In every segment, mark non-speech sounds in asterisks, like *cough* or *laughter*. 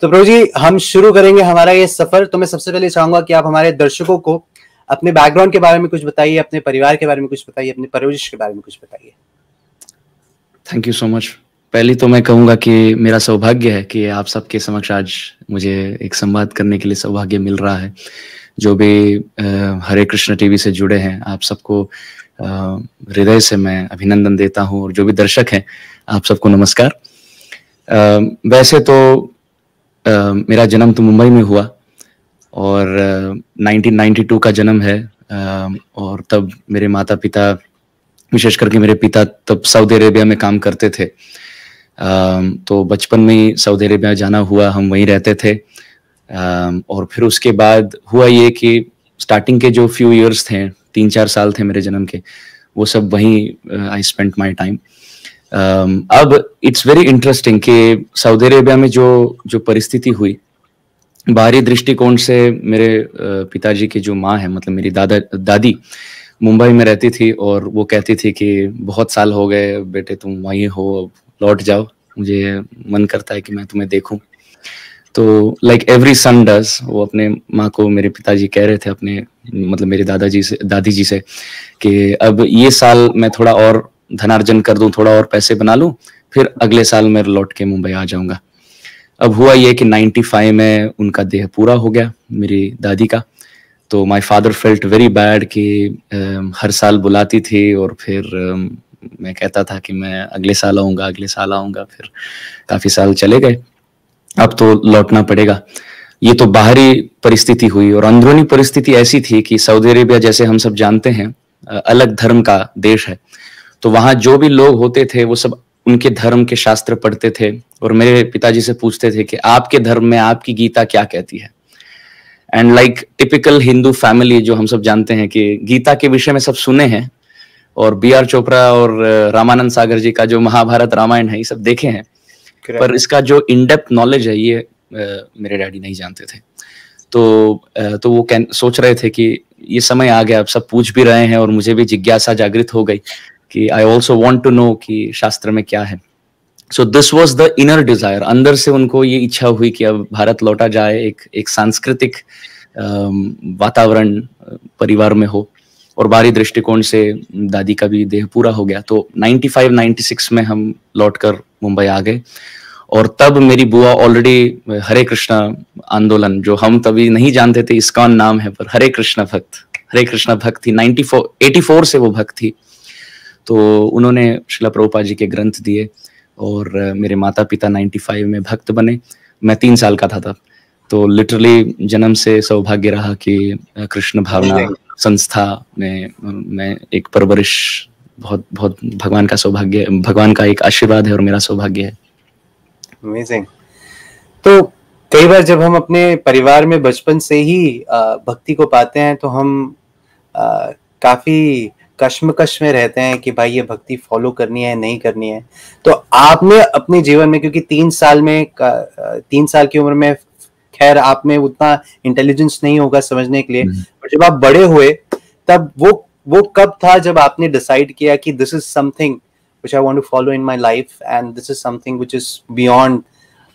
तो प्रभु जी हम शुरू करेंगे हमारा ये सफर तो मैं सबसे पहले चाहूंगा कि आप हमारे दर्शकों को अपने बैकग्राउंड के बारे में कुछ बताइए अपने परिवार के बारे में कुछ बताइए अपने परवरिश के बारे में कुछ बताइए थैंक यू सो मच पहले तो मैं कहूंगा कि मेरा सौभाग्य है कि आप सबके समक्ष आज मुझे एक संवाद करने के लिए सौभाग्य मिल रहा है जो भी हरे कृष्ण टीवी से जुड़े हैं आप सबको हृदय से मैं अभिनंदन देता हूँ और जो भी दर्शक हैं आप सबको नमस्कार आ, वैसे तो मेरा जन्म तो मुंबई में हुआ और 1992 का जन्म है और तब मेरे माता पिता विशेष करके मेरे पिता तब सऊदी अरेबिया में काम करते थे तो बचपन में ही सऊदी अरेबिया जाना हुआ हम वहीं रहते थे और फिर उसके बाद हुआ ये कि स्टार्टिंग के जो फ्यू इयर्स थे तीन चार साल थे मेरे जन्म के वो सब वहीं I spent my time Um, अब इट्स वेरी इंटरेस्टिंग कि सऊदी अरेबिया में जो जो परिस्थिति हुई बाहरी दृष्टिकोण से मेरे पिताजी की जो माँ है मतलब मेरी दादा दादी मुंबई में रहती थी और वो कहती थी कि बहुत साल हो गए बेटे तुम वहीं हो अब लौट जाओ मुझे मन करता है कि मैं तुम्हें देखूं तो लाइक एवरी सन डज वो अपने माँ को मेरे पिताजी कह रहे थे अपने मतलब मेरे दादाजी से दादी जी से कि अब ये साल मैं थोड़ा और धनार्जन कर दूं थोड़ा और पैसे बना लूं फिर अगले साल मैं लौट के मुंबई आ जाऊंगा अब हुआ ये कि 95 में उनका देह पूरा हो गया मेरी दादी का तो my father felt very bad कि हर साल बुलाती थी और फिर मैं कहता था कि मैं अगले साल आऊंगा अगले साल आऊंगा फिर काफ़ी साल चले गए अब तो लौटना पड़ेगा ये तो बाहरी परिस्थिति हुई और अंदरूनी परिस्थिति ऐसी थी कि सऊदी अरेबिया जैसे हम सब जानते हैं अलग धर्म का देश है तो वहां जो भी लोग होते थे वो सब उनके धर्म के शास्त्र पढ़ते थे और मेरे पिताजी से पूछते थे कि आपके धर्म में आपकी गीता क्या कहती है and like typical Hindu family जो हम सब जानते हैं कि गीता के विषय में सब सुने हैं और बी आर चोपड़ा और रामानंद सागर जी का जो महाभारत रामायण है ये सब देखे हैं पर इसका जो इनडेप्थ नॉलेज है ये मेरे डैडी नहीं जानते थे तो तो वो सोच रहे थे कि ये समय आ गया अब सब पूछ भी रहे हैं और मुझे भी जिज्ञासा जागृत हो गई कि I also want to know कि शास्त्र में क्या है so this was the inner desire अंदर से उनको ये इच्छा हुई कि अब भारत लौटा जाए एक एक सांस्कृतिक वातावरण परिवार में हो और बाहरी दृष्टिकोण से दादी का भी देह पूरा हो गया तो 95 96 में हम लौट कर मुंबई आ गए और तब मेरी बुआ ऑलरेडी हरे कृष्णा आंदोलन जो हम तभी नहीं जानते थे इसका नाम है पर हरे कृष्णा भक्त हरे कृष्णा भक्त थी 94 84 से वो भक्त थी तो उन्होंने शिला प्रभुपा जी के ग्रंथ दिए और मेरे माता पिता 95 में भक्त बने मैं तीन साल का था तब तो लिटरली जन्म से सौभाग्य रहा कि कृष्ण भावना संस्था में मैं एक परवरिश बहुत बहुत भगवान का सौभाग्य भगवान का एक आशीर्वाद है और मेरा सौभाग्य है अमेजिंग तो कई बार जब हम अपने परिवार में बचपन से ही भक्ति को पाते हैं तो हम काफी कश्मकश में रहते हैं कि भाई ये भक्ति फॉलो करनी है नहीं करनी है तो आपने अपने जीवन में क्योंकि तीन साल में तीन साल की उम्र में खैर आप में उतना इंटेलिजेंस नहीं होगा समझने के लिए हम्म। पर जब आप बड़े हुए तब वो वो कब था जब आपने डिसाइड किया कि this is something which I want to follow in my life and this is something which is beyond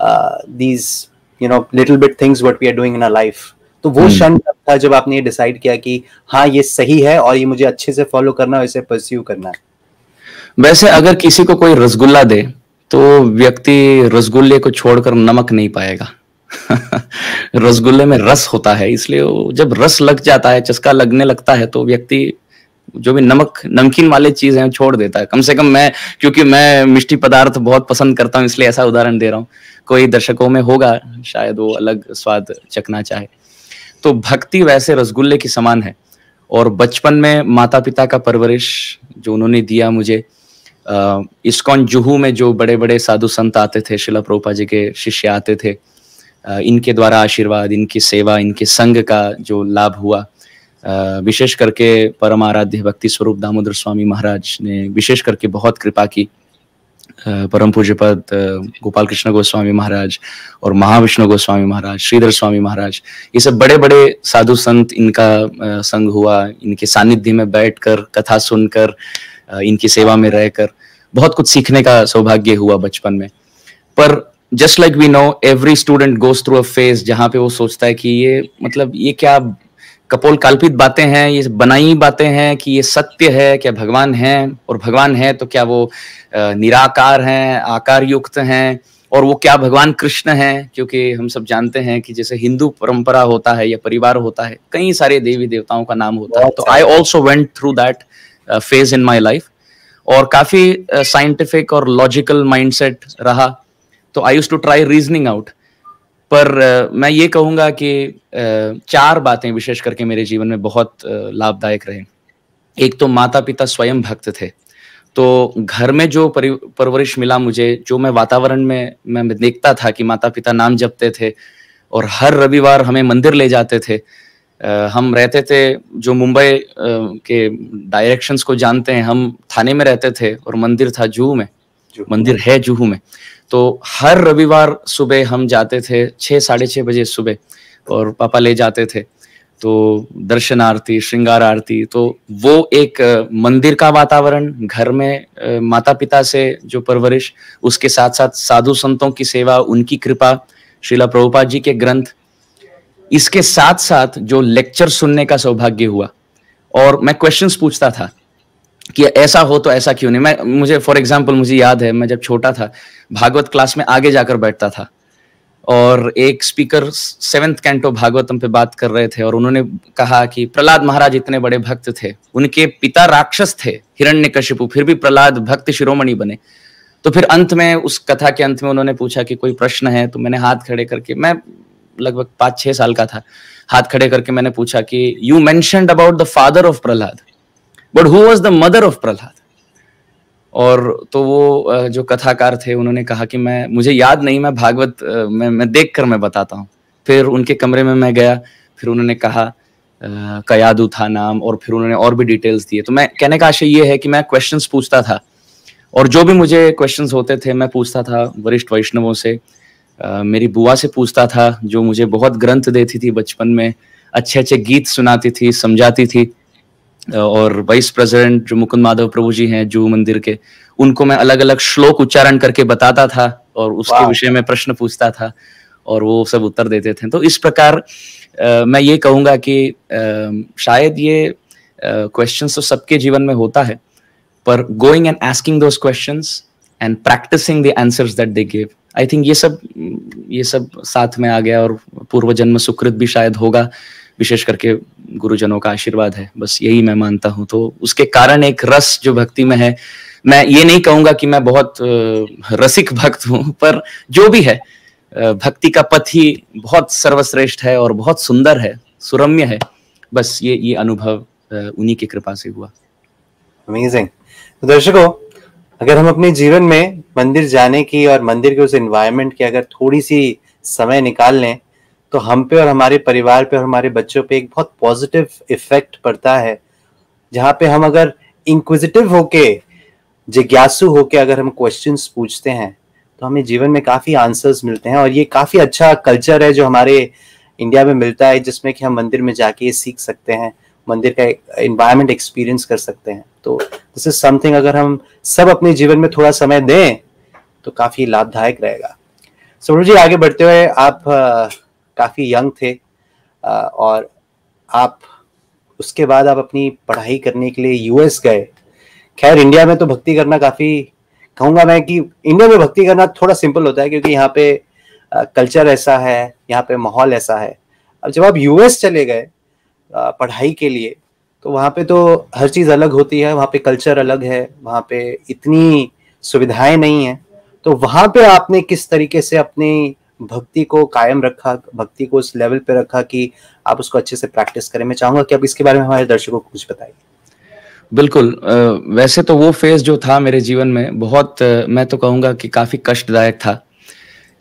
uh, you know little bit things what we are doing in in life तो वो हम्म। क्षण था जब आपने ये decide किया कि हाँ ये सही है और ये मुझे अच्छे से फॉलो करना और इसे परस्यू करना है वैसे अगर किसी को कोई रसगुल्ला दे तो व्यक्ति रसगुल्ले को छोड़कर नमक नहीं पाएगा *laughs* रसगुल्ले में रस होता है इसलिए जब रस लग जाता है चस्का लगने लगता है तो व्यक्ति जो भी नमक नमकीन वाले चीज है छोड़ देता है कम से कम मैं क्योंकि मैं मिष्टी पदार्थ बहुत पसंद करता हूँ इसलिए ऐसा उदाहरण दे रहा हूँ कोई दर्शकों में होगा शायद वो अलग स्वाद चखना चाहे तो भक्ति वैसे रसगुल्ले के समान है और बचपन में माता पिता का परवरिश जो उन्होंने दिया मुझे इस्कॉन जुहू में जो बड़े बड़े साधु संत आते थे शिला प्रोपा जी के शिष्य आते थे इनके द्वारा आशीर्वाद इनकी सेवा इनके संग का जो लाभ हुआ विशेष करके परम आराध्य भक्ति स्वरूप दामोदर स्वामी महाराज ने विशेष करके बहुत कृपा की परम पूज्यपद गोपाल कृष्ण गोस्वामी महाराज और महाविष्णु गोस्वामी महाराज श्रीधर स्वामी महाराज ये सब बड़े बड़े साधु संत इनका संग हुआ इनके सानिध्य में बैठकर कथा सुनकर इनकी सेवा में रहकर बहुत कुछ सीखने का सौभाग्य हुआ बचपन में पर just like we know every student goes through a phase जहाँ पे वो सोचता है कि ये मतलब ये क्या कपोल काल्पित बातें हैं ये बनाई बातें हैं कि ये सत्य है क्या भगवान है और भगवान है तो क्या वो निराकार हैं आकार युक्त हैं और वो क्या भगवान कृष्ण हैं क्योंकि हम सब जानते हैं कि जैसे हिंदू परंपरा होता है या परिवार होता है कई सारे देवी देवताओं का नाम होता है तो I also went through that phase in my life और काफी साइंटिफिक uh, और लॉजिकल माइंडसेट रहा तो I used to try reasoning out पर मैं ये कहूँगा कि चार बातें विशेष करके मेरे जीवन में बहुत लाभदायक रहे एक तो माता पिता स्वयं भक्त थे तो घर में जो परवरिश मिला मुझे जो मैं वातावरण में मैं देखता था कि माता पिता नाम जपते थे और हर रविवार हमें मंदिर ले जाते थे हम रहते थे जो मुंबई के डायरेक्शंस को जानते हैं हम थाने में रहते थे और मंदिर था जू में मंदिर है जुहू में तो हर रविवार सुबह हम जाते थे छह साढ़े छह बजे सुबह और पापा ले जाते थे तो दर्शन आरती श्रृंगार आरती तो वो एक मंदिर का वातावरण घर में माता पिता से जो परवरिश उसके साथ साथ साधु संतों की सेवा उनकी कृपा शिला प्रभुपाद जी के ग्रंथ इसके साथ साथ जो लेक्चर सुनने का सौभाग्य हुआ और मैं क्वेश्चंस पूछता था कि ऐसा हो तो ऐसा क्यों नहीं मैं मुझे फॉर एग्जाम्पल मुझे याद है मैं जब छोटा था भागवत क्लास में आगे जाकर बैठता था और एक स्पीकर सेवेंथ कैंटो भागवतम पे बात कर रहे थे और उन्होंने कहा कि प्रहलाद महाराज इतने बड़े भक्त थे उनके पिता राक्षस थे कश्यपु फिर भी प्रहलाद भक्त शिरोमणि बने तो फिर अंत में उस कथा के अंत में उन्होंने पूछा कि कोई प्रश्न है तो मैंने हाथ खड़े करके मैं लगभग पांच छह साल का था हाथ खड़े करके मैंने पूछा कि you mentioned about the father of Prahlad but who was the mother of Prahlad और तो वो जो कथाकार थे उन्होंने कहा कि मैं मुझे याद नहीं मैं भागवत मैं मैं देख कर मैं बताता हूँ फिर उनके कमरे में मैं गया फिर उन्होंने कहा कयादू था नाम और फिर उन्होंने और भी डिटेल्स दिए तो मैं कहने का आशय ये है कि मैं क्वेश्चंस पूछता था और जो भी मुझे क्वेश्चंस होते थे मैं पूछता था वरिष्ठ वैष्णवों से मेरी बुआ से पूछता था जो मुझे बहुत ग्रंथ देती थी बचपन में अच्छे अच्छे गीत सुनाती थी समझाती थी और वाइस प्रेसिडेंट जो मुकुंद माधव प्रभु जी हैं जू मंदिर के उनको मैं अलग अलग श्लोक उच्चारण करके बताता था और उसके विषय में प्रश्न पूछता था और वो सब उत्तर देते थे तो इस प्रकार आ, मैं ये कहूंगा कि आ, शायद ये क्वेश्चन तो सबके जीवन में होता है पर going and asking those question and practising the answers that they give I think ये सब ये सब साथ में आ गया और पूर्व जन्म सुकृत भी शायद होगा विशेष करके गुरुजनों का आशीर्वाद है बस यही मैं मानता हूँ तो उसके कारण एक रस जो भक्ति में है मैं ये नहीं कहूंगा कि मैं बहुत रसिक भक्त हूँ पर जो भी है भक्ति का पथ ही बहुत सर्वश्रेष्ठ है और बहुत सुंदर है सुरम्य है बस ये ये अनुभव उन्हीं की कृपा से हुआ अमेजिंग तो दर्शकों अगर हम अपने जीवन में मंदिर जाने की और मंदिर के उस एनवायरमेंट की अगर थोड़ी सी समय निकाल लें तो हम पे और हमारे परिवार पे और हमारे बच्चों पे एक बहुत पॉजिटिव इफेक्ट पड़ता है जहाँ पे हम अगर इंक्विजिटिव होके जिज्ञासु होके अगर हम क्वेश्चन पूछते हैं तो हमें जीवन में काफ़ी आंसर्स मिलते हैं और ये काफ़ी अच्छा कल्चर है जो हमारे इंडिया में मिलता है जिसमें कि हम मंदिर में जाके ये सीख सकते हैं मंदिर का इन्वायरमेंट एक्सपीरियंस कर सकते हैं तो दिस इज समथिंग अगर हम सब अपने जीवन में थोड़ा समय दें तो काफ़ी लाभदायक रहेगा सोनू जी आगे बढ़ते हुए आप काफ़ी यंग थे और आप उसके बाद आप अपनी पढ़ाई करने के लिए यूएस गए खैर इंडिया में तो भक्ति करना काफ़ी कहूँगा मैं कि इंडिया में भक्ति करना थोड़ा सिंपल होता है क्योंकि यहाँ पे कल्चर ऐसा है यहाँ पे माहौल ऐसा है अब जब आप यूएस चले गए पढ़ाई के लिए तो वहाँ पे तो हर चीज़ अलग होती है वहाँ पे कल्चर अलग है वहाँ पे इतनी सुविधाएं नहीं हैं तो वहाँ पे आपने किस तरीके से अपनी भक्ति को कायम रखा भक्ति को उस लेवल पे रखा कि आप उसको अच्छे से प्रैक्टिस करें मैं चाहूंगा कि आप इसके बारे में हमारे दर्शकों को कुछ बताइए बिल्कुल वैसे तो वो फेज जो था मेरे जीवन में बहुत मैं तो कहूंगा कि काफ़ी कष्टदायक था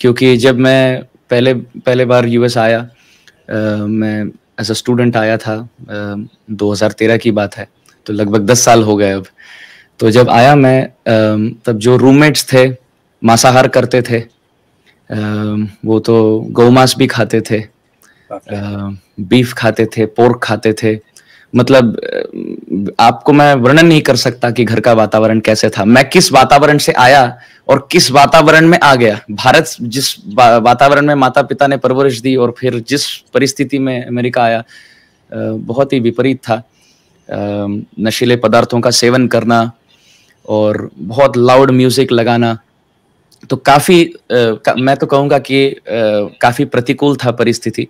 क्योंकि जब मैं पहले पहले बार यूएस आया आ, मैं एज अ स्टूडेंट आया था आ, 2013 की बात है तो लगभग 10 साल हो गए अब तो जब आया मैं आ, तब जो रूममेट्स थे मांसाहार करते थे वो तो गौ भी खाते थे बीफ खाते थे पोर्क खाते थे मतलब आपको मैं वर्णन नहीं कर सकता कि घर का वातावरण कैसे था मैं किस वातावरण से आया और किस वातावरण में आ गया भारत जिस वातावरण में माता पिता ने परवरिश दी और फिर जिस परिस्थिति में अमेरिका आया बहुत ही विपरीत था नशीले पदार्थों का सेवन करना और बहुत लाउड म्यूजिक लगाना तो काफी का, मैं तो कहूंगा कि काफी प्रतिकूल था परिस्थिति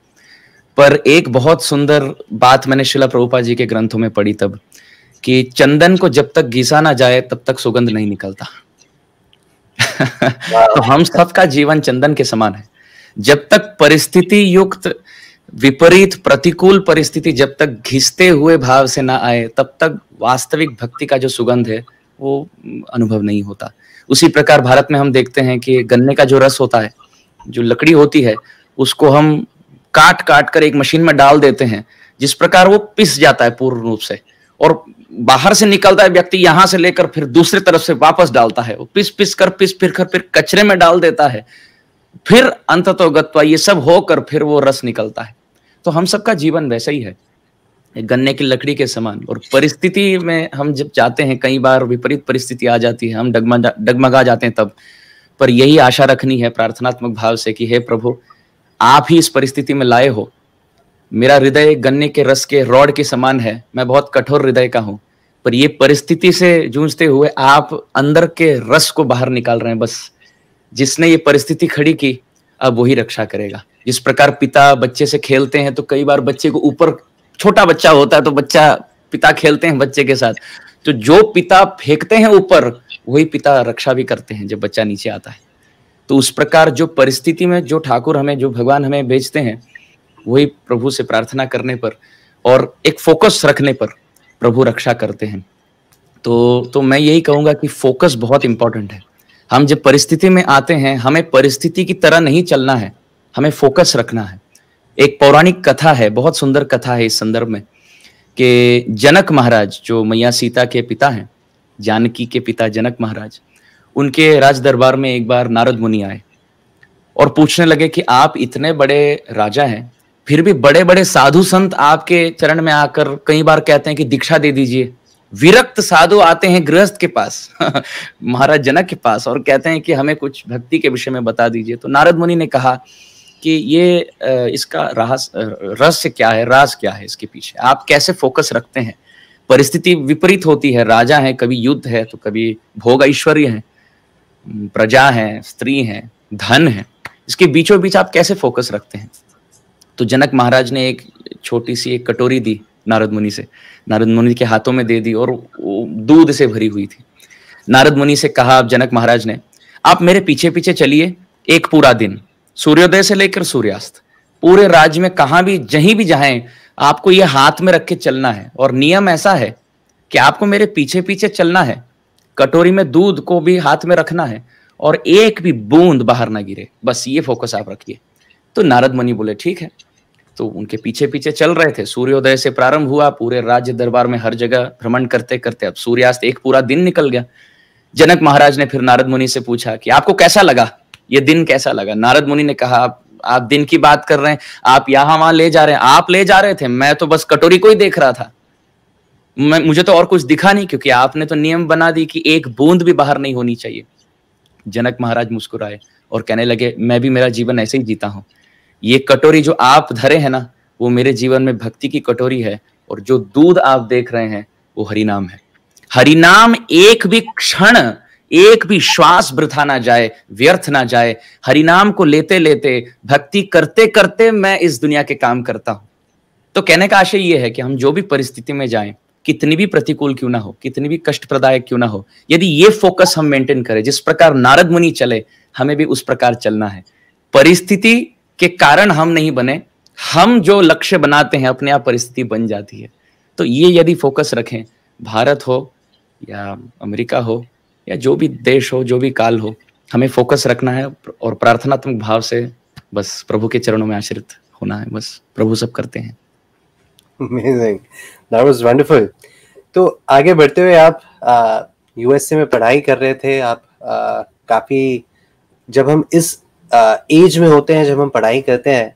पर एक बहुत सुंदर बात मैंने शिला प्रभुपा जी के ग्रंथों में पढ़ी तब कि चंदन को जब तक घिसा ना जाए तब तक सुगंध नहीं निकलता *laughs* तो हम सबका जीवन चंदन के समान है जब तक परिस्थिति युक्त विपरीत प्रतिकूल परिस्थिति जब तक घिसते हुए भाव से ना आए तब तक वास्तविक भक्ति का जो सुगंध है वो अनुभव नहीं होता उसी प्रकार भारत में हम देखते हैं कि गन्ने का जो रस होता है जो लकड़ी होती है उसको हम काट काट कर एक मशीन में डाल देते हैं जिस प्रकार वो पिस जाता है पूर्ण रूप से और बाहर से निकलता है व्यक्ति यहां से लेकर फिर दूसरे तरफ से वापस डालता है वो पिस पिस कर पिस फिर कर फिर कचरे में डाल देता है फिर अंततोगत्वा ये सब होकर फिर वो रस निकलता है तो हम सबका जीवन वैसा ही है गन्ने की लकड़ी के समान और परिस्थिति में हम जब जाते हैं कई बार विपरीत परिस्थिति आ जाती है हम डगमगा जाते हैं तब पर यही आशा रखनी है प्रार्थनात्मक भाव से कि हे प्रभु आप ही इस परिस्थिति में लाए हो मेरा हृदय गन्ने के रस के रॉड के समान है मैं बहुत कठोर हृदय का हूं पर ये परिस्थिति से जूझते हुए आप अंदर के रस को बाहर निकाल रहे हैं बस जिसने ये परिस्थिति खड़ी की अब वही रक्षा करेगा जिस प्रकार पिता बच्चे से खेलते हैं तो कई बार बच्चे को ऊपर छोटा बच्चा होता है तो बच्चा पिता खेलते हैं बच्चे के साथ तो जो पिता फेंकते हैं ऊपर वही पिता रक्षा भी करते हैं जब बच्चा नीचे आता है तो उस प्रकार जो परिस्थिति में जो ठाकुर हमें जो भगवान हमें भेजते हैं वही प्रभु से प्रार्थना करने पर और एक फोकस रखने पर प्रभु रक्षा करते हैं तो तो मैं यही कहूंगा कि फोकस बहुत इंपॉर्टेंट है हम जब परिस्थिति में आते हैं हमें परिस्थिति की तरह नहीं चलना है हमें फोकस रखना है एक पौराणिक कथा है बहुत सुंदर कथा है इस संदर्भ में कि जनक महाराज जो मैया सीता के पिता हैं जानकी के पिता जनक महाराज उनके राज दरबार में एक बार नारद मुनि आए और पूछने लगे कि आप इतने बड़े राजा हैं फिर भी बड़े बड़े साधु संत आपके चरण में आकर कई बार कहते हैं कि दीक्षा दे दीजिए विरक्त साधु आते हैं गृहस्थ के पास *laughs* महाराज जनक के पास और कहते हैं कि हमें कुछ भक्ति के विषय में बता दीजिए तो नारद मुनि ने कहा कि ये इसका रहस्य रहस्य क्या है राज क्या है इसके पीछे आप कैसे फोकस रखते हैं परिस्थिति विपरीत होती है राजा है कभी युद्ध है तो कभी भोग ऐश्वर्य है प्रजा है स्त्री है धन है इसके बीचों बीच आप कैसे फोकस रखते हैं तो जनक महाराज ने एक छोटी सी एक कटोरी दी नारद मुनि से नारद मुनि के हाथों में दे दी और दूध से भरी हुई थी नारद मुनि से कहा जनक महाराज ने आप मेरे पीछे पीछे चलिए एक पूरा दिन सूर्योदय से लेकर सूर्यास्त पूरे राज्य में कहा भी जहीं भी जाए आपको ये हाथ में रख के चलना है और नियम ऐसा है कि आपको मेरे पीछे पीछे चलना है कटोरी में दूध को भी हाथ में रखना है और एक भी बूंद बाहर ना गिरे बस ये फोकस आप रखिए तो नारद मुनि बोले ठीक है तो उनके पीछे पीछे चल रहे थे सूर्योदय से प्रारंभ हुआ पूरे राज्य दरबार में हर जगह भ्रमण करते करते अब सूर्यास्त एक पूरा दिन निकल गया जनक महाराज ने फिर नारद मुनि से पूछा कि आपको कैसा लगा ये दिन कैसा लगा नारद मुनि ने कहा आप आप दिन की बात कर रहे हैं आप यहां वहां ले जा रहे हैं आप ले जा रहे थे मैं तो बस कटोरी को ही देख रहा था मैं मुझे तो और कुछ दिखा नहीं क्योंकि आपने तो नियम बना दी कि एक बूंद भी बाहर नहीं होनी चाहिए जनक महाराज मुस्कुराए और कहने लगे मैं भी मेरा जीवन ऐसे ही जीता हूं ये कटोरी जो आप धरे है ना वो मेरे जीवन में भक्ति की कटोरी है और जो दूध आप देख रहे हैं वो हरिनाम है हरिनाम एक भी क्षण एक भी श्वास वृथा ना जाए व्यर्थ ना जाए हरिनाम को लेते लेते भक्ति करते करते मैं इस दुनिया के काम करता हूं तो कहने का आशय यह है कि हम जो भी परिस्थिति में जाए कितनी भी प्रतिकूल क्यों ना हो कितनी भी कष्ट प्रदायक क्यों ना हो यदि ये फोकस हम मेंटेन करें जिस प्रकार नारद मुनि चले हमें भी उस प्रकार चलना है परिस्थिति के कारण हम नहीं बने हम जो लक्ष्य बनाते हैं अपने आप परिस्थिति बन जाती है तो ये यदि फोकस रखें भारत हो या अमेरिका हो या जो भी देश हो जो भी काल हो हमें फोकस रखना है और प्रार्थनात्मक भाव से बस प्रभु के चरणों में आश्रित होना है बस प्रभु सब करते हैं अमेजिंग दैट वाज वंडरफुल तो आगे बढ़ते हुए आप यूएसए में पढ़ाई कर रहे थे आप आ, काफी जब हम इस एज में होते हैं जब हम पढ़ाई करते हैं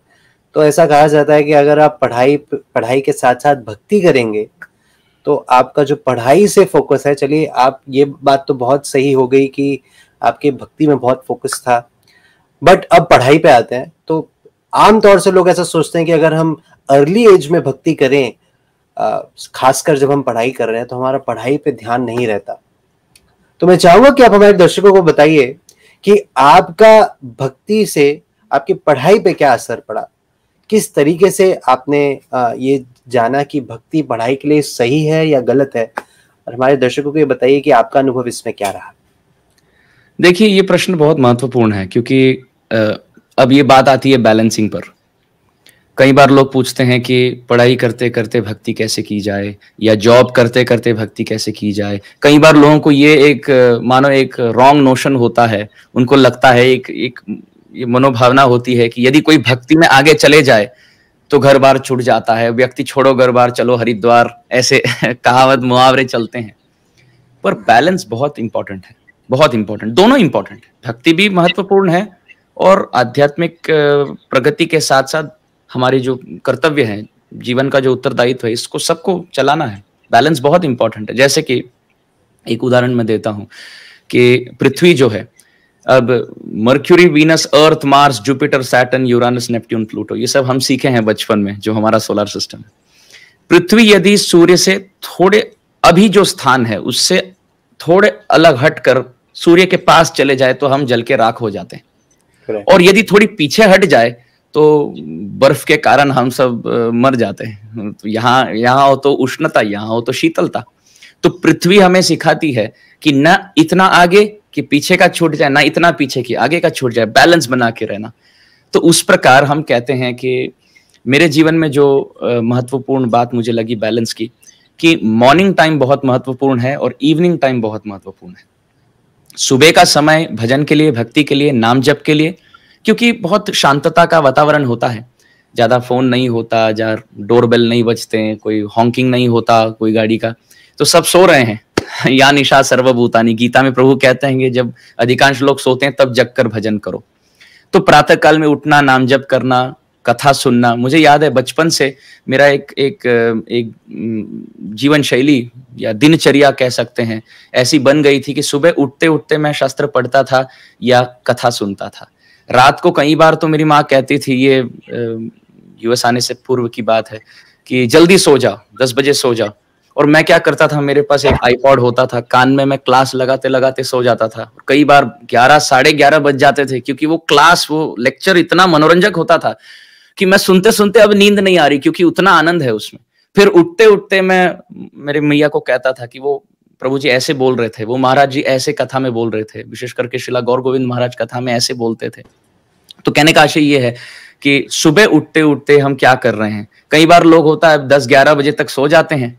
तो ऐसा कहा जाता है कि अगर आप पढ़ाई पढ़ाई के साथ साथ भक्ति करेंगे तो आपका जो पढ़ाई से फोकस है चलिए आप ये बात तो बहुत सही हो गई कि आपके भक्ति में बहुत फोकस था बट अब पढ़ाई पे आते हैं तो आमतौर से लोग ऐसा सोचते हैं कि अगर हम अर्ली एज में भक्ति करें खासकर जब हम पढ़ाई कर रहे हैं तो हमारा पढ़ाई पे ध्यान नहीं रहता तो मैं चाहूंगा कि आप हमारे दर्शकों को बताइए कि आपका भक्ति से आपकी पढ़ाई पे क्या असर पड़ा किस तरीके से आपने ये जाना कि भक्ति पढ़ाई के लिए सही है या गलत है और हमारे दर्शकों को ये बताइए कि आपका अनुभव इसमें क्या रहा देखिए ये प्रश्न बहुत महत्वपूर्ण है क्योंकि अब ये बात आती है बैलेंसिंग पर कई बार लोग पूछते हैं कि पढ़ाई करते करते भक्ति कैसे की जाए या जॉब करते करते भक्ति कैसे की जाए कई बार लोगों को ये एक मानो एक रॉन्ग नोशन होता है उनको लगता है एक एक ये मनोभावना होती है कि यदि कोई भक्ति में आगे चले जाए तो घर बार छूट जाता है व्यक्ति छोड़ो घर बार चलो हरिद्वार ऐसे *laughs* कहावत मुहावरे चलते हैं पर बैलेंस बहुत इंपॉर्टेंट है बहुत इंपॉर्टेंट दोनों इंपॉर्टेंट है भक्ति भी महत्वपूर्ण है और आध्यात्मिक प्रगति के साथ साथ हमारे जो कर्तव्य है जीवन का जो उत्तरदायित्व है इसको सबको चलाना है बैलेंस बहुत इंपॉर्टेंट है जैसे कि एक उदाहरण मैं देता हूं कि पृथ्वी जो है अब Mercury Venus Earth Mars Jupiter Saturn Uranus Neptune Pluto ये सब हम सीखे हैं बचपन में जो हमारा सोलर सिस्टम है पृथ्वी यदि सूर्य से थोड़े अभी जो स्थान है उससे थोड़े अलग हटकर सूर्य के पास चले जाए तो हम जल के राख हो जाते हैं और यदि थोड़ी पीछे हट जाए तो बर्फ के कारण हम सब मर जाते हैं तो यहाँ यहाँ हो तो उष्णता यहाँ हो तो शीतलता तो पृथ्वी हमें सिखाती है कि न इतना आगे कि पीछे का छूट जाए ना इतना पीछे की आगे का छूट जाए बैलेंस बना के रहना तो उस प्रकार हम कहते हैं कि मेरे जीवन में जो महत्वपूर्ण बात मुझे लगी बैलेंस की कि मॉर्निंग टाइम बहुत महत्वपूर्ण है और इवनिंग टाइम बहुत महत्वपूर्ण है सुबह का समय भजन के लिए भक्ति के लिए नाम जप के लिए क्योंकि बहुत शांतता का वातावरण होता है ज़्यादा फोन नहीं होता ज़्यादा डोरबेल नहीं बजते कोई हॉकिंग नहीं होता कोई गाड़ी का तो सब सो रहे हैं *laughs* या निशा सर्वभूतानी गीता में प्रभु कहते हैं जब अधिकांश लोग सोते हैं तब जग कर भजन करो तो प्रातः काल में उठना नाम जप करना कथा सुनना मुझे याद है बचपन से मेरा एक एक एक जीवन शैली या दिनचर्या कह सकते हैं ऐसी बन गई थी कि सुबह उठते उठते मैं शास्त्र पढ़ता था या कथा सुनता था रात को कई बार तो मेरी माँ कहती थी ये युवस आने से पूर्व की बात है कि जल्दी सो जा दस बजे सो जा और मैं क्या करता था मेरे पास एक आईपॉड होता था कान में मैं क्लास लगाते लगाते सो जाता था कई बार ग्यारह साढ़े ग्यारह बज जाते थे क्योंकि वो क्लास वो लेक्चर इतना मनोरंजक होता था कि मैं सुनते सुनते अब नींद नहीं आ रही क्योंकि उतना आनंद है उसमें फिर उठते उठते मैं मेरे मैया को कहता था कि वो प्रभु जी ऐसे बोल रहे थे वो महाराज जी ऐसे कथा में बोल रहे थे विशेष करके शिला गौर गोविंद महाराज कथा में ऐसे बोलते थे तो कहने का आशय ये है कि सुबह उठते उठते हम क्या कर रहे हैं कई बार लोग होता है दस ग्यारह बजे तक सो जाते हैं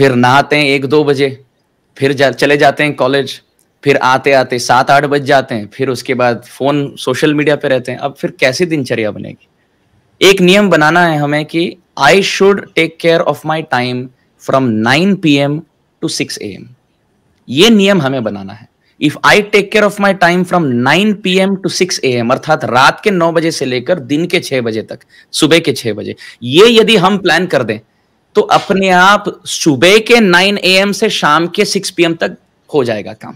फिर नहाते हैं एक दो बजे फिर जा, चले जाते हैं कॉलेज फिर आते आते सात आठ बज जाते हैं फिर उसके बाद फोन सोशल मीडिया पे रहते हैं अब फिर कैसी दिनचर्या बनेगी एक नियम बनाना है हमें कि I should take care of my time from nine p m to six a m ये नियम हमें बनाना है if I take care of my time from nine p m to six a m अर्थात रात के नौ बजे से लेकर दिन के छह बजे तक सुबह के छह बजे ये यदि हम प्लान कर दें तो अपने आप सुबह के 9 एम से शाम के 6 पीएम तक हो जाएगा काम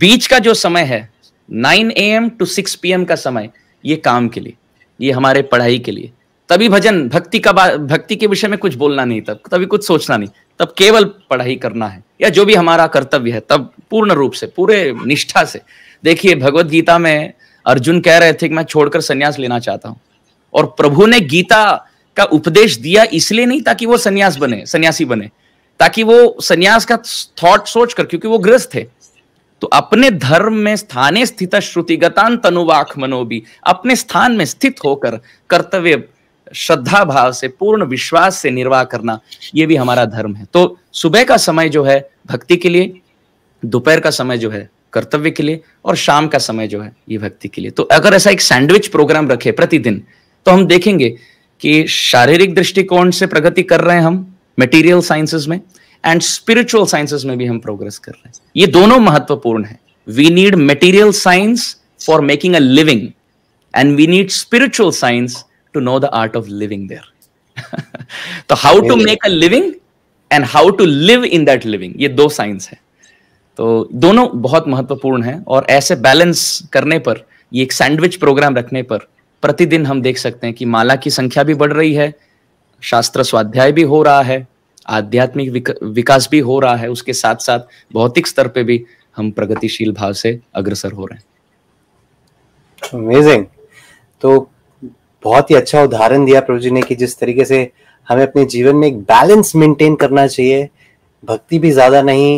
बीच का जो समय है 9 एम टू 6 पीएम का समय ये काम के लिए ये हमारे पढ़ाई के लिए तभी भजन भक्ति का भक्ति के विषय में कुछ बोलना नहीं तब तभी कुछ सोचना नहीं तब केवल पढ़ाई करना है या जो भी हमारा कर्तव्य है तब पूर्ण रूप से पूरे निष्ठा से देखिए भगवत गीता में अर्जुन कह रहे थे कि मैं छोड़कर संन्यास लेना चाहता हूं और प्रभु ने गीता का उपदेश दिया इसलिए नहीं ताकि वो सन्यास बने सन्यासी बने ताकि वो सन्यास का थॉट सोचकर क्योंकि वो ग्रस्त थे तो अपने धर्म में स्थाने स्थित श्रुतिगतान तनुवाख मनोबी अपने स्थान में स्थित होकर कर्तव्य श्रद्धा भाव से पूर्ण विश्वास से निर्वाह करना ये भी हमारा धर्म है तो सुबह का समय जो है भक्ति के लिए दोपहर का समय जो है कर्तव्य के लिए और शाम का समय जो है ये भक्ति के लिए तो अगर ऐसा एक सैंडविच प्रोग्राम रखे प्रतिदिन तो हम देखेंगे कि शारीरिक दृष्टिकोण से प्रगति कर रहे हैं हम मटेरियल साइंसेज में एंड स्पिरिचुअल साइंसेज में भी हम प्रोग्रेस कर रहे हैं ये दोनों महत्वपूर्ण है we need material science for making a living and we need spiritual science to know the art of living there तो how to make a living and how to live in that living ये दो science है तो दोनों बहुत महत्वपूर्ण है और ऐसे बैलेंस करने पर ये एक सैंडविच प्रोग्राम रखने पर प्रतिदिन हम देख सकते हैं कि माला की संख्या भी बढ़ रही है शास्त्र स्वाध्याय भी हो रहा है आध्यात्मिक विकास भी हो रहा है उसके साथ साथ भौतिक स्तर पे भी हम प्रगतिशील भाव से अग्रसर हो रहे हैं अमेजिंग तो बहुत ही अच्छा उदाहरण दिया प्रभु जी ने कि जिस तरीके से हमें अपने जीवन में एक बैलेंस मेंटेन करना चाहिए भक्ति भी ज्यादा नहीं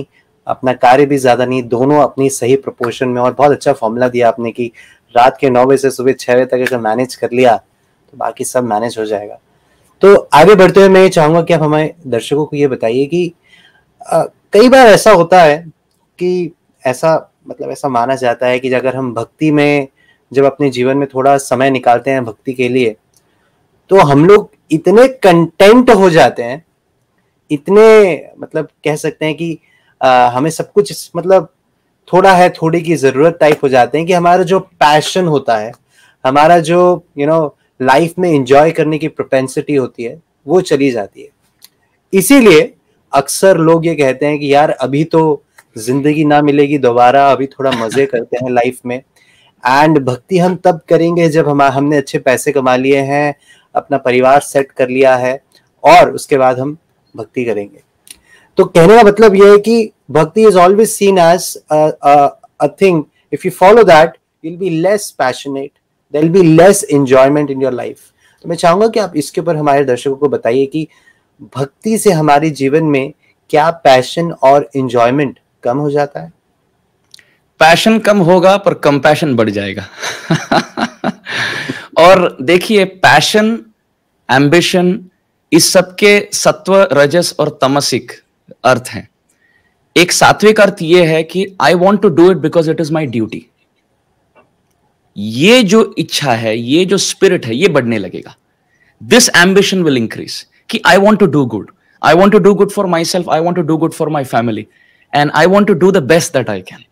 अपना कार्य भी ज्यादा नहीं दोनों अपनी सही प्रपोर्शन में और बहुत अच्छा फॉर्मूला दिया आपने कि रात के नौ बजे से सुबह छह बजे तक अगर मैनेज कर लिया तो बाकी सब मैनेज हो जाएगा तो आगे बढ़ते हुए मैं ये चाहूंगा कि आप हमारे दर्शकों को ये बताइए कि आ, कई बार ऐसा होता है कि ऐसा मतलब ऐसा माना जाता है कि अगर हम भक्ति में जब अपने जीवन में थोड़ा समय निकालते हैं भक्ति के लिए तो हम लोग इतने कंटेंट हो जाते हैं इतने मतलब कह सकते हैं कि आ, हमें सब कुछ मतलब थोड़ा है थोड़ी की जरूरत टाइप हो जाते हैं कि हमारा जो पैशन होता है हमारा जो यू नो लाइफ में इंजॉय करने की प्रोपेंसिटी होती है वो चली जाती है इसीलिए अक्सर लोग ये कहते हैं कि यार अभी तो जिंदगी ना मिलेगी दोबारा अभी थोड़ा मजे *laughs* करते हैं लाइफ में एंड भक्ति हम तब करेंगे जब हम हमने अच्छे पैसे कमा लिए हैं अपना परिवार सेट कर लिया है और उसके बाद हम भक्ति करेंगे तो कहने का मतलब यह है कि Bhakti is always seen as a, a, a thing. If you follow that, you'll be less passionate. There'll be less enjoyment in your life. तो मैं चाहूंगा कि आप इसके ऊपर हमारे दर्शकों को बताइए कि भक्ति से हमारे जीवन में क्या पैशन और इंजॉयमेंट कम हो जाता है पैशन कम होगा पर कंपैशन बढ़ जाएगा *laughs* और देखिए पैशन एम्बिशन इस सबके सत्व रजस और तमसिक अर्थ हैं एक सात्विक अर्थ यह है कि I want to do it because it is my duty ये जो इच्छा है ये जो स्पिरिट है ये बढ़ने लगेगा दिस एम्बिशन विल इंक्रीज कि I want to do good I want to do good for myself I want to do good for my family and I want to do the best that I can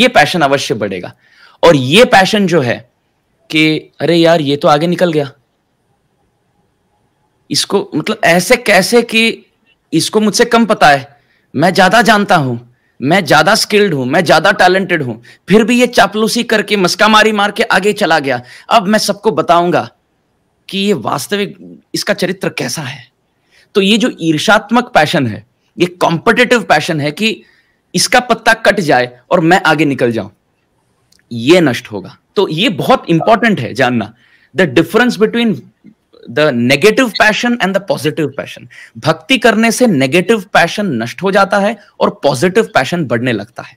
ये passion अवश्य बढ़ेगा और ये passion जो है कि अरे यार ये तो आगे निकल गया इसको मतलब ऐसे कैसे कि इसको मुझसे कम पता है मैं ज्यादा जानता हूं मैं ज्यादा स्किल्ड हूं मैं ज्यादा टैलेंटेड हूं फिर भी ये चापलूसी करके मस्का मारी मार के आगे चला गया अब मैं सबको बताऊंगा कि ये वास्तविक इसका चरित्र कैसा है तो ये जो ईर्षात्मक पैशन है ये कॉम्पिटेटिव पैशन है कि इसका पत्ता कट जाए और मैं आगे निकल जाऊं ये नष्ट होगा तो ये बहुत इंपॉर्टेंट है जानना the difference between the negative passion and the positive passion भक्ति करने से नेगेटिव पैशन नष्ट हो जाता है और पॉजिटिव पैशन बढ़ने लगता है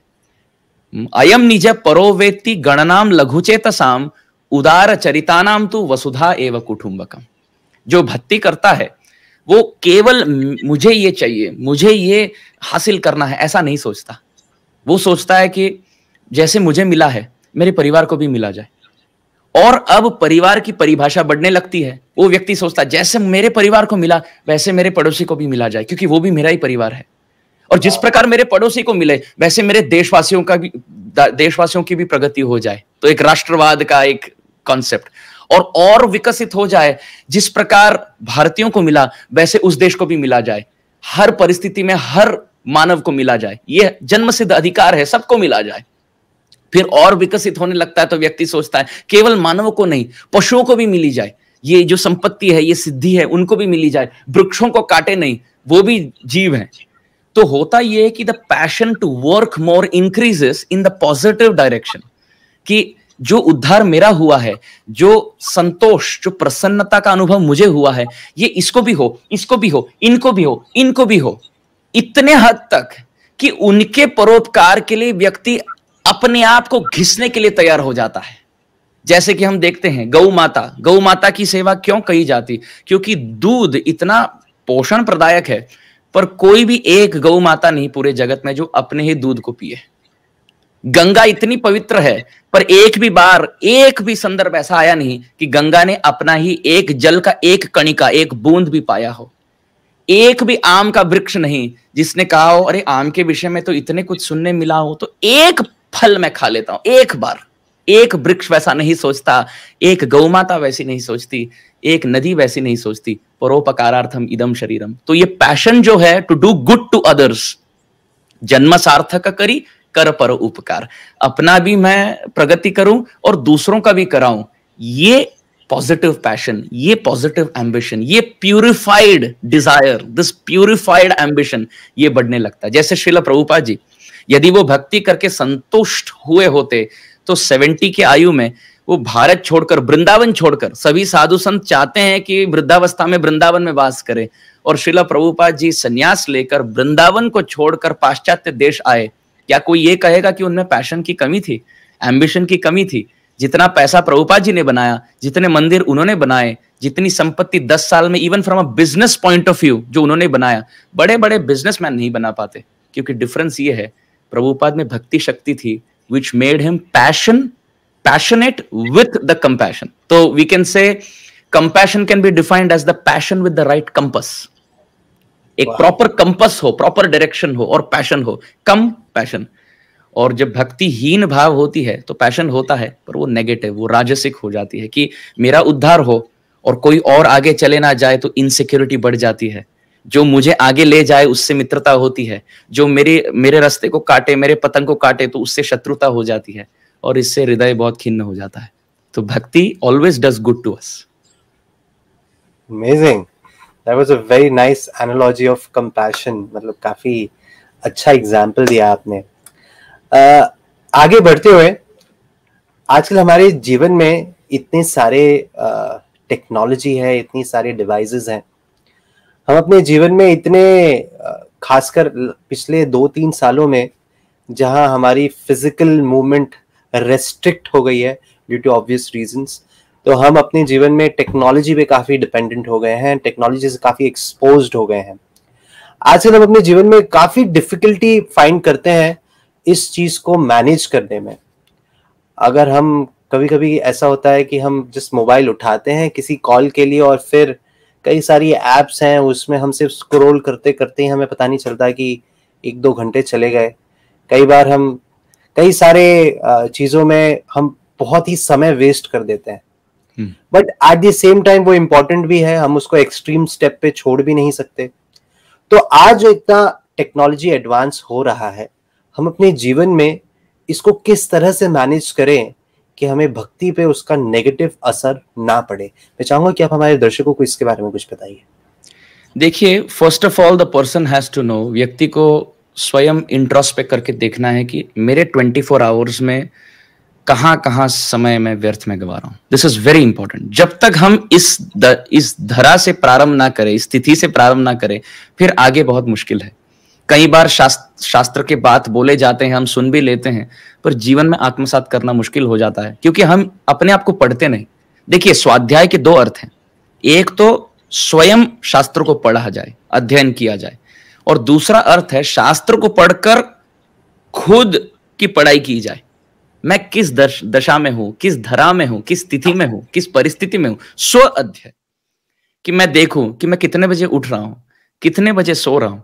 हम्म, अयम निज परो गणनाम लघुचेतसाम उदार चरितानाम तु वसुधा एवं कुटुंबकम जो भक्ति करता है वो केवल मुझे ये चाहिए मुझे ये हासिल करना है ऐसा नहीं सोचता वो सोचता है कि जैसे मुझे मिला है मेरे परिवार को भी मिला जाए और अब परिवार की परिभाषा बढ़ने लगती है वो व्यक्ति सोचता जैसे मेरे परिवार को मिला वैसे मेरे पड़ोसी को भी मिला जाए क्योंकि वो भी मेरा ही परिवार है और जिस हाँ। प्रकार मेरे पड़ोसी को मिले वैसे मेरे देशवासियों का भी देशवासियों की भी प्रगति हो जाए तो एक राष्ट्रवाद का एक कॉन्सेप्ट और और विकसित हो जाए जिस प्रकार भारतीयों को मिला वैसे उस देश को भी मिला जाए हर परिस्थिति में हर मानव को मिला जाए यह जन्म सिद्ध अधिकार है सबको मिला जाए फिर और विकसित होने लगता है तो व्यक्ति सोचता है केवल मानव को नहीं पशुओं को भी मिली जाए ये जो संपत्ति है ये सिद्धि है उनको भी मिली जाए वृक्षों को काटे नहीं वो भी जीव है तो होता यह है कि the passion to work more increases in the positive direction कि जो उद्धार मेरा हुआ है जो संतोष जो प्रसन्नता का अनुभव मुझे हुआ है ये इसको भी हो इसको भी हो इनको भी हो इनको भी हो इतने हद तक कि उनके परोपकार के लिए व्यक्ति अपने आप को घिसने के लिए तैयार हो जाता है जैसे कि हम देखते हैं गौ माता गौ माता की सेवा क्यों कही जाती क्योंकि दूध इतना पोषण प्रदायक है पर कोई भी एक गौ माता नहीं पूरे जगत में जो अपने ही दूध को पिए गंगा इतनी पवित्र है पर एक भी बार एक भी संदर्भ ऐसा आया नहीं कि गंगा ने अपना ही एक जल का एक कणिका एक बूंद भी पाया हो एक भी आम का वृक्ष नहीं जिसने कहा हो अरे आम के विषय में तो इतने कुछ सुनने मिला हो तो एक फल मैं खा लेता हूं एक बार एक वृक्ष वैसा नहीं सोचता एक गौमाता वैसी नहीं सोचती एक नदी वैसी नहीं सोचती परोपकारार्थम इदम शरीरम तो ये पैशन जो है to do good to others जन्म सार्थक करी कर पर उपकार अपना भी मैं प्रगति करूं और दूसरों का भी कराऊं ये पॉजिटिव पैशन ये पॉजिटिव एम्बिशन ये purified desire this purified ambition ये बढ़ने लगता है जैसे श्रीला प्रभुपा जी यदि वो भक्ति करके संतुष्ट हुए होते तो सेवेंटी के आयु में वो भारत छोड़कर वृंदावन छोड़कर सभी साधु संत चाहते हैं कि वृद्धावस्था में वृंदावन में वास करें और शिला प्रभुपाद जी संन्यास लेकर वृंदावन को छोड़कर पाश्चात्य देश आए क्या कोई ये कहेगा कि उनमें पैशन की कमी थी एम्बिशन की कमी थी जितना पैसा प्रभुपाद जी ने बनाया जितने मंदिर उन्होंने बनाए जितनी संपत्ति दस साल में even from a business point of view जो उन्होंने बनाया बड़े बड़े बिजनेसमैन नहीं बना पाते क्योंकि डिफरेंस ये है प्रभुपाद में भक्ति शक्ति थी which made him passion passionate with the compassion तो we can say compassion can be defined as the passion with the right compass एक प्रॉपर कंपस हो प्रॉपर डायरेक्शन हो और पैशन हो कम पैशन और जब भक्ति हीन भाव होती है तो पैशन होता है पर वो नेगेटिव वो राजसिक हो जाती है कि मेरा उद्धार हो और कोई और आगे चले ना जाए तो इनसिक्योरिटी बढ़ जाती है जो मुझे आगे ले जाए उससे मित्रता होती है जो मेरे मेरे रास्ते को काटे मेरे पतंग को काटे तो उससे शत्रुता हो जाती है और इससे हृदय बहुत खिन्न हो जाता है तो भक्ति always does good to us amazing that was a very nice analogy of compassion मतलब काफी अच्छा एग्जाम्पल दिया आपने uh, आगे बढ़ते हुए आजकल हमारे जीवन में इतने सारे टेक्नोलॉजी uh, है इतनी सारी डिवाइसेस हैं हम अपने जीवन में इतने खासकर पिछले दो तीन सालों में जहां हमारी फिजिकल मूवमेंट रेस्ट्रिक्ट हो गई है ड्यू टू ऑब्वियस रीजंस तो हम अपने जीवन में टेक्नोलॉजी पे काफ़ी डिपेंडेंट हो गए हैं टेक्नोलॉजी से काफ़ी एक्सपोज हो गए हैं आजकल हम अपने जीवन में काफ़ी डिफिकल्टी फाइंड करते हैं इस चीज़ को मैनेज करने में अगर हम कभी कभी ऐसा होता है कि हम जिस मोबाइल उठाते हैं किसी कॉल के लिए और फिर कई सारी एप्स हैं उसमें हम सिर्फ स्क्रोल करते करते ही हमें पता नहीं चलता कि एक दो घंटे चले गए कई बार हम कई सारे चीज़ों में हम बहुत ही समय वेस्ट कर देते हैं but at the same time वो इम्पोर्टेंट भी है हम उसको एक्सट्रीम स्टेप पे छोड़ भी नहीं सकते तो आज जो इतना टेक्नोलॉजी एडवांस हो रहा है हम अपने जीवन में इसको किस तरह से मैनेज करें कि हमें भक्ति पे उसका नेगेटिव असर ना पड़े मैं चाहूंगा कि आप हमारे दर्शकों को इसके बारे में कुछ बताइए देखिए first of all the person has to know व्यक्ति को स्वयं इंट्रोस्पेक्ट करके देखना है कि मेरे 24 फोर आवर्स में कहां कहां समय में व्यर्थ में गवा रहा हूं दिस इज वेरी इंपॉर्टेंट जब तक हम इस द, इस धरा से प्रारंभ ना करें स्थिति से प्रारंभ ना करें फिर आगे बहुत मुश्किल है कई बार शास्त्र शास्त्र के बात बोले जाते हैं हम सुन भी लेते हैं पर जीवन में आत्मसात करना मुश्किल हो जाता है क्योंकि हम अपने आप को पढ़ते नहीं देखिए स्वाध्याय के दो अर्थ हैं एक तो स्वयं शास्त्र को पढ़ा जाए अध्ययन किया जाए और दूसरा अर्थ है शास्त्र को पढ़कर खुद की पढ़ाई की जाए मैं किस दश, दशा में हूं किस धरा में हूं किस स्थिति में हूं किस परिस्थिति में हूं स्व अध्याय कि मैं देखूं कि मैं कितने बजे उठ रहा हूं कितने बजे सो रहा हूं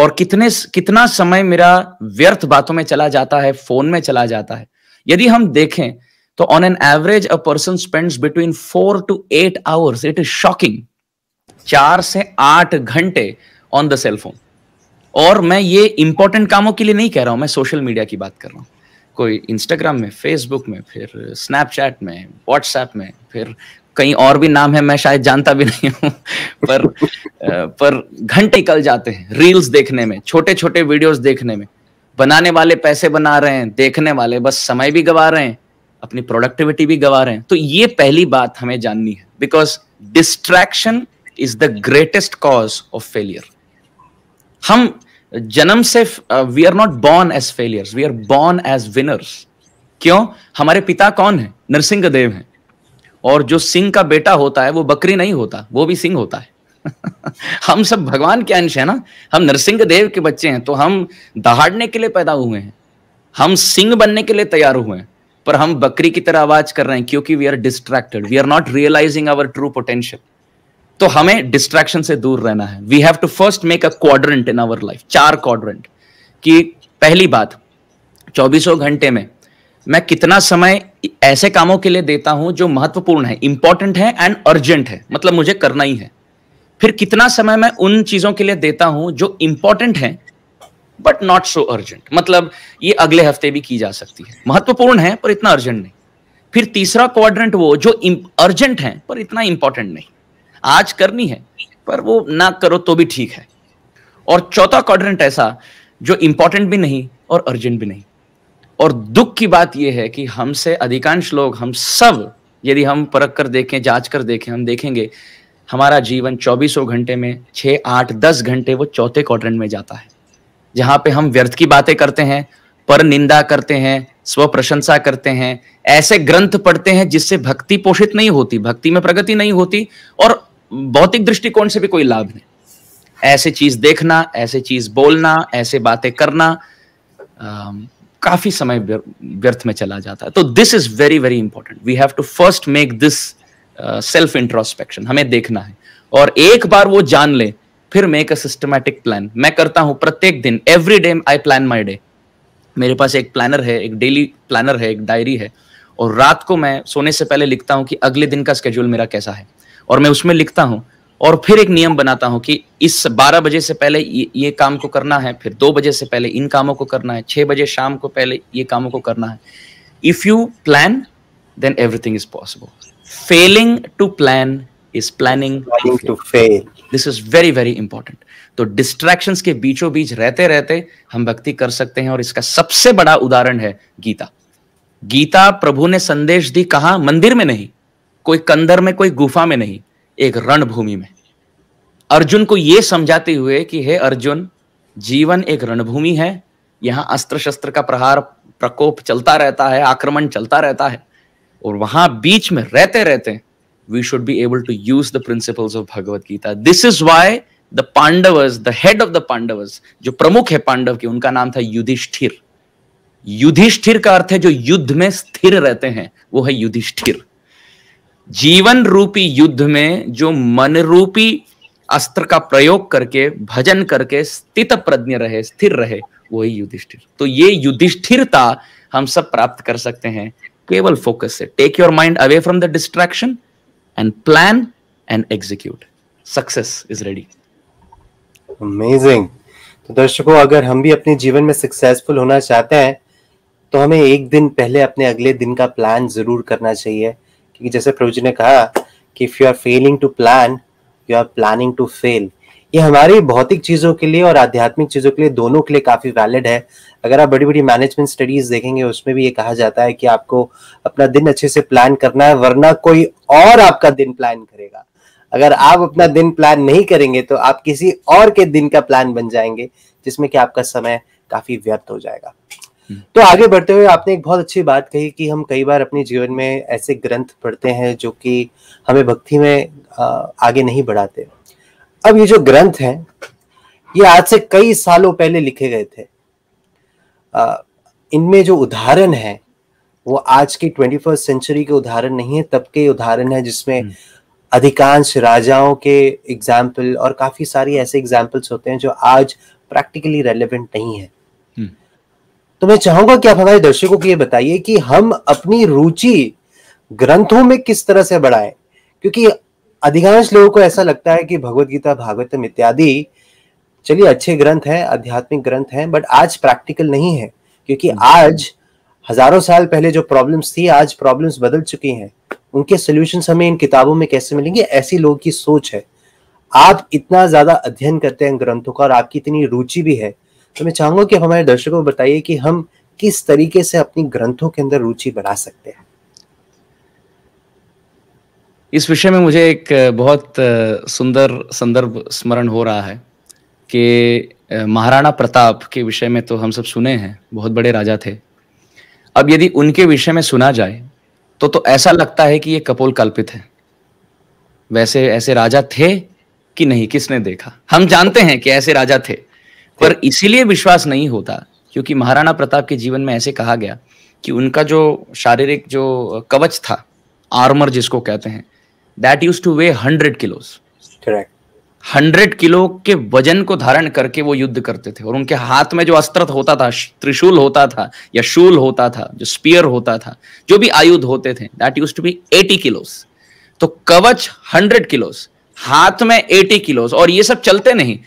और कितने कितना समय मेरा व्यर्थ बातों में चला जाता है फोन में चला जाता है यदि हम देखें तो on an average a person spends between four to eight hours it is shocking चार से आठ घंटे ऑन द सेलफोन और मैं ये इंपॉर्टेंट कामों के लिए नहीं कह रहा हूं मैं सोशल मीडिया की बात कर रहा हूं कोई इंस्टाग्राम में फेसबुक में फिर स्नैपचैट में व्हाट्सएप में फिर कहीं और भी नाम है मैं शायद जानता भी नहीं हूँ पर *laughs* पर घंटे निकल जाते हैं रील्स देखने में छोटे छोटे वीडियोस देखने में बनाने वाले पैसे बना रहे हैं देखने वाले बस समय भी गवा रहे हैं अपनी प्रोडक्टिविटी भी गवा रहे हैं तो ये पहली बात हमें जाननी है because distraction is the greatest cause of failure हम जन्म से we are not born as failures we are born as winners क्यों हमारे पिता कौन है नरसिंह देव हैं और जो सिंह का बेटा होता है वो बकरी नहीं होता वो भी सिंह होता है *laughs* हम सब भगवान के अंश है ना हम नरसिंह देव के बच्चे हैं तो हम दहाड़ने के लिए पैदा हुए हैं हम सिंह बनने के लिए तैयार हुए हैं पर हम बकरी की तरह आवाज कर रहे हैं क्योंकि we are distracted we are not realising our true potential तो हमें डिस्ट्रैक्शन से दूर रहना है we have to first make a quadrant in our life चार क्वाड्रेंट कि पहली बात चौबीसों घंटे में मैं कितना समय ऐसे कामों के लिए देता हूं जो महत्वपूर्ण है इंपॉर्टेंट है एंड अर्जेंट है मतलब मुझे करना ही है फिर कितना समय मैं उन चीजों के लिए देता हूं जो इंपॉर्टेंट है बट नॉट सो अर्जेंट मतलब ये अगले हफ्ते भी की जा सकती है महत्वपूर्ण है पर इतना अर्जेंट नहीं फिर तीसरा क्वाड्रेंट वो जो अर्जेंट है पर इतना इंपॉर्टेंट नहीं आज करनी है पर वो ना करो तो भी ठीक है और चौथा क्वाड्रेंट ऐसा जो इंपॉर्टेंट भी नहीं और अर्जेंट भी नहीं और दुख की बात यह है कि हमसे अधिकांश लोग हम सब यदि हम परख कर देखें जांच कर देखें हम देखेंगे हमारा जीवन चौबीसों घंटे में छः आठ दस घंटे वो चौथे क्वाड्रेंट में जाता है जहां पे हम व्यर्थ की बातें करते हैं पर निंदा करते हैं स्व प्रशंसा करते हैं ऐसे ग्रंथ पढ़ते हैं जिससे भक्ति पोषित नहीं होती भक्ति में प्रगति नहीं होती और भौतिक दृष्टिकोण से भी कोई लाभ नहीं ऐसे चीज देखना ऐसे चीज बोलना ऐसे बातें करना काफी समय व्यर्थ में चला जाता है तो this is very very important we have to first make this self introspection हमें देखना है और एक बार वो जान ले फिर मेक अ सिस्टमैटिक प्लान मैं करता हूं प्रत्येक दिन every day I plan my day मेरे पास एक प्लानर है एक डेली प्लानर है एक डायरी है और रात को मैं सोने से पहले लिखता हूं कि अगले दिन का स्केड्यूल मेरा कैसा है और मैं उसमें लिखता हूं और फिर एक नियम बनाता हूं कि इस 12 बजे से पहले ये, ये काम को करना है फिर दो बजे से पहले इन कामों को करना है 6 बजे शाम को पहले ये कामों को करना है if you plan then everything is possible failing to plan is planning to fail this is very very important तो डिस्ट्रैक्शंस के बीचों बीच रहते रहते हम भक्ति कर सकते हैं और इसका सबसे बड़ा उदाहरण है गीता गीता प्रभु ने संदेश दी कहा मंदिर में नहीं कोई कंदर में कोई गुफा में नहीं एक रणभूमि में अर्जुन को यह समझाते हुए कि हे अर्जुन जीवन एक रणभूमि है यहां अस्त्र शस्त्र का प्रहार प्रकोप चलता रहता है आक्रमण चलता रहता है और वहां बीच में रहते रहते we should be able to use the principles of Bhagavad Gita this is why the Pandavas the head of the Pandavas जो प्रमुख है पांडव के उनका नाम था युधिष्ठिर युधिष्ठिर का अर्थ है जो युद्ध में स्थिर रहते हैं वो है युधिष्ठिर जीवन रूपी युद्ध में जो मन रूपी अस्त्र का प्रयोग करके भजन करके स्थित प्रज्ञ रहे स्थिर रहे वही युधिष्ठिर तो ये युधिष्ठिरता हम सब प्राप्त कर सकते हैं केवल फोकस से take your mind away from the distraction and plan and execute success is ready amazing तो दर्शकों अगर हम भी अपने जीवन में सक्सेसफुल होना चाहते हैं तो हमें एक दिन पहले अपने अगले दिन का प्लान जरूर करना चाहिए क्योंकि जैसे प्रभु जी ने कहा कि if you are failing to plan you are planning to fail ये हमारी भौतिक चीज़ों के लिए और आध्यात्मिक चीज़ों के लिए दोनों के लिए काफ़ी वैलिड है अगर आप बड़ी बड़ी मैनेजमेंट स्टडीज़ देखेंगे उसमें भी ये कहा जाता है कि आपको अपना दिन अच्छे से प्लान करना है वरना कोई और आपका दिन प्लान करेगा अगर आप अपना दिन प्लान नहीं करेंगे तो आप किसी और के दिन का प्लान बन जाएंगे जिसमें कि आपका समय काफ़ी व्यर्थ हो जाएगा तो आगे बढ़ते हुए आपने एक बहुत अच्छी बात कही कि हम कई बार अपने जीवन में ऐसे ग्रंथ पढ़ते हैं जो कि हमें भक्ति में आगे नहीं बढ़ाते अब ये जो ग्रंथ हैं ये आज से कई सालों पहले लिखे गए थे इनमें जो उदाहरण है वो आज की ट्वेंटी फर्स्ट सेंचुरी के उदाहरण नहीं है तब के उदाहरण है जिसमें हम्म। अधिकांश राजाओं के एग्जाम्पल और काफी सारी ऐसे एग्जाम्पल्स होते हैं जो आज प्रैक्टिकली रेलिवेंट नहीं है तो मैं चाहूंगा कि आप हमारे दर्शकों को ये बताइए कि हम अपनी रुचि ग्रंथों में किस तरह से बढ़ाएं क्योंकि अधिकांश लोगों को ऐसा लगता है कि भगवत गीता भागवतम इत्यादि चलिए अच्छे ग्रंथ हैं आध्यात्मिक ग्रंथ हैं बट आज प्रैक्टिकल नहीं है क्योंकि हम्म। आज हजारों साल पहले जो प्रॉब्लम्स थी आज प्रॉब्लम्स बदल चुकी हैं उनके सोल्यूशन हमें इन किताबों में कैसे मिलेंगे ऐसी लोगों की सोच है आप इतना ज्यादा अध्ययन करते हैं ग्रंथों का और आपकी इतनी रुचि भी है तो मैं चाहूंगा कि हमारे दर्शकों को बताइए कि हम किस तरीके से अपनी ग्रंथों के अंदर रुचि बढ़ा सकते हैं इस विषय में मुझे एक बहुत सुंदर संदर्भ स्मरण हो रहा है कि महाराणा प्रताप के विषय में तो हम सब सुने हैं बहुत बड़े राजा थे अब यदि उनके विषय में सुना जाए तो तो ऐसा लगता है कि ये कपोल कल्पित है वैसे ऐसे राजा थे कि नहीं किसने देखा हम जानते हैं कि ऐसे राजा थे पर इसीलिए विश्वास नहीं होता क्योंकि महाराणा प्रताप के जीवन में ऐसे कहा गया कि उनका जो शारीरिक जो कवच था आर्मर जिसको कहते हैं that used to weigh hundred kilos correct hundred kilo के वजन को धारण करके वो युद्ध करते थे और उनके हाथ में जो अस्त्र होता था त्रिशूल होता था या शूल होता था जो स्पियर होता था जो भी आयुध होते थे that used to be eighty kilos तो कवच हंड्रेड किलोस हाथ में एटी किलोस और ये सब चलते नहीं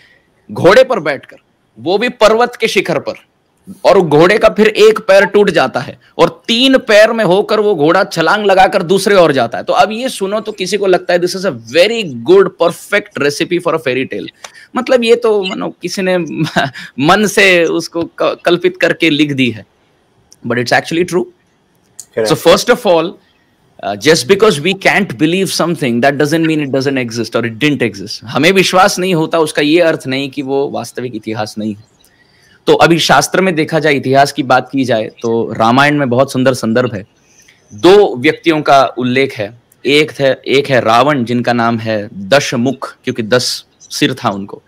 घोड़े पर बैठकर वो भी पर्वत के शिखर पर और घोड़े का फिर एक पैर टूट जाता है और तीन पैर में होकर वो घोड़ा छलांग लगाकर दूसरे ओर जाता है तो अब ये सुनो तो किसी को लगता है this is a very good perfect recipe for a fairy tale मतलब ये तो मानो किसी ने *laughs* मन से उसको कल्पित करके लिख दी है but it's actually true so first of all just because we can't believe something that doesn't mean it doesn't exist और इट डिंट एग्जिस्ट हमें विश्वास नहीं होता उसका ये अर्थ नहीं कि वो वास्तविक इतिहास नहीं है तो अभी शास्त्र में देखा जाए इतिहास की बात की जाए तो रामायण में बहुत सुंदर संदर्भ है दो व्यक्तियों का उल्लेख है एक है एक है रावण जिनका नाम है दशमुख क्योंकि दस सिर था उनको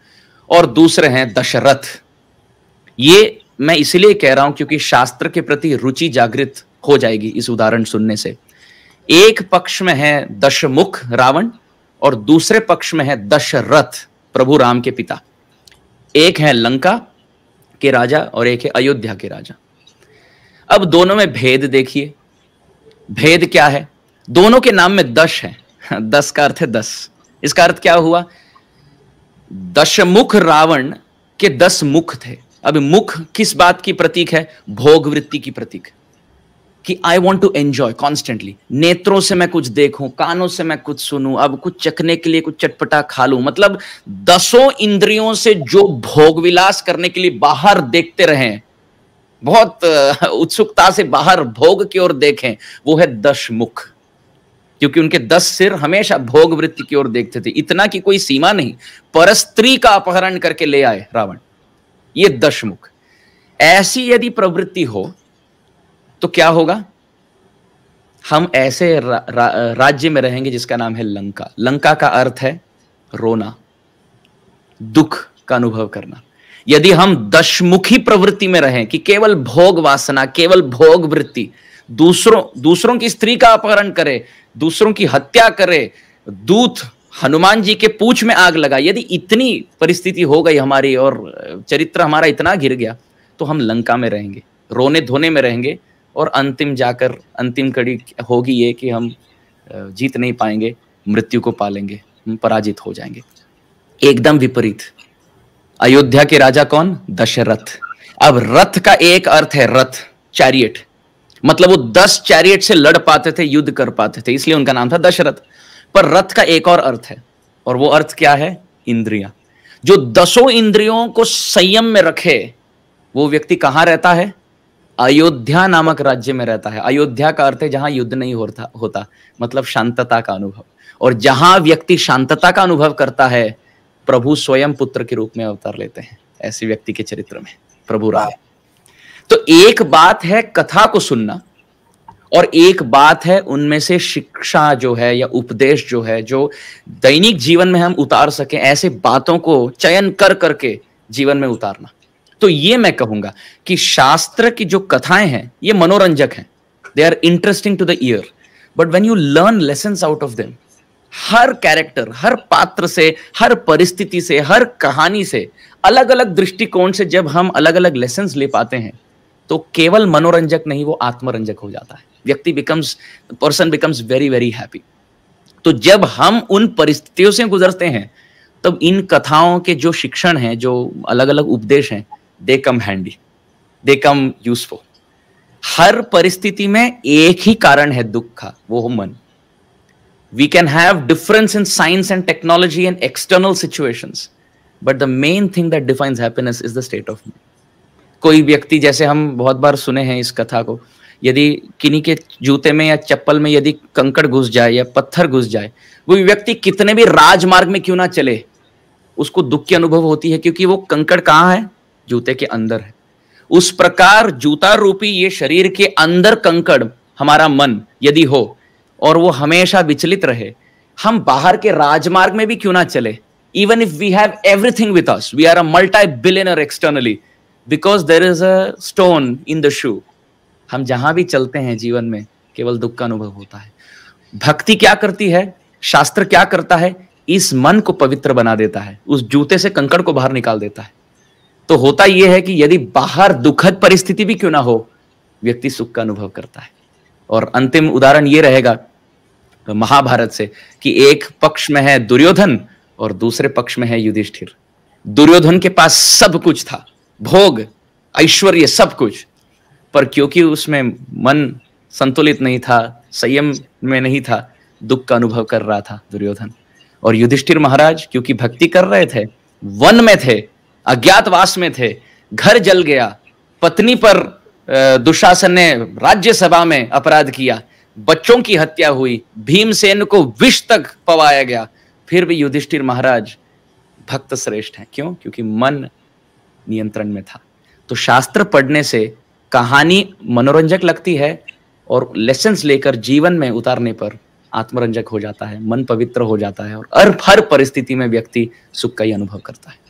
और दूसरे हैं दशरथ ये मैं इसलिए कह रहा हूं क्योंकि शास्त्र के प्रति रुचि जागृत हो जाएगी इस उदाहरण सुनने से एक पक्ष में है दशमुख रावण और दूसरे पक्ष में है दशरथ प्रभु राम के पिता एक है लंका के राजा और एक है अयोध्या के राजा अब दोनों में भेद देखिए भेद क्या है दोनों के नाम में दश है हाँ, दस का अर्थ है दस इसका अर्थ क्या हुआ दशमुख रावण के दस मुख थे अब मुख किस बात की प्रतीक है भोग वृत्ति की प्रतीक है कि I want to enjoy constantly नेत्रों से मैं कुछ देखूं कानों से मैं कुछ सुनू अब कुछ चखने के लिए कुछ चटपटा खा लू मतलब दसों इंद्रियों से जो भोग विलास करने के लिए बाहर देखते रहे बहुत उत्सुकता से बाहर भोग की ओर देखें वो है दशमुख क्योंकि उनके दस सिर हमेशा भोग वृत्ति की ओर देखते थे इतना कि कोई सीमा नहीं परस्त्री का अपहरण करके ले आए रावण ये दशमुख ऐसी यदि प्रवृत्ति हो तो क्या होगा हम ऐसे रा, रा, राज्य में रहेंगे जिसका नाम है लंका लंका का अर्थ है रोना दुख का अनुभव करना यदि हम दशमुखी प्रवृत्ति में रहें कि केवल भोग वासना केवल भोग वृत्ति दूसरों दूसरों की स्त्री का अपहरण करे दूसरों की हत्या करे दूत हनुमान जी के पूछ में आग लगा यदि इतनी परिस्थिति हो गई हमारी और चरित्र हमारा इतना गिर गया तो हम लंका में रहेंगे रोने धोने में रहेंगे और अंतिम जाकर अंतिम कड़ी होगी ये कि हम जीत नहीं पाएंगे मृत्यु को पालेंगे हम पराजित हो जाएंगे एकदम विपरीत अयोध्या के राजा कौन दशरथ अब रथ का एक अर्थ है रथ चैरियट मतलब वो दस चैरियट से लड़ पाते थे युद्ध कर पाते थे इसलिए उनका नाम था दशरथ पर रथ का एक और अर्थ है और वो अर्थ क्या है इंद्रिया जो दसों इंद्रियों को संयम में रखे वो व्यक्ति कहां रहता है अयोध्या नामक राज्य में रहता है अयोध्या का अर्थ है जहां युद्ध नहीं होता होता मतलब शांतता का अनुभव और जहां व्यक्ति शांतता का अनुभव करता है प्रभु स्वयं पुत्र के रूप में अवतार लेते हैं ऐसे व्यक्ति के चरित्र में प्रभु राय तो एक बात है कथा को सुनना और एक बात है उनमें से शिक्षा जो है या उपदेश जो है जो दैनिक जीवन में हम उतार सके ऐसे बातों को चयन कर करके जीवन में उतारना तो ये मैं कहूंगा कि शास्त्र की जो कथाएं हैं ये मनोरंजक हैं they are interesting to the ear but when you learn lesson out of them हर कैरेक्टर हर पात्र से हर परिस्थिति से हर कहानी से अलग अलग दृष्टिकोण से जब हम अलग अलग लेसन ले पाते हैं तो केवल मनोरंजक नहीं वो आत्मरंजक हो जाता है व्यक्ति becomes person becomes very very happy तो जब हम उन परिस्थितियों से गुजरते हैं तब इन कथाओं के जो शिक्षण हैं जो अलग अलग उपदेश हैं they come handy they come useful हर परिस्थिति में एक ही कारण है दुख का वो हो मन we can have difference in science and technology and external situation but the main thing that defines happiness is the state of mind कोई व्यक्ति जैसे हम बहुत बार सुने हैं इस कथा को यदि किन्हीं के जूते में या चप्पल में यदि कंकड़ घुस जाए या पत्थर घुस जाए वो व्यक्ति कितने भी राजमार्ग में क्यों ना चले उसको दुख की अनुभव होती है क्योंकि वो कंकड़ कहाँ है जूते के अंदर है उस प्रकार जूता रूपी ये शरीर के अंदर कंकड़ हमारा मन यदि हो और वो हमेशा विचलित रहे हम बाहर के राजमार्ग में भी क्यों ना चले even if we have everything with us we are a multi billionaire externally because there is a stone in the shoe हम जहां भी चलते हैं जीवन में केवल दुख का अनुभव होता है भक्ति क्या करती है शास्त्र क्या करता है इस मन को पवित्र बना देता है उस जूते से कंकड़ को बाहर निकाल देता है तो होता यह है कि यदि बाहर दुखद परिस्थिति भी क्यों ना हो व्यक्ति सुख का अनुभव करता है और अंतिम उदाहरण ये रहेगा महाभारत से कि एक पक्ष में है दुर्योधन और दूसरे पक्ष में है युधिष्ठिर दुर्योधन के पास सब कुछ था भोग ऐश्वर्य सब कुछ पर क्योंकि उसमें मन संतुलित नहीं था संयम में नहीं था दुख का अनुभव कर रहा था दुर्योधन और युधिष्ठिर महाराज क्योंकि भक्ति कर रहे थे वन में थे अज्ञातवास में थे घर जल गया पत्नी पर दुशासन ने राज्यसभा में अपराध किया बच्चों की हत्या हुई भीमसेन को विष तक पवाया गया फिर भी युधिष्ठिर महाराज भक्त श्रेष्ठ हैं क्यों क्योंकि मन नियंत्रण में था तो शास्त्र पढ़ने से कहानी मनोरंजक लगती है और लेसन्स लेकर जीवन में उतारने पर आत्मरंजक हो जाता है मन पवित्र हो जाता है और हर हर परिस्थिति में व्यक्ति सुख का ही अनुभव करता है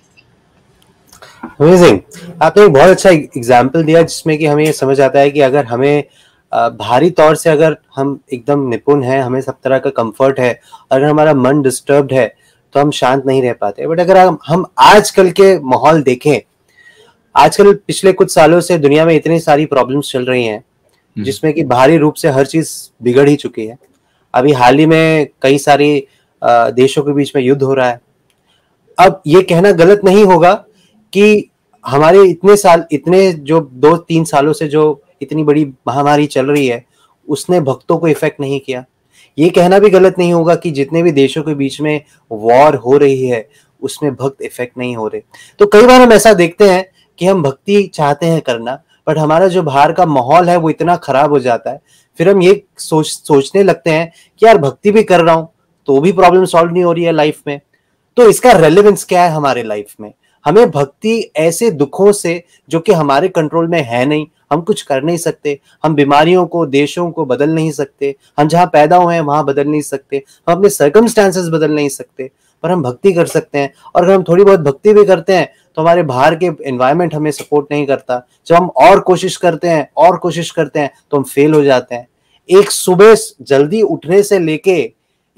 अमेजिंग आपने एक बहुत अच्छा एग्जाम्पल दिया जिसमें कि हमें ये समझ आता है कि अगर हमें भारी तौर से अगर हम एकदम निपुण हैं हमें सब तरह का कंफर्ट है अगर हमारा मन डिस्टर्ब है तो हम शांत नहीं रह पाते बट अगर हम आजकल के माहौल देखें आजकल पिछले कुछ सालों से दुनिया में इतनी सारी प्रॉब्लम्स चल रही हैं हम्म। जिसमें कि भारी रूप से हर चीज बिगड़ ही चुकी है अभी हाल ही में कई सारी देशों के बीच में युद्ध हो रहा है अब ये कहना गलत नहीं होगा कि हमारे इतने साल इतने जो दो तीन सालों से जो इतनी बड़ी महामारी चल रही है उसने भक्तों को इफेक्ट नहीं किया ये कहना भी गलत नहीं होगा कि जितने भी देशों के बीच में वॉर हो रही है उसमें भक्त इफेक्ट नहीं हो रहे तो कई बार हम ऐसा देखते हैं कि हम भक्ति चाहते हैं करना बट हमारा जो बाहर का माहौल है वो इतना खराब हो जाता है फिर हम ये सोच सोचने लगते हैं कि यार भक्ति भी कर रहा हूं तो भी प्रॉब्लम सॉल्व नहीं हो रही है लाइफ में तो इसका रेलिवेंस क्या है हमारे लाइफ में हमें भक्ति ऐसे दुखों से जो कि हमारे कंट्रोल में है नहीं हम कुछ कर नहीं सकते हम बीमारियों को देशों को बदल नहीं सकते हम जहाँ पैदा हुए हैं वहाँ बदल नहीं सकते हम अपने सर्कमस्टांसेस बदल नहीं सकते पर हम भक्ति कर सकते हैं और अगर हम थोड़ी बहुत भक्ति भी करते हैं तो हमारे बाहर के एनवायरमेंट हमें सपोर्ट नहीं करता जब हम और कोशिश करते हैं और कोशिश करते हैं तो हम फेल हो जाते हैं एक सुबह जल्दी उठने से लेके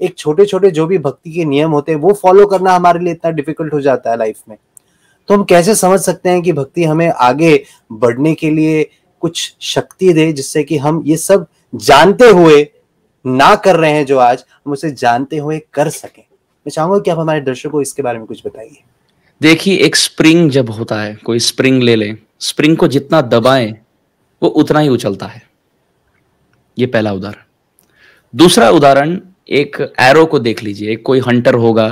एक छोटे छोटे जो भी भक्ति के नियम होते हैं वो फॉलो करना हमारे लिए इतना डिफिकल्ट हो जाता है लाइफ में तो हम कैसे समझ सकते हैं कि भक्ति हमें आगे बढ़ने के लिए कुछ शक्ति दे जिससे कि हम ये सब जानते हुए ना कर रहे हैं जो आज हम उसे जानते हुए कर सकें मैं चाहूंगा कि आप हमारे दर्शकों को इसके बारे में कुछ बताइए देखिए एक स्प्रिंग जब होता है कोई स्प्रिंग ले लें स्प्रिंग को जितना दबाएं वो उतना ही उछलता है ये पहला उदाहरण दूसरा उदाहरण एक एरो को देख लीजिए कोई हंटर होगा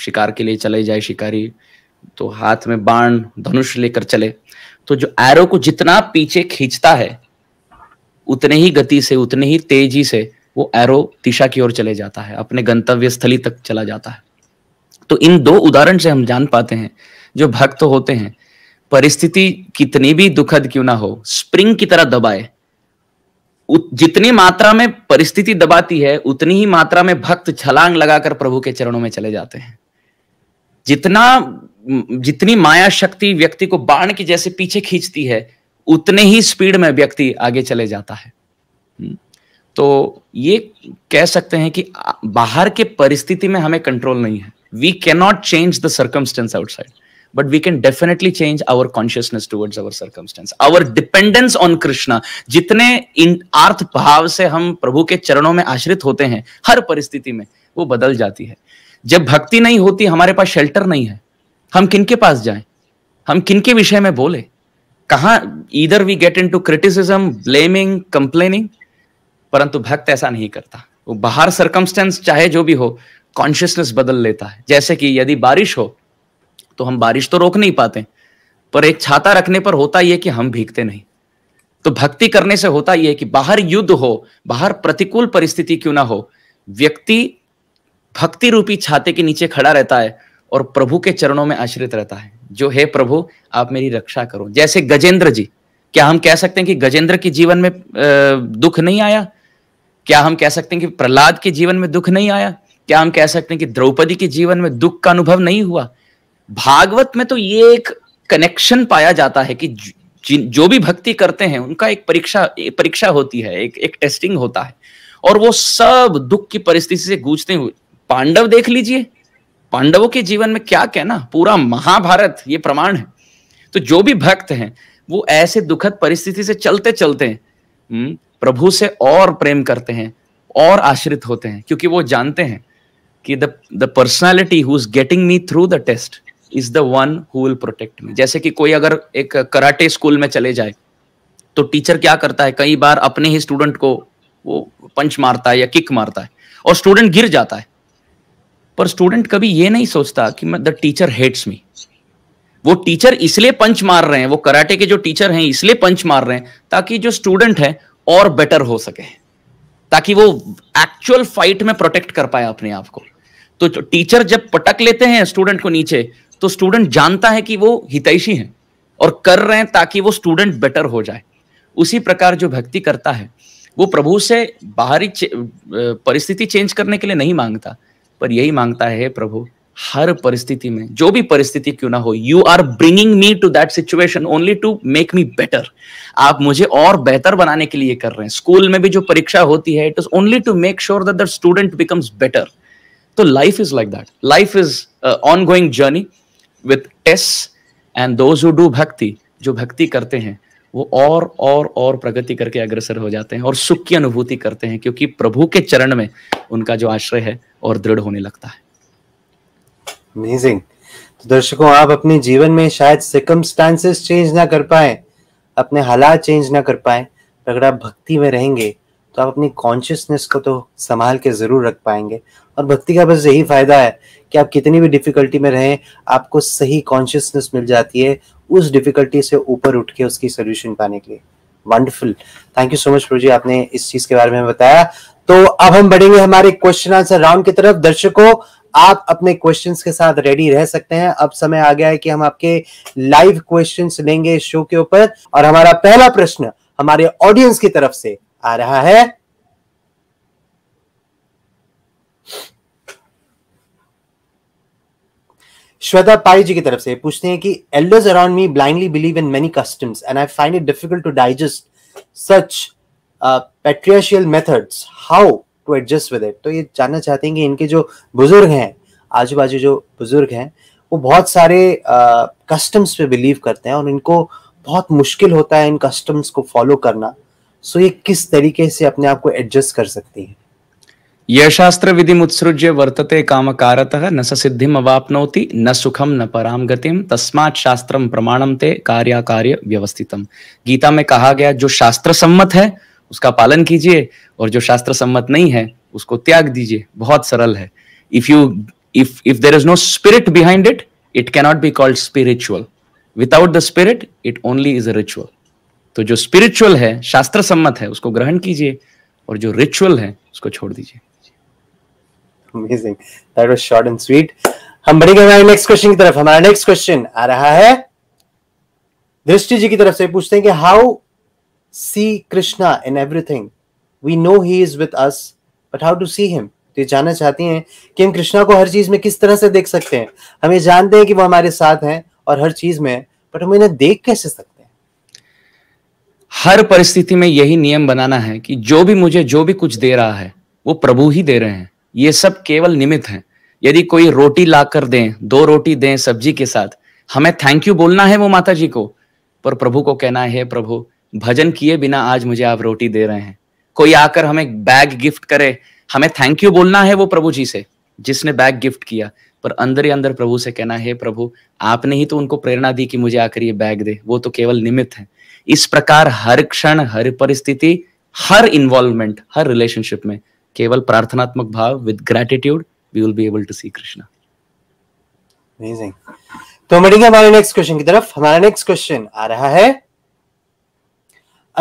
शिकार के लिए चले जाए शिकारी तो हाथ में बाण धनुष लेकर चले तो जो एरो को जितना पीछे खींचता है उतने ही गति से उतने ही तेजी से वो एरो दिशा की ओर चले जाता है अपने गंतव्य स्थली तक चला जाता है तो इन दो उदाहरण से हम जान पाते हैं जो भक्त होते हैं परिस्थिति कितनी भी दुखद क्यों ना हो स्प्रिंग की तरह दबाए जितनी मात्रा में परिस्थिति दबाती है उतनी ही मात्रा में भक्त छलांग लगाकर प्रभु के चरणों में चले जाते हैं जितना जितनी माया शक्ति व्यक्ति को बाण की जैसे पीछे खींचती है उतने ही स्पीड में व्यक्ति आगे चले जाता है हम्म। तो ये कह सकते हैं कि बाहर के परिस्थिति में हमें कंट्रोल नहीं है we can not change the circumstance outside but we can definitely change our consciousness towards our circumstance our dependence on Krishna जितने इन आर्थ भाव से हम प्रभु के चरणों में आश्रित होते हैं हर परिस्थिति में वो बदल जाती है जब भक्ति नहीं होती हमारे पास शेल्टर नहीं है हम किन के पास जाए हम किन के विषय में बोले कहा इधर we get into criticism blaming complaining परंतु भक्त ऐसा नहीं करता वो बाहर सर्कमस्टेंस चाहे जो भी हो कॉन्शियसनेस बदल लेता है जैसे कि यदि बारिश हो तो हम बारिश तो रोक नहीं पाते पर एक छाता रखने पर होता यह कि हम भीगते नहीं तो भक्ति करने से होता यह कि बाहर युद्ध हो बाहर प्रतिकूल परिस्थिति क्यों ना हो व्यक्ति भक्ति रूपी छाते के नीचे खड़ा रहता है और प्रभु के चरणों में आश्रित रहता है जो हे प्रभु आप मेरी रक्षा करो जैसे गजेंद्र जी क्या हम कह सकते हैं कि गजेंद्र के जीवन में दुख नहीं आया क्या हम कह सकते हैं कि प्रहलाद के जीवन में दुख नहीं आया क्या हम कह सकते हैं कि द्रौपदी के जीवन में दुख का अनुभव नहीं हुआ भागवत में तो ये एक कनेक्शन पाया जाता है कि जो भी भक्ति करते हैं उनका एक परीक्षा परीक्षा होती है एक एक टेस्टिंग होता है और वो सब दुख की परिस्थिति से गूंजते हुए पांडव देख लीजिए पांडवों के जीवन में क्या कहना पूरा महाभारत ये प्रमाण है तो जो भी भक्त हैं वो ऐसे दुखद परिस्थिति से चलते चलते हम्म, प्रभु से और प्रेम करते हैं और आश्रित होते हैं क्योंकि वो जानते हैं कि the the personality who is getting me through the test is the one who will protect me जैसे कि कोई अगर एक कराटे स्कूल में चले जाए तो टीचर क्या करता है कई बार अपने ही स्टूडेंट को वो पंच मारता है या किक मारता है और स्टूडेंट गिर जाता है पर स्टूडेंट कभी ये नहीं सोचता कि मैं द टीचर हेट्स मी वो टीचर इसलिए पंच मार रहे हैं वो कराटे के जो टीचर हैं इसलिए पंच मार रहे हैं ताकि जो स्टूडेंट है और बेटर हो सके ताकि वो एक्चुअल फाइट में प्रोटेक्ट कर पाए अपने आप को तो टीचर जब पटक लेते हैं स्टूडेंट को नीचे तो स्टूडेंट जानता है कि वो हितैषी है और कर रहे हैं ताकि वो स्टूडेंट बेटर हो जाए उसी प्रकार जो भक्ति करता है वो प्रभु से बाहरी चे, परिस्थिति चेंज करने के लिए नहीं मांगता पर यही मांगता है प्रभु हर परिस्थिति में जो भी परिस्थिति क्यों ना हो you are bringing me to that situation only to make me better आप मुझे और बेहतर बनाने के लिए कर रहे हैं स्कूल में भी जो परीक्षा होती है it is only to make sure that the student becomes better तो life is like that life is ongoing journey with test and those who do bhakti जो भक्ति करते हैं वो और और और प्रगति करके अग्रसर हो जाते हैं और सुख की अनुभूति करते हैं क्योंकि प्रभु के चरण में उनका जो आश्रय है और दृढ़ होने लगता है अमेजिंग तो दर्शकों आप अपने जीवन में शायद सिकमस्टांसेस चेंज ना कर पाए अपने हालात चेंज ना कर पाए अगर आप भक्ति में रहेंगे तो आप अपनी कॉन्शियसनेस को तो संभाल के ज़रूर रख पाएंगे और भक्ति का बस यही फायदा है कि आप कितनी भी डिफिकल्टी में रहें आपको सही कॉन्शियसनेस मिल जाती है उस डिफिकल्टी से ऊपर उठ के उसकी सोल्यूशन पाने के लिए wonderful thank you so much प्रोजी आपने इस चीज के बारे में बताया तो अब हम बढ़ेंगे हमारे क्वेश्चन आंसर राउंड की तरफ दर्शकों आप अपने क्वेश्चंस के साथ रेडी रह सकते हैं अब समय आ गया है कि हम आपके लाइव क्वेश्चंस लेंगे इस शो के ऊपर और हमारा पहला प्रश्न हमारे ऑडियंस की तरफ से आ रहा है श्वेता पाई जी की तरफ से पूछते हैं कि elders around me blindly believe in many customs and I find it difficult to digest such patriarchal methods how to adjust with it तो ये जानना चाहते हैं कि इनके जो बुजुर्ग हैं आजू बाजू जो बुजुर्ग हैं वो बहुत सारे कस्टम्स uh, पे बिलीव करते हैं और इनको बहुत मुश्किल होता है इन कस्टम्स को फॉलो करना सो so ये किस तरीके से अपने आप को एडजस्ट कर सकती हैं शास्त्र विधि मुत्सृज्य वर्तते काम कारत न स सिद्धिम अवापनोति न सुखम न पराम गतिम तस्मात प्रमाणम ते कार्याकार्य व्यवस्थितम गीता में कहा गया जो शास्त्र सम्मत है उसका पालन कीजिए और जो शास्त्र सम्मत नहीं है उसको त्याग दीजिए बहुत सरल है if you if if there is no spirit behind it it cannot be called spiritual without the spirit it only is a ritual तो जो स्पिरिचुअल है शास्त्र सम्मत है उसको ग्रहण कीजिए और जो रिचुअल है उसको छोड़ दीजिए amazing that was short and sweet हम बढ़ेंगे हमारे नेक्स्ट क्वेश्चन की तरफ हमारा नेक्स्ट क्वेश्चन आ रहा है दृष्टि जी की तरफ से पूछते हैं कि how see Krishna in everything we know he is with us but how to see him तो ये जानना चाहती हैं कि हम कृष्णा को हर चीज में किस तरह से देख सकते हैं हम ये जानते हैं कि वो हमारे साथ हैं और हर चीज में बट हम इन्हें देख कैसे सकते हैं हर परिस्थिति में यही नियम बनाना है कि जो भी मुझे जो भी कुछ दे रहा है वो प्रभु ही दे रहे हैं ये सब केवल निमित्त है यदि कोई रोटी ला कर दें दो रोटी दें सब्जी के साथ हमें थैंक यू बोलना है वो माता जी को पर प्रभु को कहना है प्रभु भजन किए बिना आज मुझे आप रोटी दे रहे हैं कोई आकर हमें बैग गिफ्ट करे हमें थैंक यू बोलना है वो प्रभु जी से जिसने बैग गिफ्ट किया पर अंदर ही अंदर प्रभु से कहना है प्रभु आपने ही तो उनको प्रेरणा दी कि मुझे आकर ये बैग दे वो तो केवल निमित्त है इस प्रकार हर क्षण हर परिस्थिति हर इन्वॉल्वमेंट हर रिलेशनशिप में केवल प्रार्थनात्मक भाव with gratitude we will be able to see Krishna amazing तो बढ़ेंगे हमारे नेक्स्ट क्वेश्चन की तरफ हमारा नेक्स्ट क्वेश्चन आ रहा है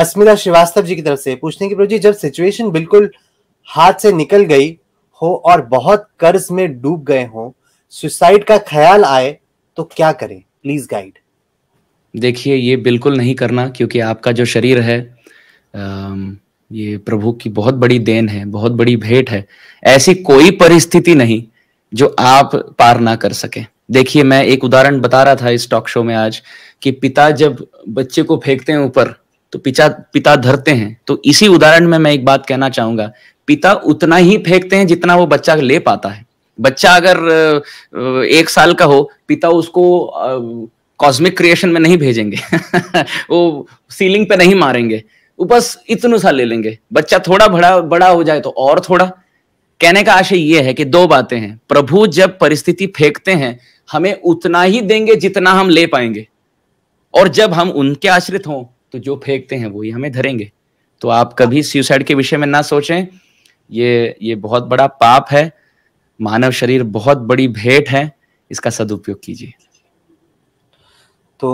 अस्मिता श्रीवास्तव जी की तरफ से पूछने की प्रभु जब सिचुएशन बिल्कुल हाथ से निकल गई हो और बहुत कर्ज में डूब गए हो सुसाइड का ख्याल आए तो क्या करें प्लीज गाइड देखिए ये बिल्कुल नहीं करना क्योंकि आपका जो शरीर है आम, ये प्रभु की बहुत बड़ी देन है बहुत बड़ी भेंट है ऐसी कोई परिस्थिति नहीं जो आप पार ना कर सके देखिए मैं एक उदाहरण बता रहा था इस टॉक शो में आज कि पिता जब बच्चे को फेंकते हैं ऊपर तो पिता पिता धरते हैं तो इसी उदाहरण में मैं एक बात कहना चाहूंगा पिता उतना ही फेंकते हैं जितना वो बच्चा ले पाता है बच्चा अगर एक साल का हो पिता उसको कॉस्मिक क्रिएशन में नहीं भेजेंगे *laughs* वो सीलिंग पे नहीं मारेंगे बस इतना सा ले लेंगे बच्चा थोड़ा बड़ा बड़ा हो जाए तो और थोड़ा कहने का आशय यह है कि दो बातें हैं प्रभु जब परिस्थिति फेंकते हैं हमें उतना ही देंगे जितना हम ले पाएंगे और जब हम उनके आश्रित हों तो जो फेंकते हैं वही हमें धरेंगे तो आप कभी सुसाइड के विषय में ना सोचें ये ये बहुत बड़ा पाप है मानव शरीर बहुत बड़ी भेंट है इसका सदुपयोग कीजिए तो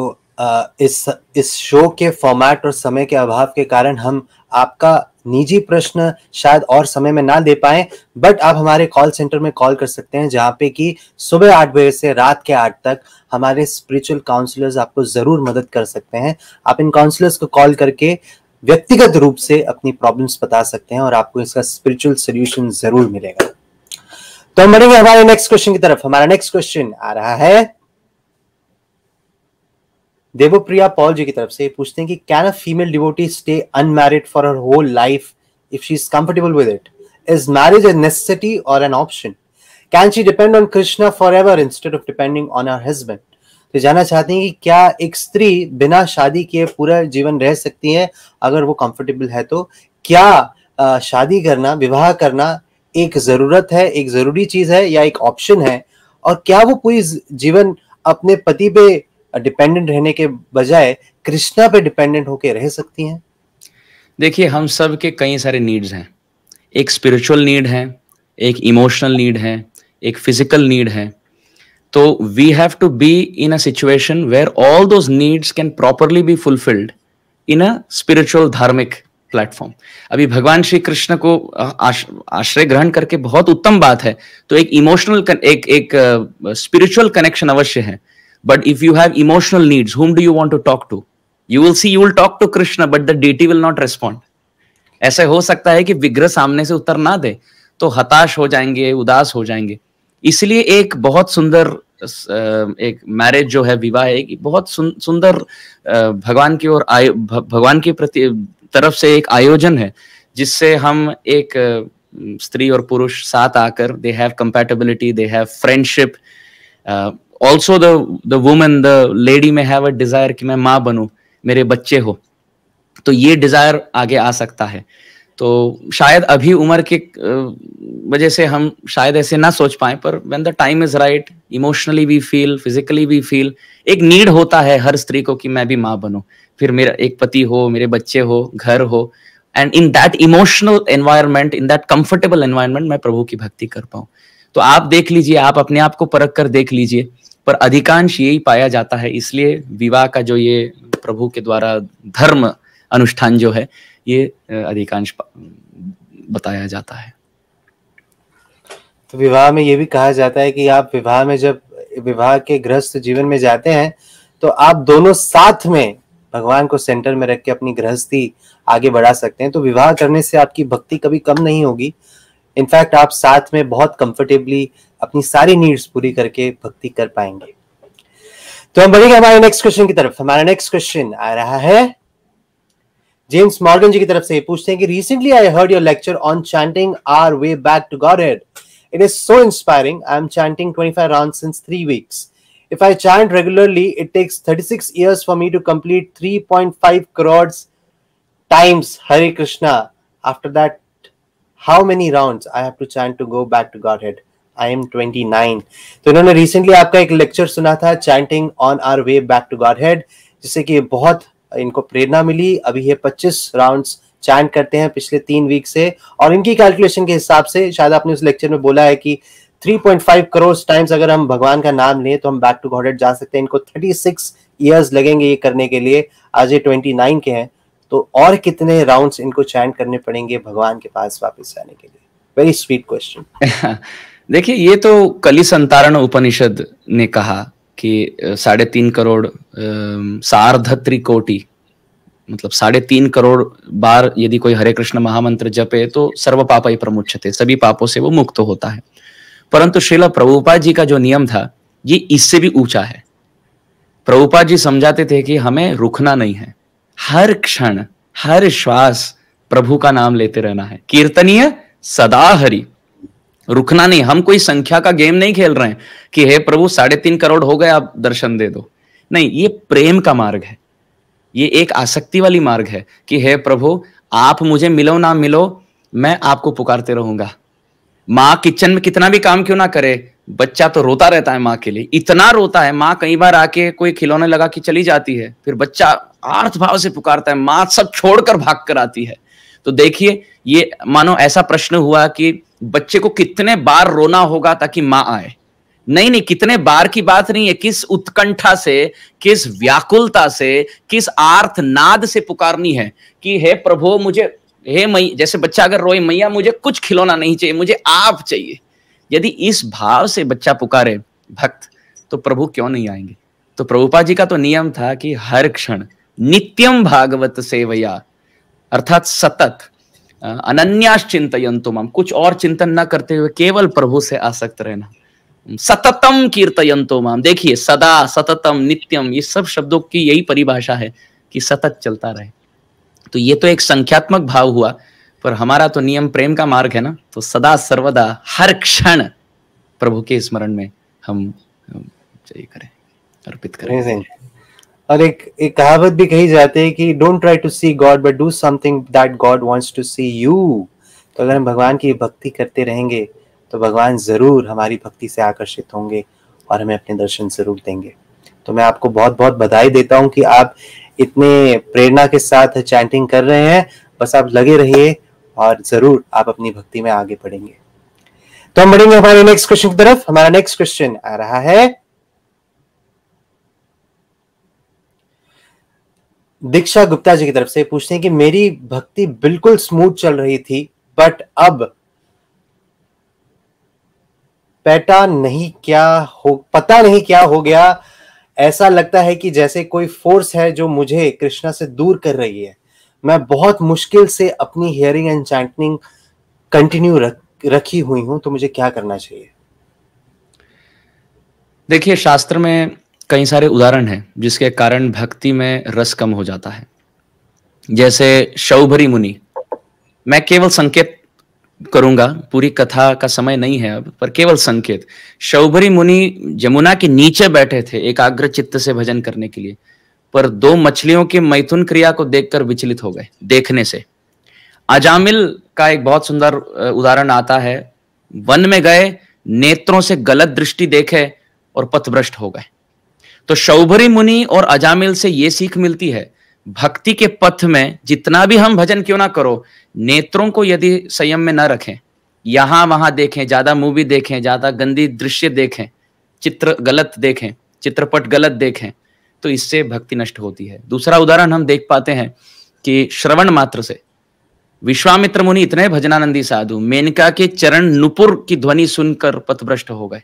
इस इस शो के फॉर्मेट और समय के अभाव के कारण हम आपका निजी प्रश्न शायद और समय में ना दे पाए बट आप हमारे कॉल सेंटर में कॉल कर सकते हैं जहाँ पे कि सुबह आठ बजे से रात के आठ तक हमारे स्पिरिचुअल काउंसलर्स आपको ज़रूर मदद कर सकते हैं आप इन काउंसलर्स को कॉल करके व्यक्तिगत रूप से अपनी प्रॉब्लम्स बता सकते हैं और आपको इसका स्पिरिचुअल सोल्यूशन ज़रूर मिलेगा तो हम बढ़ेंगे हमारे नेक्स्ट क्वेश्चन की तरफ हमारा नेक्स्ट क्वेश्चन आ रहा है देवप्रिया पॉल जी की तरफ से पूछते हैं कि can a female devotee stay unmarried for her whole life if she is comfortable with it is marriage a necessity और an option can she depend on Krishna forever instead of depending on her husband तो जानना चाहते हैं कि क्या एक स्त्री बिना शादी किए पूरा जीवन रह सकती है अगर वो कंफर्टेबल है तो क्या शादी करना विवाह करना एक जरूरत है एक जरूरी चीज है या एक ऑप्शन है और क्या वो पूरी जीवन अपने पति पे डिपेंडेंट रहने के बजाय कृष्णा पे डिपेंडेंट होके रह सकती हैं देखिए हम सब के कई सारे नीड्स हैं एक स्पिरिचुअल नीड है एक इमोशनल नीड है एक फिजिकल नीड है तो we have to be in a situation where all those needs can properly be fulfilled in a spiritual धार्मिक प्लेटफॉर्म अभी भगवान श्री कृष्ण को आश्रय ग्रहण करके बहुत उत्तम बात है तो एक इमोशनल एक एक स्पिरिचुअल कनेक्शन अवश्य है But if you have emotional needs, whom do you want to talk to? You will see, you will talk to Krishna, but the deity will not respond. ऐसे हो सकता है कि विग्रह सामने से उत्तर ना दे तो हताश हो जाएंगे उदास हो जाएंगे इसलिए एक बहुत सुंदर एक मैरिज जो है विवाह है कि बहुत सुंदर भगवान की ओर भगवान के प्रति तरफ से एक आयोजन है जिससे हम एक स्त्री और पुरुष साथ आकर they have compatibility they have friendship also the women the lady may have a desire कि मैं माँ बनू मेरे बच्चे हो तो ये डिजायर आगे आ सकता है तो शायद अभी उम्र के वजह से हम शायद ऐसे ना सोच पाए पर when the time is right emotionally भी फील फिजिकली भी फील एक नीड होता है हर स्त्री को कि मैं भी माँ बनू फिर मेरा एक पति हो मेरे बच्चे हो घर हो and in that emotional environment in that comfortable environment मैं प्रभु की भक्ति कर पाऊँ तो आप देख लीजिए आप अपने आप को परख कर देख लीजिए पर अधिकांश यही पाया जाता है इसलिए विवाह का जो ये प्रभु के द्वारा धर्म अनुष्ठान जो है ये अधिकांश बताया जाता है तो विवाह में ये भी कहा जाता है कि आप विवाह में जब विवाह के ग्रस्त जीवन में जाते हैं तो आप दोनों साथ में भगवान को सेंटर में रख के अपनी गृहस्थी आगे बढ़ा सकते हैं तो विवाह करने से आपकी भक्ति कभी कम नहीं होगी इनफैक्ट आप साथ में बहुत कंफर्टेबली अपनी सारी नीड्स पूरी करके भक्ति कर पाएंगे तो हम बढ़ेंगे हमारे नेक्स्ट क्वेश्चन की तरफ हमारा नेक्स्ट क्वेश्चन आ रहा है जेम्स मॉर्गन जी की तरफ से पूछते हैं कि recently I heard your lecture on chanting our way back to Godhead it is so inspiring I am chanting 25 round since three weeks regularly it takes thirty six years for me to complete three point five crore times Hare Krishna after that how many round I have to chant to go back to Godhead I am twenty nine तो इन्होंने recently आपका एक lecture सुना था chanting on our way back to Godhead जिससे कि बहुत इनको प्रेरणा मिली अभी ये पच्चीस राउंड्स चैंट करते हैं पिछले तीन वीक से और इनकी कैलकुलेशन के हिसाब से शायद आपने उस लेक्चर में बोला है कि 3.5 करोड़ टाइम्स अगर हम भगवान का नाम लें तो हम बैक टू गॉड हेड जा सकते हैं इनको 36 इयर्स लगेंगे ये करने के लिए आज ये 29 के हैं तो और कितने राउंड्स इनको चैंट करने पड़ेंगे भगवान के पास वापस जाने के लिए वेरी स्वीट क्वेश्चन देखिए ये तो कली संतारण उपनिषद ने कहा कि साढ़े तीन करोड़ सार्ध त्रिकोटि मतलब साढ़े तीन करोड़ बार यदि कोई हरे कृष्ण महामंत्र जपे तो सर्व पाप ही थे सभी पापों से वो मुक्त होता है परंतु शिला प्रभुपा जी का जो नियम था ये इससे भी ऊंचा है प्रभुपा जी समझाते थे कि हमें रुकना नहीं है हर क्षण हर श्वास प्रभु का नाम लेते रहना है कीर्तनीय सदा हरि रुकना नहीं हम कोई संख्या का गेम नहीं खेल रहे हैं कि हे प्रभु साढ़े तीन करोड़ हो गए आप दर्शन दे दो नहीं ये प्रेम का मार्ग है ये एक आसक्ति वाली मार्ग है कि हे प्रभु आप मुझे मिलो ना मिलो मैं आपको पुकारते रहूंगा माँ किचन में कितना भी काम क्यों ना करे बच्चा तो रोता रहता है माँ के लिए इतना रोता है माँ कई बार आके कोई खिलौने लगा के चली जाती है फिर बच्चा आर्थ भाव से पुकारता है माँ सब छोड़कर भाग कर आती है तो देखिए ये मानो ऐसा प्रश्न हुआ कि बच्चे को कितने बार रोना होगा ताकि माँ आए नहीं नहीं कितने बार की बात नहीं है किस उत्कंठा से किस व्याकुलता से किस आर्थ नाद से पुकारनी है कि हे प्रभु मुझे हे मई जैसे बच्चा अगर रोए मैया मुझे कुछ खिलौना नहीं चाहिए मुझे आप चाहिए यदि इस भाव से बच्चा पुकारे भक्त तो प्रभु क्यों नहीं आएंगे तो प्रभुपा जी का तो नियम था कि हर क्षण नित्यम भागवत सेवया अर्थात सतत अनन्यास चिंतयंतु मम कुछ और चिंतन न करते हुए केवल प्रभु से आसक्त रहना सततम कीर्तयंतो माम देखिए सदा सततम नित्यम ये सब शब्दों की यही परिभाषा है कि सतत चलता रहे तो ये तो एक संख्यात्मक भाव हुआ पर हमारा तो नियम प्रेम का मार्ग है ना तो सदा सर्वदा हर क्षण प्रभु के स्मरण में हम जय करें अर्पित करें और एक एक कहावत भी कही जाती है कि don't try to see God but do something that God wants to see you तो अगर हम भगवान की भक्ति करते रहेंगे तो भगवान ज़रूर हमारी भक्ति से आकर्षित होंगे और हमें अपने दर्शन ज़रूर देंगे तो मैं आपको बहुत बहुत बधाई देता हूँ कि आप इतने प्रेरणा के साथ चैंटिंग कर रहे हैं बस आप लगे रहिए और जरूर आप अपनी भक्ति में आगे बढ़ेंगे तो हम बढ़ेंगे हमारे नेक्स्ट क्वेश्चन की तरफ हमारा नेक्स्ट क्वेश्चन आ रहा है दीक्षा गुप्ता जी की तरफ से पूछते हैं कि मेरी भक्ति बिल्कुल स्मूथ चल रही थी बट अब पैटा नहीं क्या हो पता नहीं क्या हो गया ऐसा लगता है कि जैसे कोई फोर्स है जो मुझे कृष्णा से दूर कर रही है मैं बहुत मुश्किल से अपनी हियरिंग एंड चैंटनिंग कंटिन्यू रखी हुई हूं तो मुझे क्या करना चाहिए देखिए शास्त्र में कई सारे उदाहरण हैं जिसके कारण भक्ति में रस कम हो जाता है जैसे शौभरी मुनि मैं केवल संकेत करूंगा पूरी कथा का समय नहीं है अब पर केवल संकेत शौभरी मुनि यमुना के नीचे बैठे थे एकाग्र चित्त से भजन करने के लिए पर दो मछलियों की मैथुन क्रिया को देखकर विचलित हो गए देखने से अजामिल का एक बहुत सुंदर उदाहरण आता है वन में गए नेत्रों से गलत दृष्टि देखे और पथभ्रष्ट हो गए तो शौभरी मुनि और अजामिल से ये सीख मिलती है भक्ति के पथ में जितना भी हम भजन क्यों ना करो नेत्रों को यदि संयम में न रखें यहां वहां देखें ज्यादा मूवी देखें ज्यादा गंदी दृश्य देखें चित्र गलत देखें चित्रपट गलत देखें तो इससे भक्ति नष्ट होती है दूसरा उदाहरण हम देख पाते हैं कि श्रवण मात्र से विश्वामित्र मुनि इतने भजनानंदी साधु मेनका के चरण नुपुर की ध्वनि सुनकर पथभ्रष्ट हो गए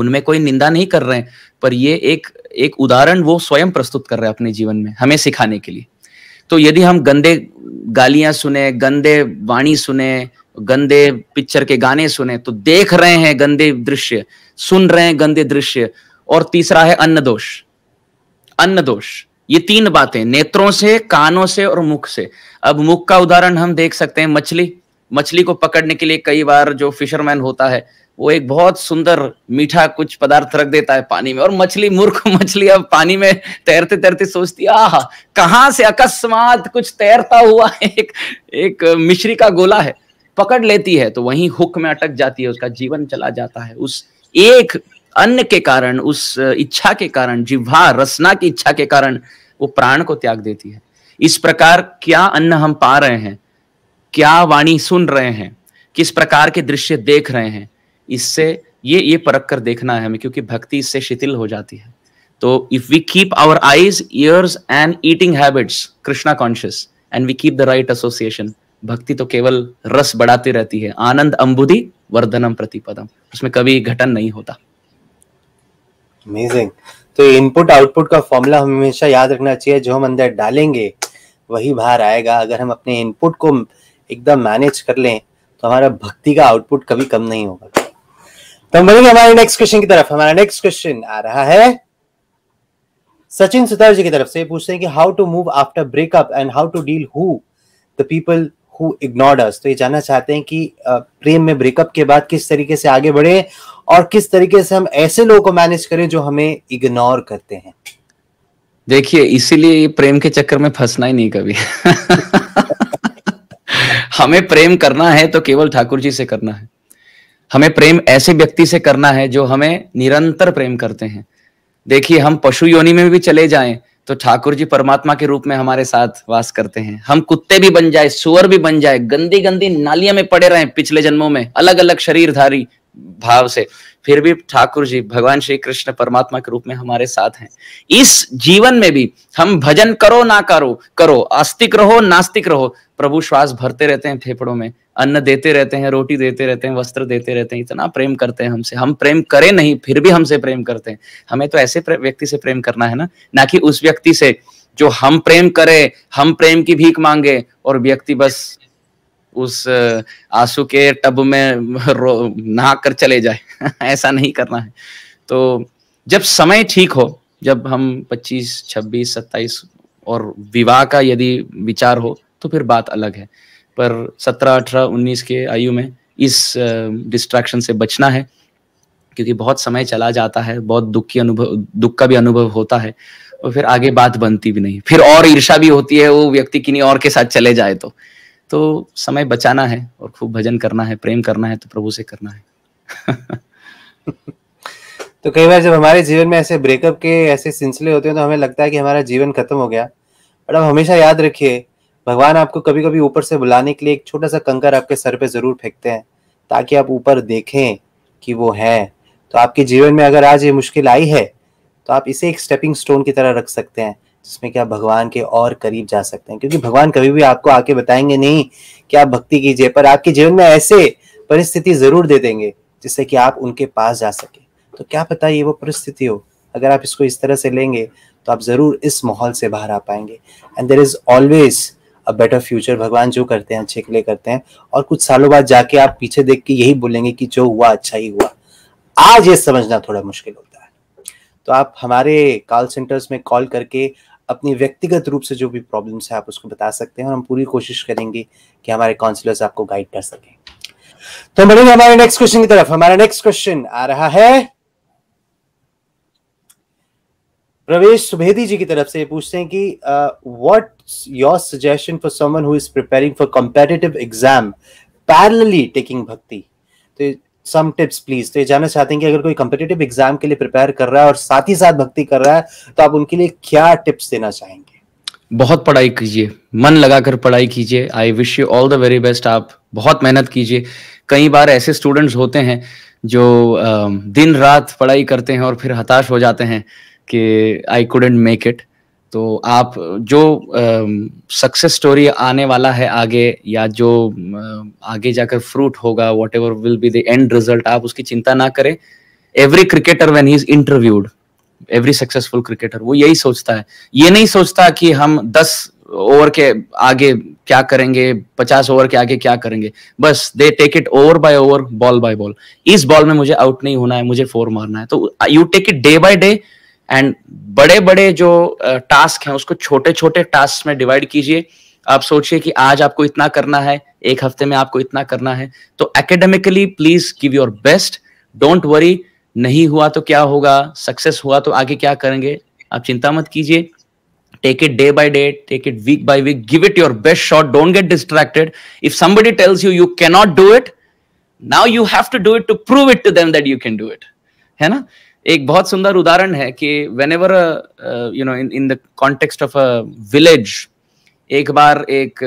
उनमें कोई निंदा नहीं कर रहे हैं पर ये एक एक उदाहरण वो स्वयं प्रस्तुत कर रहे हैं अपने जीवन में हमें सिखाने के लिए तो यदि हम गंदे गालियां सुने गंदे वाणी सुने गंदे पिक्चर के गाने सुने तो देख रहे हैं गंदे दृश्य सुन रहे हैं गंदे दृश्य और तीसरा है अन्न दोष अन्न दोष ये तीन बातें नेत्रों से कानों से और मुख से अब मुख का उदाहरण हम देख सकते हैं मछली मछली को पकड़ने के लिए कई बार जो फिशरमैन होता है वो एक बहुत सुंदर मीठा कुछ पदार्थ रख देता है पानी में और मछली मूर्ख मछली अब पानी में तैरते तैरते सोचती आह कहाँ से अकस्मात कुछ तैरता हुआ एक एक मिश्री का गोला है पकड़ लेती है तो वहीं हुक में अटक जाती है उसका जीवन चला जाता है उस एक अन्न के कारण उस इच्छा के कारण जिह्वा रसना की इच्छा के कारण वो प्राण को त्याग देती है इस प्रकार क्या अन्न हम पा रहे हैं क्या वाणी सुन रहे हैं किस प्रकार के दृश्य देख रहे हैं इससे ये ये परख कर देखना है हमें क्योंकि भक्ति इससे शिथिल हो जाती है तो if we keep our eyes ears and eating habits Krishna conscious and we keep the right association bhakti तो केवल रस बढ़ाती रहती है आनंद अंबुदी वर्धनम प्रतिपदम उसमें कभी घटन नहीं होता अमेजिंग तो इनपुट आउटपुट का फॉर्मूला हमेशा याद रखना चाहिए जो हम अंदर डालेंगे वही बाहर आएगा अगर हम अपने इनपुट को एकदम मैनेज कर लें तो हमारा भक्ति का आउटपुट कभी कम नहीं होगा तो हम बढ़ेंगे हमारे नेक्स्ट क्वेश्चन की तरफ हमारा नेक्स्ट क्वेश्चन आ रहा है सचिन सुतार जी की तरफ से पूछते हैं कि how to move after breakup and how to deal who the people who ignored us तो ये जानना चाहते हैं कि प्रेम में ब्रेकअप के बाद किस तरीके से आगे बढ़े और किस तरीके से हम ऐसे लोगों को मैनेज करें जो हमें इग्नोर करते हैं देखिए इसीलिए प्रेम के चक्कर में फंसना ही नहीं कभी हमें प्रेम करना है तो केवल ठाकुर जी से करना है हमें प्रेम ऐसे व्यक्ति से करना है जो हमें निरंतर प्रेम करते हैं देखिए हम पशु योनि में भी चले जाएं तो ठाकुर जी परमात्मा के रूप में हमारे साथ वास करते हैं हम कुत्ते भी बन जाए सुअर भी बन जाए गंदी गंदी नालियां में पड़े रहे पिछले जन्मों में अलग अलग शरीरधारी भाव से फिर भी ठाकुर जी भगवान श्री कृष्ण परमात्मा के रूप में हमारे साथ हैं इस जीवन में भी हम भजन करो ना करो करो आस्तिक रहो नास्तिक रहो प्रभु श्वास भरते रहते हैं फेफड़ों में अन्न देते रहते हैं रोटी देते रहते हैं वस्त्र देते रहते हैं इतना प्रेम करते हैं हमसे हम प्रेम करें नहीं फिर भी हमसे प्रेम करते हैं हमें तो ऐसे व्यक्ति से प्रेम करना है ना ना कि उस व्यक्ति से जो हम प्रेम करे हम प्रेम की भीख मांगे और व्यक्ति बस उस आंसू के टब में नहा कर चले जाए *laughs* ऐसा नहीं करना है तो जब समय ठीक हो जब हम 25, 26, 27 और विवाह का यदि विचार हो तो फिर बात अलग है पर 17, 18, 19 के आयु में इस डिस्ट्रैक्शन से बचना है क्योंकि बहुत समय चला जाता है बहुत दुख की अनुभव दुख का भी अनुभव होता है और फिर आगे बात बनती भी नहीं फिर और ईर्षा भी होती है वो व्यक्ति किन्हीं और के साथ चले जाए तो तो समय बचाना है और खूब भजन करना है प्रेम करना है तो प्रभु से करना है *laughs* तो कई बार जब हमारे जीवन में ऐसे ब्रेकअप के ऐसे सिलसिले होते हैं तो हमें लगता है कि हमारा जीवन खत्म हो गया बट अब हमेशा याद रखिए भगवान आपको कभी कभी ऊपर से बुलाने के लिए एक छोटा सा कंकर आपके सर पे जरूर फेंकते हैं ताकि आप ऊपर देखें कि वो है तो आपके जीवन में अगर आज ये मुश्किल आई है तो आप इसे एक स्टेपिंग स्टोन की तरह रख सकते हैं जिसमें कि आप भगवान के और करीब जा सकते हैं क्योंकि भगवान कभी भी आपको आके बताएंगे नहीं कि आप भक्ति कीजिए पर आपके जीवन में ऐसे परिस्थिति जरूर दे देंगे जिससे कि आप उनके पास जा सके तो क्या पता ये वो परिस्थिति हो अगर आप इसको इस तरह से लेंगे तो आप ज़रूर इस माहौल से बाहर आ पाएंगे and there is always a better future भगवान जो करते हैं अच्छे के लिए करते हैं और कुछ सालों बाद जाके आप पीछे देख के यही बोलेंगे कि जो हुआ अच्छा ही हुआ आज ये समझना थोड़ा मुश्किल होता है तो आप हमारे कॉल सेंटर्स में कॉल करके अपनी व्यक्तिगत रूप से जो भी प्रॉब्लम्स है आप उसको बता सकते हैं और हम पूरी कोशिश करेंगे कि हमारे काउंसिलर्स आपको गाइड कर सकें तो बढ़ेंगे हमारे नेक्स्ट क्वेश्चन की तरफ हमारा नेक्स्ट क्वेश्चन आ रहा है प्रवेश सुभेदी जी की तरफ से पूछते हैं कि what your suggestion for someone who is preparing for competitive exam parallelly taking bhakti तो सम टिप्स प्लीज तो ये जानना चाहते हैं कि अगर कोई कम्पिटेटिव एग्जाम के लिए प्रिपेयर कर रहा है और साथ ही साथ भक्ति कर रहा है तो आप उनके लिए क्या टिप्स देना चाहेंगे बहुत पढ़ाई कीजिए मन लगाकर पढ़ाई कीजिए I wish you all the very best आप बहुत मेहनत कीजिए कई बार ऐसे स्टूडेंट्स होते हैं जो दिन रात पढ़ाई करते हैं और फिर हताश हो जाते हैं कि आई कुडेंट मेक इट तो आप जो सक्सेस स्टोरी आने वाला है आगे या जो आगे जाकर फ्रूट होगा whatever will be the end result आप उसकी चिंता ना करें every cricketer when he is interviewed every successful cricketer वो यही सोचता है ये नहीं सोचता कि हम दस ओवर के आगे क्या करेंगे पचास ओवर के आगे क्या करेंगे बस they take it over by over ball by ball इस बॉल में मुझे आउट नहीं होना है मुझे फोर मारना है तो you take it day by day and बड़े बड़े जो टास्क हैं उसको छोटे छोटे टास्क में डिवाइड कीजिए आप सोचिए कि आज आपको इतना करना है एक हफ्ते में आपको इतना करना है तो academically please give your best don't worry नहीं हुआ तो क्या होगा सक्सेस हुआ तो आगे क्या करेंगे आप चिंता मत कीजिए take it day by day take it week by week give it your best short don't get distracted if somebody tells you you cannot do it now you have to do it to prove it to them that you can do it है ना एक बहुत सुंदर उदाहरण है कि whenever you know in in the context of a village एक बार एक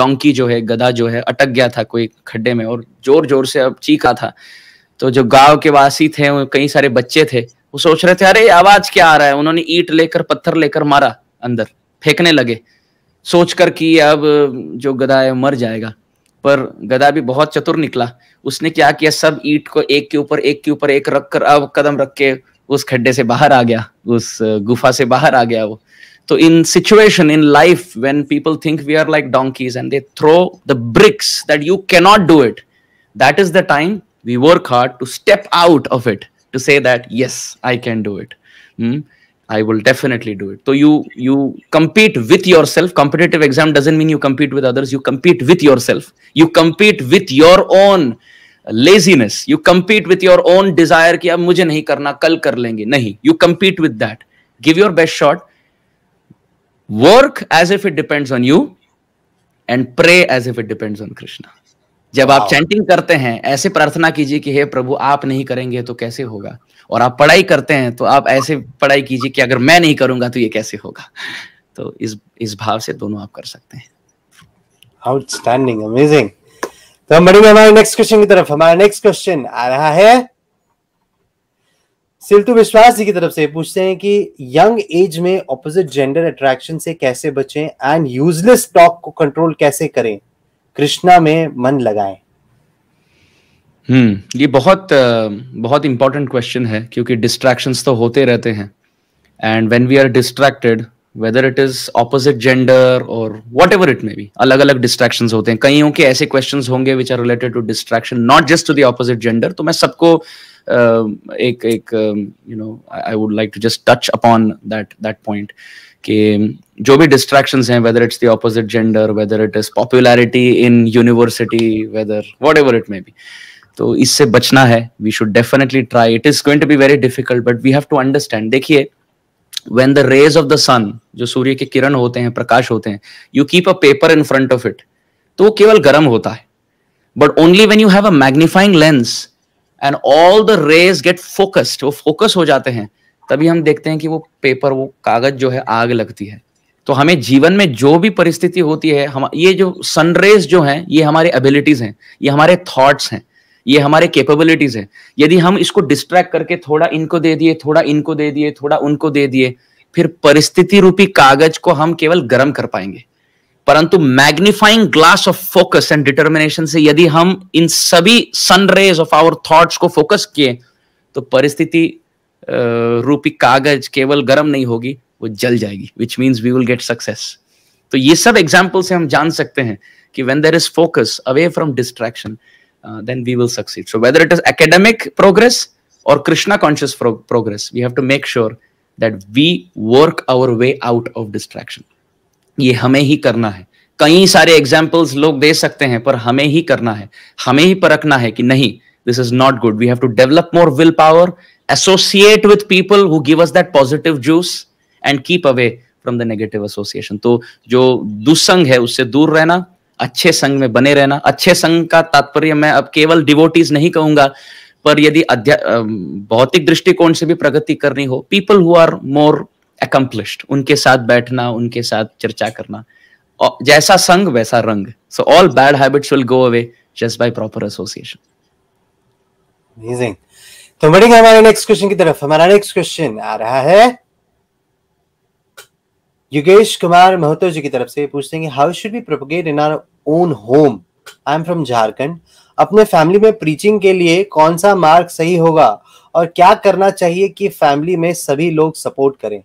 डोंकी uh, जो है गधा जो है अटक गया था कोई खड्डे में और जोर जोर से अब चीखा था तो जो गांव के वासी थे कई सारे बच्चे थे वो सोच रहे थे अरे आवाज क्या आ रहा है उन्होंने ईट लेकर पत्थर लेकर मारा अंदर फेंकने लगे सोच कर कि अब जो गधा है मर जाएगा पर गधा भी बहुत चतुर निकला उसने क्या किया सब ईट को एक के ऊपर एक के ऊपर एक रख कर अब कदम रख के उस खड्डे से बाहर आ गया उस गुफा से बाहर आ गया वो तो in situation in life when people think we are like donkeys and they throw the bricks that you cannot do it that is the time we work hard to step out of it to say that yes I can do it I will definitely do it. So you you compete with yourself. Competitive exam doesn't mean you compete with others. You compete with yourself. You compete with your own laziness. You compete with your own desire कि अब मुझे नहीं करना कल कर लेंगे नहीं. You compete with that. Give your best shot. Work as if it depends on you, and pray as if it depends on Krishna. जब आप चैंटिंग करते हैं ऐसे प्रार्थना कीजिए कि हे प्रभु आप नहीं करेंगे तो कैसे होगा और आप पढ़ाई करते हैं तो आप ऐसे पढ़ाई कीजिए कि अगर मैं नहीं करूंगा तो ये कैसे होगा *laughs* तो इस इस भाव से दोनों आप कर सकते हैं आउटस्टैंडिंग अमेजिंग तो हम बढ़ेंगे हमारे नेक्स्ट क्वेश्चन की तरफ हमारा नेक्स्ट क्वेश्चन आ रहा है सिल्तु विश्वास जी की तरफ से पूछते हैं कि यंग एज में ऑपोजिट जेंडर अट्रैक्शन से कैसे बचें एंड यूजलेस टॉक को कंट्रोल कैसे करें कृष्णा में मन लगाए हम्म ये बहुत बहुत इंपॉर्टेंट क्वेश्चन है क्योंकि डिस्ट्रैक्शन तो होते रहते हैं and when we are distracted whether it is opposite gender और whatever it may be अलग अलग डिस्ट्रैक्शन होते हैं कईयों के ऐसे क्वेश्चन होंगे which are related to distraction not just to the opposite gender तो मैं सबको एक एक you know I would like to just touch upon that that point कि जो भी डिस्ट्रैक्शन हैं whether it's the opposite gender whether it is popularity in university whether whatever it may be तो इससे बचना है we should definitely try it is going to be very difficult but we have to understand देखिए when the rays of the sun जो सूर्य के किरण होते हैं प्रकाश होते हैं you keep a paper in front of it तो वो केवल गर्म होता है but only when you have a magnifying lens and all the rays get focused वो फोकस हो जाते हैं तभी हम देखते हैं कि वो पेपर वो कागज जो है आग लगती है तो हमें जीवन में जो भी परिस्थिति होती है हम ये जो सनरेज जो है ये हमारे एबिलिटीज हैं ये हमारे थॉट्स हैं ये हमारे कैपेबिलिटीज हैं यदि हम इसको डिस्ट्रैक्ट करके थोड़ा इनको दे दिए थोड़ा इनको दे दिए थोड़ा उनको दे दिए फिर परिस्थिति रूपी कागज को हम केवल गर्म कर पाएंगे परंतु magnifying glass of focus and determination से यदि हम इन सभी सनरेज ऑफ आवर थॉट्स को फोकस किए तो परिस्थिति रूपी कागज केवल गर्म नहीं होगी वो जल जाएगी which means we will get success तो ये सब एग्जाम्पल से हम जान सकते हैं कि when there is focus away from distraction then we will succeed so whether it is academic progress और Krishna conscious progress we have to make sure that we work our way out of distraction ये हमें ही करना है कई सारे examples लोग दे सकते हैं पर हमें ही करना है हमें ही परखना है कि नहीं this is not good we have to develop more willpower associate with people who give us that positive juice and keep away from the negative association तो जो दुसंग है उससे दूर रहना अच्छे संग में बने रहना अच्छे संग का तात्पर्य मैं अब केवल डिवोटीज नहीं कहूंगा पर यदि भौतिक दृष्टिकोण से भी प्रगति करनी हो people who are more accomplished उनके साथ बैठना उनके साथ चर्चा करना जैसा संग वैसा रंग so all bad habits will go away just by proper association amazing तो बढ़ेंगे हमारे नेक्स्ट क्वेश्चन की तरफ हमारा नेक्स्ट क्वेश्चन आ रहा है योगेश कुमार महोतो जी की तरफ से पूछते हैं how should be propagate in our own home I am from Jharkhand अपने फैमिली में प्रीचिंग के लिए कौन सा मार्ग सही होगा और क्या करना चाहिए कि फैमिली में सभी लोग सपोर्ट करें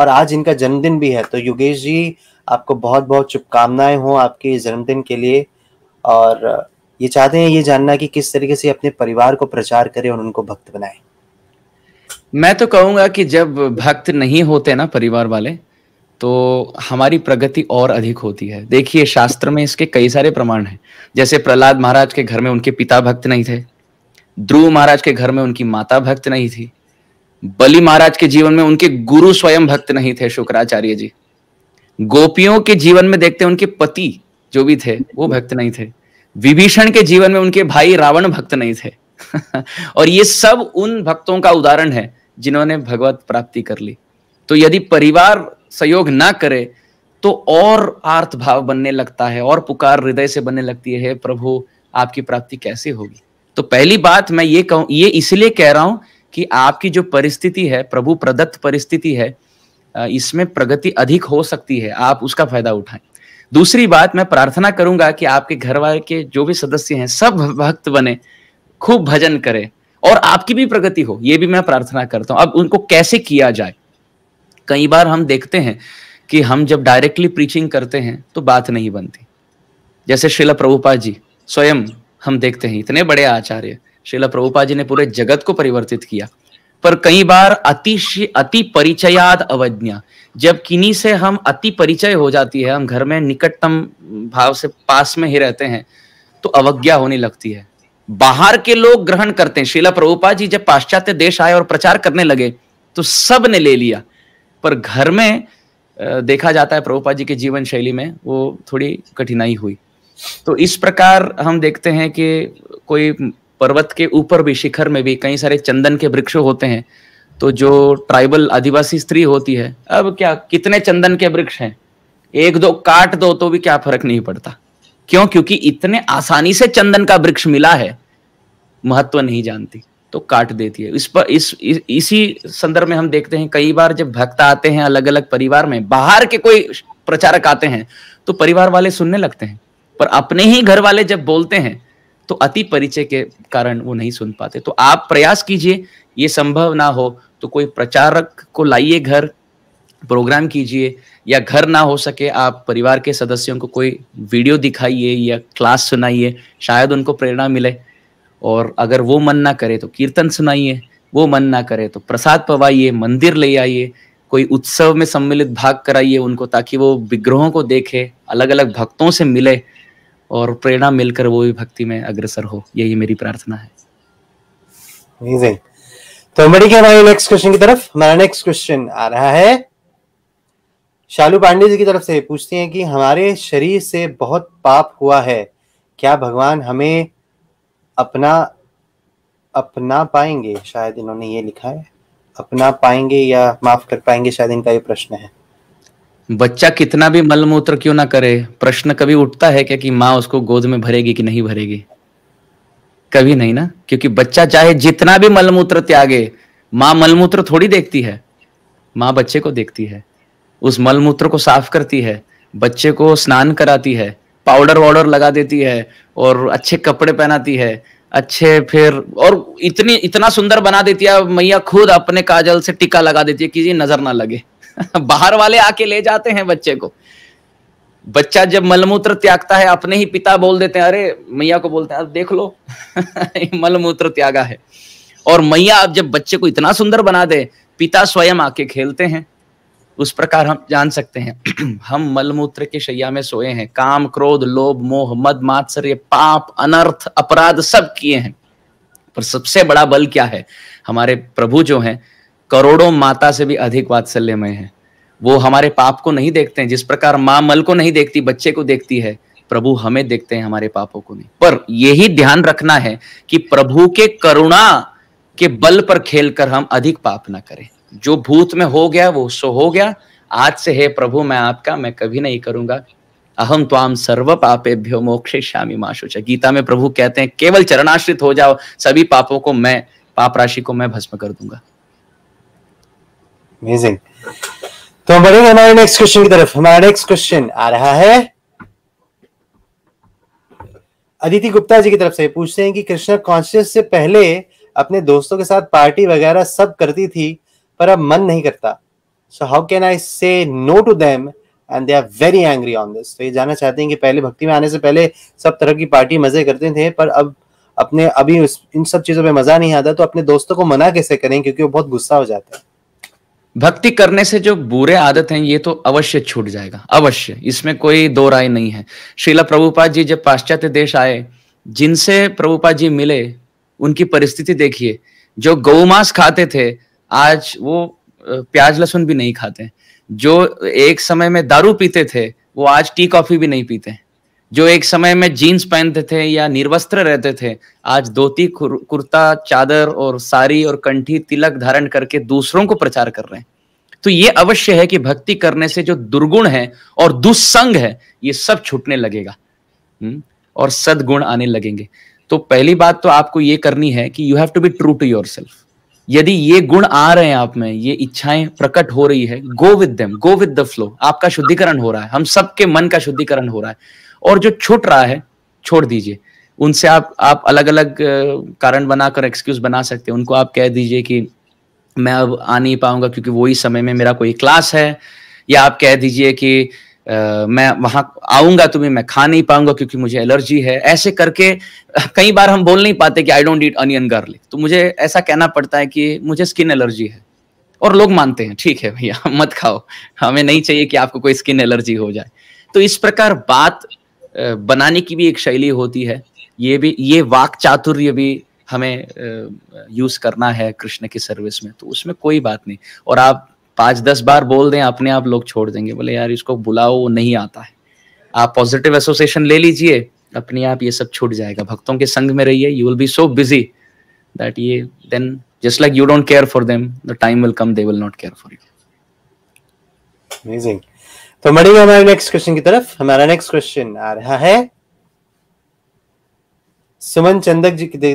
और आज इनका जन्मदिन भी है तो योगेश जी आपको बहुत बहुत शुभकामनाएं हो आपके जन्मदिन के लिए और ये चाहते हैं ये जानना कि किस तरीके से अपने परिवार को प्रचार करें और उनको भक्त बनाए मैं तो कहूंगा कि जब भक्त नहीं होते ना परिवार वाले तो हमारी प्रगति और अधिक होती है देखिए शास्त्र में इसके कई सारे प्रमाण हैं जैसे प्रहलाद महाराज के घर में उनके पिता भक्त नहीं थे ध्रुव महाराज के घर में उनकी माता भक्त नहीं थी बलि महाराज के जीवन में उनके गुरु स्वयं भक्त नहीं थे शुक्राचार्य जी गोपियों के जीवन में देखते हैं उनके पति जो भी थे वो भक्त नहीं थे विभीषण के जीवन में उनके भाई रावण भक्त नहीं थे *laughs* और ये सब उन भक्तों का उदाहरण है जिन्होंने भगवत प्राप्ति कर ली तो यदि परिवार सहयोग ना करे तो और आर्थ भाव बनने लगता है और पुकार हृदय से बनने लगती है प्रभु आपकी प्राप्ति कैसे होगी तो पहली बात मैं ये कहूं ये इसलिए कह रहा हूं कि आपकी जो परिस्थिति है प्रभु प्रदत्त परिस्थिति है इसमें प्रगति अधिक हो सकती है आप उसका फायदा उठाएं दूसरी बात मैं प्रार्थना करूंगा कि आपके घर वाले के जो भी सदस्य हैं सब भक्त बने खूब भजन करें और आपकी भी प्रगति हो ये भी मैं प्रार्थना करता हूं अब उनको कैसे किया जाए कई बार हम देखते हैं कि हम जब डायरेक्टली प्रीचिंग करते हैं तो बात नहीं बनती जैसे शिला प्रभुपा जी स्वयं हम देखते हैं इतने बड़े आचार्य शिला प्रभुपा जी ने पूरे जगत को परिवर्तित किया पर कई बार अति अति परिचयाद अवज्ञा जब किन्हीं से हम अति परिचय हो जाती है हम घर में निकटतम भाव से पास में ही रहते हैं तो अवज्ञा होने लगती है बाहर के लोग ग्रहण करते हैं शिला प्रभुपा जी जब पाश्चात्य देश आए और प्रचार करने लगे तो सब ने ले लिया पर घर में देखा जाता है प्रभुपा जी के जीवन शैली में वो थोड़ी कठिनाई हुई तो इस प्रकार हम देखते हैं कि कोई पर्वत के ऊपर भी शिखर में भी कई सारे चंदन के वृक्ष होते हैं तो जो ट्राइबल आदिवासी स्त्री होती है अब क्या कितने चंदन के वृक्ष हैं एक दो काट दो तो भी क्या फर्क नहीं पड़ता क्यों क्योंकि इतने आसानी से चंदन का वृक्ष मिला है महत्व नहीं जानती तो काट देती है इस पर इस, इस इसी संदर्भ में हम देखते हैं कई बार जब भक्त आते हैं अलग अलग परिवार में बाहर के कोई प्रचारक आते हैं तो परिवार वाले सुनने लगते हैं पर अपने ही घर वाले जब बोलते हैं तो अति परिचय के कारण वो नहीं सुन पाते तो आप प्रयास कीजिए ये संभव ना हो तो कोई प्रचारक को लाइए घर प्रोग्राम कीजिए या घर ना हो सके आप परिवार के सदस्यों को कोई वीडियो दिखाइए या क्लास सुनाइए शायद उनको प्रेरणा मिले और अगर वो मन ना करे तो कीर्तन सुनाइए वो मन ना करे तो प्रसाद पवाइए मंदिर ले आइए कोई उत्सव में सम्मिलित भाग कराइए उनको ताकि वो विग्रहों को देखे अलग अलग भक्तों से मिले और प्रेरणा मिलकर वो भी भक्ति में अग्रसर हो यही मेरी प्रार्थना है Amazing. तो बढ़िया हमारे नेक्स्ट क्वेश्चन की तरफ हमारा नेक्स्ट क्वेश्चन आ रहा है शालू पांडे जी की तरफ से पूछते हैं कि हमारे शरीर से बहुत पाप हुआ है क्या भगवान हमें अपना अपना पाएंगे शायद इन्होंने ये लिखा है अपना पाएंगे या माफ कर पाएंगे शायद इनका ये प्रश्न है बच्चा कितना भी मलमूत्र क्यों ना करे प्रश्न कभी उठता है क्या कि माँ उसको गोद में भरेगी कि नहीं भरेगी कभी नहीं ना क्योंकि बच्चा चाहे जितना भी मलमूत्र त्यागे माँ मलमूत्र थोड़ी देखती है माँ बच्चे को देखती है उस मलमूत्र को साफ करती है बच्चे को स्नान कराती है पाउडर वाउडर लगा देती है और अच्छे कपड़े पहनाती है अच्छे फिर और इतनी इतना सुंदर बना देती है मैया खुद अपने काजल से टीका लगा देती है कि नजर ना लगे *laughs* बाहर वाले आके ले जाते हैं बच्चे को बच्चा जब मलमूत्र त्यागता है अपने ही पिता बोल देते हैं अरे मैया को बोलते हैं अब देख लो *laughs* मलमूत्र त्यागा है और मैया अब जब बच्चे को इतना सुंदर बना दे पिता स्वयं आके खेलते हैं उस प्रकार हम जान सकते हैं *clears throat* हम मलमूत्र के शैया में सोए हैं काम क्रोध लोभ मोह मद मात्सर्य पाप अनर्थ अपराध सब किए हैं पर सबसे बड़ा बल क्या है हमारे प्रभु जो हैं करोड़ों माता से भी अधिक वात्सल्यमय हैं वो हमारे पाप को नहीं देखते हैं जिस प्रकार माँ मल को नहीं देखती बच्चे को देखती है प्रभु हमें देखते हैं हमारे पापों को नहीं पर यही ध्यान रखना है कि प्रभु के करुणा के बल पर खेलकर हम अधिक पाप ना करें जो भूत में हो गया वो सो हो गया आज से हे प्रभु मैं आपका मैं कभी नहीं करूंगा अहम त्वाम सर्व पापे भ्यो मोक्षे श्यामी माशुच गीता में प्रभु कहते हैं केवल चरणाश्रित हो जाओ सभी पापों को मैं पाप राशि को मैं भस्म कर दूंगा amazing तो हम बढ़ेंगे हमारे नेक्स्ट क्वेश्चन की तरफ हमारा नेक्स्ट क्वेश्चन आ रहा है अदिति गुप्ता जी की तरफ से पूछते हैं कि कृष्णा कॉन्शियस से पहले अपने दोस्तों के साथ पार्टी वगैरह सब करती थी पर अब मन नहीं करता so how can I say no to them and they are very angry on this तो ये जानना चाहते हैं कि पहले भक्ति में आने से पहले सब तरह की पार्टी मजे करते थे पर अब अपने अभी इन सब चीजों पे मजा नहीं आता तो अपने दोस्तों को मना कैसे करें क्योंकि वो बहुत गुस्सा हो जाता है भक्ति करने से जो बुरे आदत हैं ये तो अवश्य छूट जाएगा अवश्य इसमें कोई दो राय नहीं है श्रीला प्रभुपाद जी जब पाश्चात्य देश आए जिनसे प्रभुपाद जी मिले उनकी परिस्थिति देखिए जो गौ मास खाते थे आज वो प्याज लहसुन भी नहीं खाते जो एक समय में दारू पीते थे वो आज टी कॉफी भी नहीं पीते जो एक समय में जीन्स पहनते थे या निर्वस्त्र रहते थे आज धोती कुर्ता चादर और साड़ी और कंठी तिलक धारण करके दूसरों को प्रचार कर रहे हैं तो ये अवश्य है कि भक्ति करने से जो दुर्गुण है और दुस्संग है ये सब छूटने लगेगा हम्म? और सदगुण आने लगेंगे तो पहली बात तो आपको ये करनी है कि you have to be true to yourself यदि ये गुण आ रहे हैं आप में ये इच्छाएं प्रकट हो रही है go with them go with the flow आपका शुद्धिकरण हो रहा है हम सबके मन का शुद्धिकरण हो रहा है और जो छूट रहा है छोड़ दीजिए उनसे आप आप अलग अलग कारण बनाकर एक्सक्यूज बना सकते हैं उनको आप कह दीजिए कि मैं अब आ नहीं पाऊंगा क्योंकि वही समय में मेरा कोई क्लास है या आप कह दीजिए कि आ, मैं वहां आऊंगा तो मैं खा नहीं पाऊंगा क्योंकि मुझे एलर्जी है ऐसे करके कई बार हम बोल नहीं पाते कि I don't eat onion garlic तो मुझे ऐसा कहना पड़ता है कि मुझे स्किन एलर्जी है और लोग मानते हैं ठीक है भैया मत खाओ हमें नहीं चाहिए कि आपको कोई स्किन एलर्जी हो जाए तो इस प्रकार बात बनाने की भी एक शैली होती है ये भी ये वाक चातुर्य भी हमें यूज करना है कृष्ण की सर्विस में तो उसमें कोई बात नहीं और आप पांच दस बार बोल दें अपने आप लोग छोड़ देंगे बोले यार इसको बुलाओ नहीं आता है आप पॉजिटिव एसोसिएशन ले लीजिए अपने आप ये सब छूट जाएगा भक्तों के संग में रहिए you will be so busy that ये then just like you don't care for them the time will come they will not care for you amazing तो बढ़ेंगे हमारे नेक्स्ट क्वेश्चन की तरफ हमारा नेक्स्ट क्वेश्चन आ रहा है सुमन चंदक जी की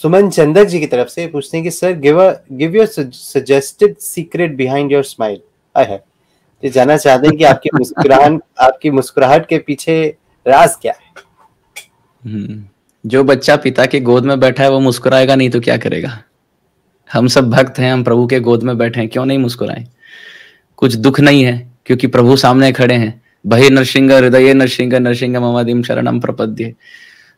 सुमन चंदक जी की तरफ से पूछते हैं कि sir give give your suggested secret behind your smile आई है ये जानना चाहते हैं कि आपकी मुस्कुराहट *laughs* आपकी मुस्कुराहट के पीछे राज क्या है हम्म। जो बच्चा पिता के गोद में बैठा है वो मुस्कुराएगा नहीं तो क्या करेगा हम सब भक्त हैं हम प्रभु के गोद में बैठे हैं क्यों नहीं मुस्कुराएं कुछ दुख नहीं है क्योंकि प्रभु सामने खड़े हैं भय नरसिंह हृदय नरसिंह नरसिंह ममादिम शरणम प्रपद्य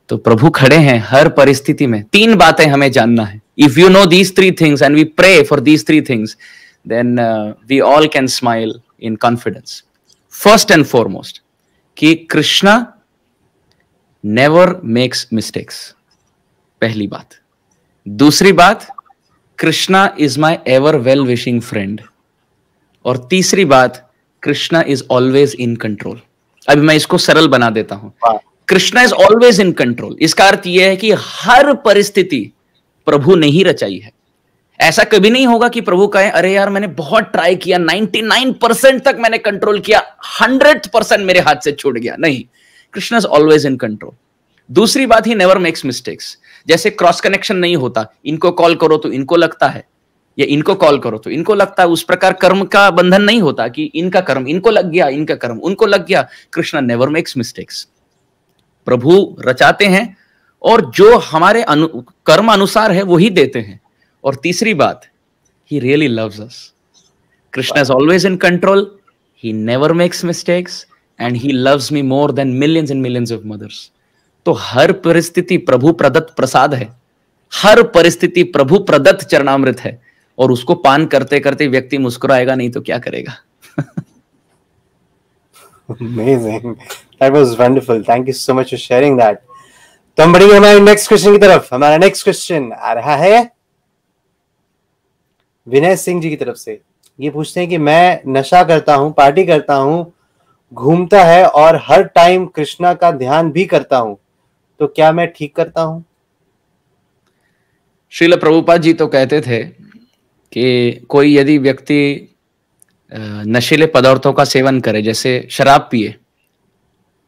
तो प्रभु खड़े हैं हर परिस्थिति में तीन बातें हमें जानना है if you know these three things and we pray for these three things then we all can smile in confidence first and foremost कि कृष्णा नेवर मेक्स मिस्टेक्स पहली बात दूसरी बात Krishna is my ever well wishing friend और तीसरी बात Krishna is always in control अभी मैं इसको सरल बना देता हूं Krishna is always in control इसका अर्थ यह है कि हर परिस्थिति प्रभु ने ही रचाई है ऐसा कभी नहीं होगा कि प्रभु कहे अरे यार मैंने बहुत ट्राई किया 99 परसेंट तक मैंने कंट्रोल किया 100 परसेंट मेरे हाथ से छूट गया नहीं Krishna is always in control दूसरी बात ही नेवर मेक्स मिस्टेक्स जैसे क्रॉस कनेक्शन नहीं होता इनको कॉल करो तो इनको लगता है या इनको कॉल करो तो इनको लगता है उस प्रकार कर्म का बंधन नहीं होता कि इनका कर्म इनको लग गया इनका कर्म उनको लग गया कृष्णा नेवर मेक्स मिस्टेक्स प्रभु रचाते हैं और जो हमारे अनु, कर्म अनुसार है वही देते हैं और तीसरी बात he really loves us is always in control he never makes mistakes and he loves me more than millions and millions of mothers तो हर परिस्थिति प्रभु प्रदत्त प्रसाद है हर परिस्थिति प्रभु प्रदत्त चरणामृत है और उसको पान करते करते व्यक्ति मुस्कुराएगा नहीं तो क्या करेगा Amazing. That was wonderful. Thank you so much for sharing that. तो हम बढ़ेंगे हमारे नेक्स्ट क्वेश्चन की तरफ हमारा नेक्स्ट क्वेश्चन आ रहा है विनय सिंह जी की तरफ से ये पूछते हैं कि मैं नशा करता हूँ पार्टी करता हूँ घूमता है और हर टाइम कृष्णा का ध्यान भी करता हूँ तो क्या मैं ठीक करता हूँ श्रील प्रभुपाद जी तो कहते थे कि कोई यदि व्यक्ति नशीले पदार्थों का सेवन करे जैसे शराब पिए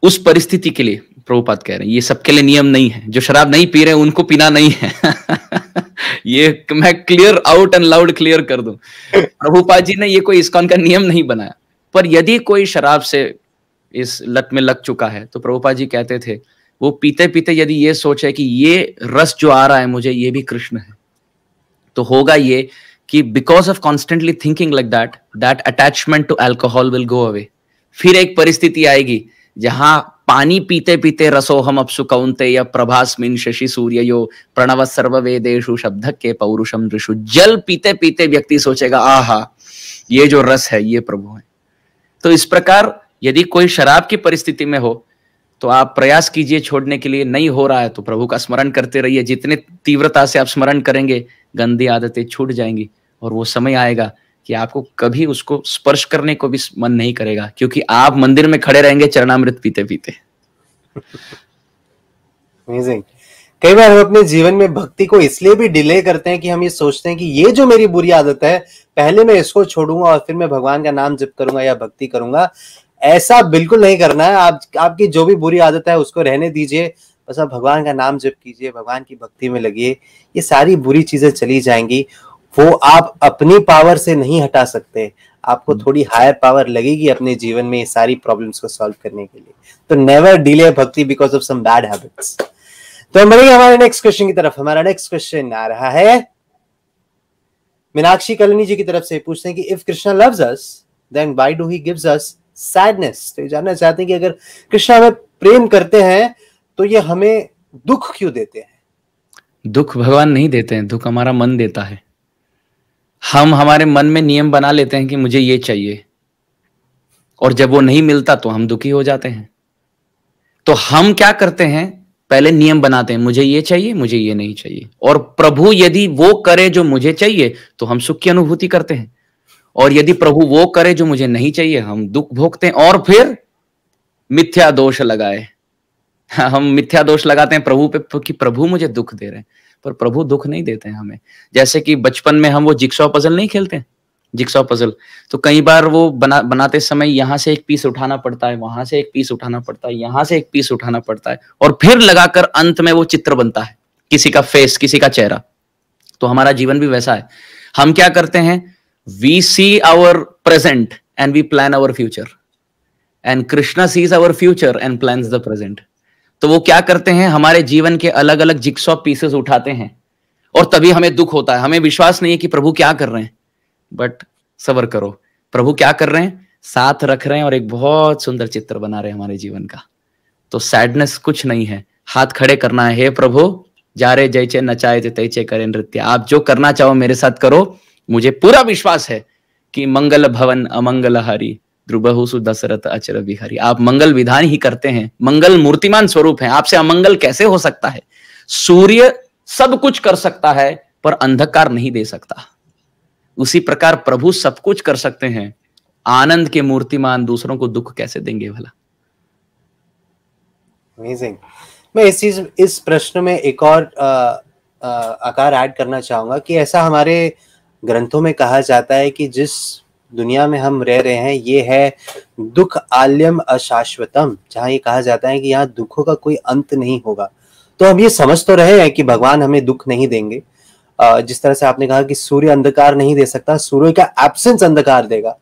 उस परिस्थिति के लिए प्रभुपाद कह रहे हैं ये सबके लिए नियम नहीं है जो शराब नहीं पी रहे हैं उनको पीना नहीं है *laughs* ये मैं clear out and loud clear कर दूं प्रभुपाद जी ने ये कोई इसकॉन का नियम नहीं बनाया पर यदि कोई शराब से इस लत में लग चुका है तो प्रभुपाद जी कहते थे वो पीते पीते यदि ये सोचे कि ये रस जो आ रहा है मुझे ये भी कृष्ण है तो होगा ये कि because of constantly thinking like that that attachment to alcohol will go away फिर एक परिस्थिति आएगी जहां पानी पीते पीते रसो हम अब कौंते प्रभास प्रभास्मिन शशि सूर्य यो प्रणव सर्व वेदेशु शब्द के पौरुषम ऋषु जल पीते पीते व्यक्ति सोचेगा आहा ये जो रस है ये प्रभु है तो इस प्रकार यदि कोई शराब की परिस्थिति में हो तो आप प्रयास कीजिए छोड़ने के लिए नहीं हो रहा है तो प्रभु का स्मरण करते रहिए जितने तीव्रता से आप स्मरण करेंगे गंदी आदतें छूट जाएंगी और वो समय आएगा कि आपको कभी उसको स्पर्श करने को भी मन नहीं करेगा क्योंकि आप मंदिर में खड़े रहेंगे चरणामृत पीते पीते Amazing. कई बार हम अपने जीवन में भक्ति को इसलिए भी डिले करते हैं कि हम ये सोचते हैं कि ये जो मेरी बुरी आदत है पहले मैं इसको छोड़ूंगा और फिर मैं भगवान का नाम जप करूंगा या भक्ति करूंगा ऐसा बिल्कुल नहीं करना है आप आपकी जो भी बुरी आदत है उसको रहने दीजिए बस आप भगवान का नाम जप कीजिए भगवान की भक्ति में लगिए ये सारी बुरी चीजें चली जाएंगी वो आप अपनी पावर से नहीं हटा सकते आपको हम्म। थोड़ी हायर पावर लगेगी अपने जीवन में ये सारी प्रॉब्लम्स को सॉल्व करने के लिए तो never delay bhakti because of some bad habits तो हम बढ़ेंगे हमारे नेक्स्ट क्वेश्चन की तरफ हमारा नेक्स्ट क्वेश्चन आ रहा है मीनाक्षी कलनी जी की तरफ से पूछते हैं कि if Krishna loves us then why do he gives us sadness तो जानना चाहते हैं कि अगर कृष्णा हमें प्रेम करते हैं तो ये हमें दुख क्यों देते हैं दुख भगवान नहीं देते हैं दुख हमारा मन देता है हम हमारे मन में नियम बना लेते हैं कि मुझे ये चाहिए और जब वो नहीं मिलता तो हम दुखी हो जाते हैं तो हम क्या करते हैं पहले नियम बनाते हैं मुझे ये चाहिए मुझे ये नहीं चाहिए और प्रभु यदि वो करे जो मुझे चाहिए तो हम सुख की अनुभूति करते हैं और यदि प्रभु वो करे जो मुझे नहीं चाहिए हम दुख भोगते हैं और फिर मिथ्या दोष लगाए *laughs* हम मिथ्या दोष लगाते हैं प्रभु पे कि प्रभु मुझे दुख दे रहे हैं पर प्रभु दुख नहीं देते हैं हमें जैसे कि बचपन में हम वो जिक्सॉ पजल नहीं खेलते जिक्सॉ पजल तो कई बार वो बना बनाते समय यहाँ से एक पीस उठाना पड़ता है वहां से एक पीस उठाना पड़ता है यहाँ से एक पीस उठाना पड़ता है और फिर लगाकर अंत में वो चित्र बनता है किसी का फेस किसी का चेहरा तो हमारा जीवन भी वैसा है हम क्या करते हैं we see our present and we plan our future and Krishna sees our future and plan the present तो वो क्या करते हैं हमारे जीवन के अलग अलग जिक्सॉ पीसेस उठाते हैं और तभी हमें दुख होता है हमें विश्वास नहीं है कि प्रभु क्या कर रहे हैं बट सबर करो प्रभु क्या कर रहे हैं साथ रख रहे हैं और एक बहुत सुंदर चित्र बना रहे हैं हमारे जीवन का तो सैडनेस कुछ नहीं है हाथ खड़े करना है हे प्रभु जा रहे जयचे नचाए थे तयचे करे नृत्य आप जो करना चाहो मेरे साथ करो मुझे पूरा विश्वास है कि मंगल भवन अमंगल हरी द्रुबहु सुदशरथ अचर बिहारी आप मंगल विधान ही करते हैं मंगल मूर्तिमान स्वरूप है आपसे अमंगल कैसे हो सकता है सूर्य सब कुछ कर सकता है पर अंधकार नहीं दे सकता उसी प्रकार प्रभु सब कुछ कर सकते हैं आनंद के मूर्तिमान दूसरों को दुख कैसे देंगे भला अमेजिंग मैं इस चीज इस प्रश्न में एक और आ, आ, आकार ऐड करना चाहूंगा कि ऐसा हमारे ग्रंथों में कहा जाता है कि जिस दुनिया में हम रह रहे हैं ये है दुख आल्यम अशाश्वतम जहां ये कहा जाता है कि यहाँ दुखों का कोई अंत नहीं होगा तो हम ये समझ तो रहे हैं कि भगवान हमें दुख नहीं देंगे जिस तरह से आपने कहा कि सूर्य अंधकार नहीं दे सकता सूर्य का एब्सेंस अंधकार देगा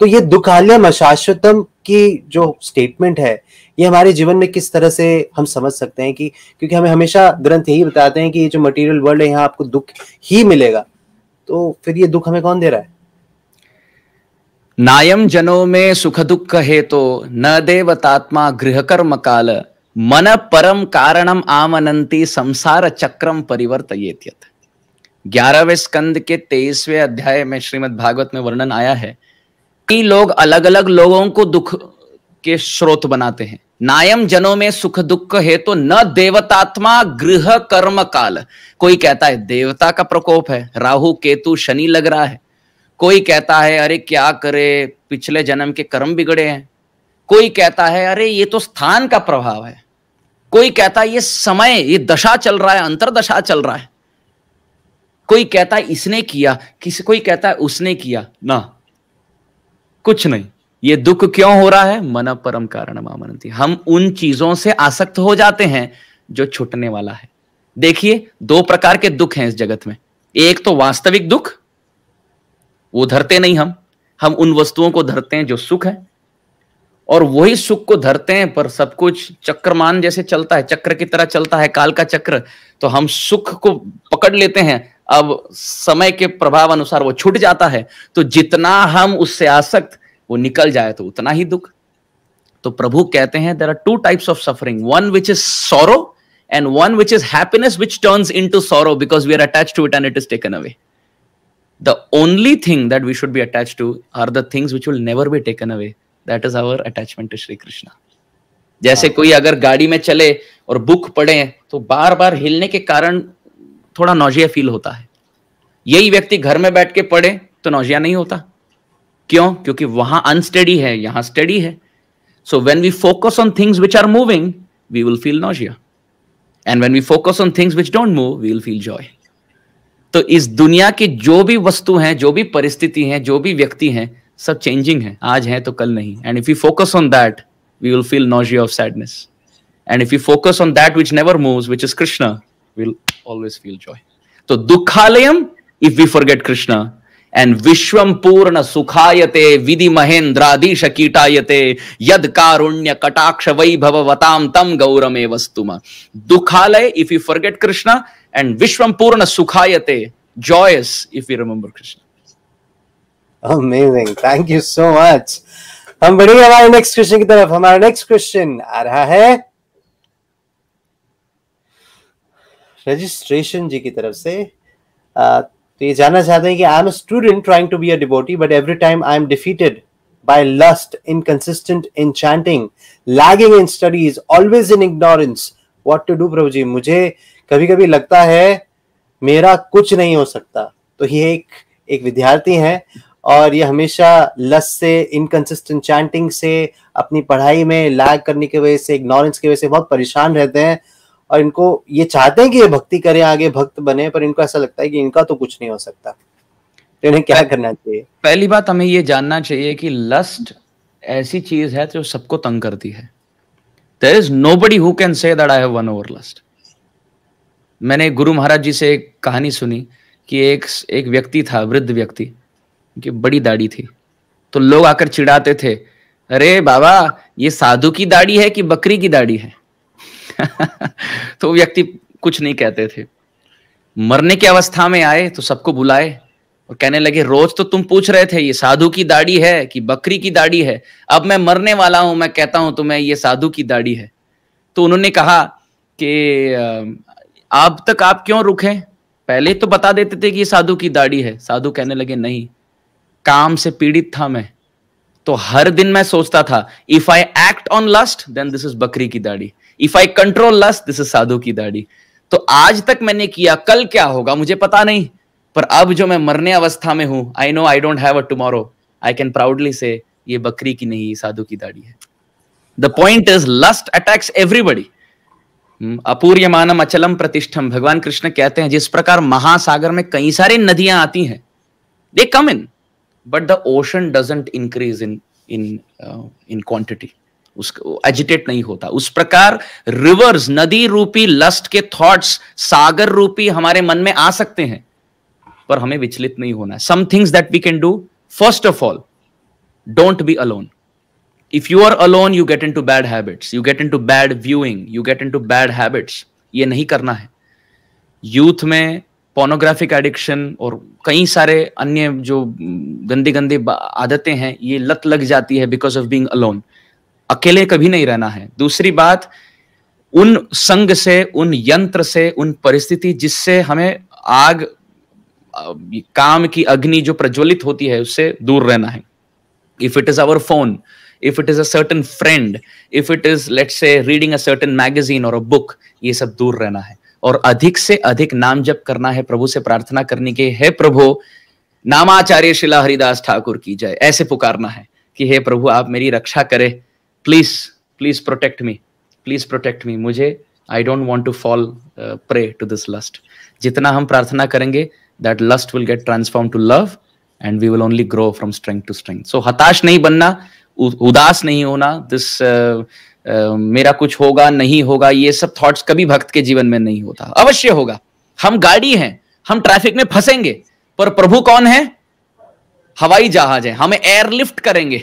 तो ये दुखालयम अशाश्वतम की जो स्टेटमेंट है ये हमारे जीवन में किस तरह से हम समझ सकते हैं कि क्योंकि हमें हमेशा ग्रंथ यही बताते हैं कि ये जो मटेरियल वर्ल्ड है यहाँ आपको दुख ही मिलेगा तो फिर ये दुख हमें कौन दे रहा है नायम जनों में सुख दुख हे तो न देवतात्मा गृह कर्म काल मन परम कारणम आमनंती संसार चक्रम परिवर्त ये ग्यारहवें स्कंद के तेईसवें अध्याय में श्रीमद् भागवत में वर्णन आया है कि लोग अलग अलग लोगों को दुख के स्रोत बनाते हैं नायम जनों में सुख दुख है तो न देवतात्मा गृह कर्म काल कोई कहता है देवता का प्रकोप है राहु केतु शनि लग रहा है कोई कहता है अरे क्या करे पिछले जन्म के कर्म बिगड़े हैं कोई कहता है अरे ये तो स्थान का प्रभाव है कोई कहता है ये समय ये दशा चल रहा है अंतरदशा चल रहा है कोई कहता है इसने किया किसी कोई कहता है उसने किया ना कुछ नहीं ये दुख क्यों हो रहा है मन परम कारण मामनती हम उन चीजों से आसक्त हो जाते हैं जो छुटने वाला है देखिए दो प्रकार के दुख हैं इस जगत में एक तो वास्तविक दुख वो धरते नहीं हम हम उन वस्तुओं को धरते हैं जो सुख है और वही सुख को धरते हैं पर सब कुछ चक्रमान जैसे चलता है चक्र की तरह चलता है काल का चक्र तो हम सुख को पकड़ लेते हैं अब समय के प्रभाव अनुसार वो छूट जाता है तो जितना हम उससे आसक्त वो निकल जाए तो उतना ही दुख तो प्रभु कहते हैं there are two types of suffering one which is sorrow and one which is happiness which turns into sorrow because we are attach to it and it is taken away the only thing that we should be attached to are the things which will never be taken away that is our attachment to Shri Krishna जैसे हाँ। कोई अगर गाड़ी में चले और book पढ़े तो बार बार हिलने के कारण थोड़ा नौजिया फील होता है यही व्यक्ति घर में बैठ के पढ़े तो नौजिया नहीं होता क्यों क्योंकि वहां अनस्टडी है यहाँ स्टडी है so when we focus on things which are moving we will feel nausea and when we focus on things which don't move we will feel joy तो इस दुनिया की जो भी वस्तु है जो भी परिस्थिति है जो भी व्यक्ति है सब चेंजिंग है आज है तो कल नहीं and if you focus on that we will feel nausea of sadness and if you focus on that which never move which is Krishna will always feel joy तो दुखालयम if we forget Krishna and विश्वम पूर्ण सुखायते विधि महेंद्राधीश कीटायते यद कारुण्य कटाक्ष वैभवताम तम गौरमे वस्तुमा दुखालय if you forget Krishna and विश्व पूर्ण सुखायते joyous if you remember Krishna amazing thank you so much हम बढ़ेंगे हमारे नेक्स्ट क्वेश्चन की तरफ हमारा नेक्स्ट क्वेश्चन आ रहा है रजिस्ट्रेशन जी की तरफ से तो ये जानना चाहते हैं कि I am student trying to be a डिबोटी but every time I am defeated by lust inconsistent in chanting lagging in studies always in ignorance what to do प्रभु जी मुझे कभी कभी लगता है मेरा कुछ नहीं हो सकता तो ये एक एक विद्यार्थी हैं और ये हमेशा लस से इनकन्सिस्टेंट चैंटिंग से अपनी पढ़ाई में लैग करने की वजह से इग्नोरेंस की वजह से बहुत परेशान रहते हैं और इनको ये चाहते हैं कि ये भक्ति करें आगे भक्त बने पर इनको ऐसा लगता है कि इनका तो कुछ नहीं हो सकता तो इन्हें क्या करना चाहिए पहली बात हमें ये जानना चाहिए कि लस्ट ऐसी चीज है जो सबको तंग करती है there is nobody who can say that I have won over lust मैंने गुरु महाराज जी से एक कहानी सुनी कि एक एक व्यक्ति था वृद्ध व्यक्ति उनकी बड़ी दाढ़ी थी तो लोग आकर चिढ़ाते थे अरे बाबा ये साधु की दाढ़ी है कि बकरी की दाढ़ी है *laughs* तो व्यक्ति कुछ नहीं कहते थे मरने की अवस्था में आए तो सबको बुलाए और कहने लगे रोज तो तुम पूछ रहे थे ये साधु की दाढ़ी है कि बकरी की दाढ़ी है अब मैं मरने वाला हूं मैं कहता हूं तुम्हें ये साधु की दाढ़ी है तो उन्होंने कहा कि अब तक आप क्यों रुके पहले तो बता देते थे कि साधु की दाढ़ी है साधु कहने लगे नहीं काम से पीड़ित था मैं तो हर दिन मैं सोचता था if I act on lust then this is बकरी की दाढ़ी if I control lust this is साधु की दाढ़ी तो आज तक मैंने किया कल क्या होगा मुझे पता नहीं पर अब जो मैं मरने अवस्था में हूं I know I don't have a tomorrow I can proudly say ये बकरी की नहीं साधु की दाढ़ी है the point is lust attacks everybody hmm, अपूर्यमानम अचलम प्रतिष्ठम भगवान कृष्ण कहते हैं जिस प्रकार महासागर में कई सारी नदियां आती हैं they come in but the ocean doesn't increase in in in quantity उसको एजिटेट नहीं होता उस प्रकार रिवर्स नदी रूपी लस्ट के थॉट्स सागर रूपी हमारे मन में आ सकते हैं पर हमें विचलित नहीं होना है some things that we can do first of all don't be alone if you are alone you get into bad habits you get into bad viewing you get into bad habits ये नहीं करना है youth में pornographic addiction और कई सारे अन्य जो गंदी गंदी आदतें हैं ये लत लग जाती है बिकॉज ऑफ बींग अलोन अकेले कभी नहीं रहना है दूसरी बात उन संग से उन यंत्र से उन परिस्थिति जिससे हमें आग काम की अग्नि जो प्रज्वलित होती है उससे दूर रहना है if it is our phone if it is a certain friend if it is let's say reading a certain magazine और अ बुक ये सब दूर रहना है और अधिक से अधिक नाम जप करना है प्रभु से प्रार्थना करने की है प्रभु नामाचार्य शिला हरिदास ठाकुर की जाए ऐसे पुकारना है कि हे प्रभु आप मेरी रक्षा करें please please protect me please protect me मुझे I don't want to fall prey to this lust जितना हम प्रार्थना करेंगे that lust will get transform to love and we will only grow from strength to strength so हताश नहीं बनना उदास नहीं होना दिस uh, uh, मेरा कुछ होगा नहीं होगा ये सब थॉट्स कभी भक्त के जीवन में नहीं होता अवश्य होगा हम गाड़ी हैं हम ट्रैफिक में फंसेंगे पर प्रभु कौन है हवाई जहाज है हमें एयरलिफ्ट करेंगे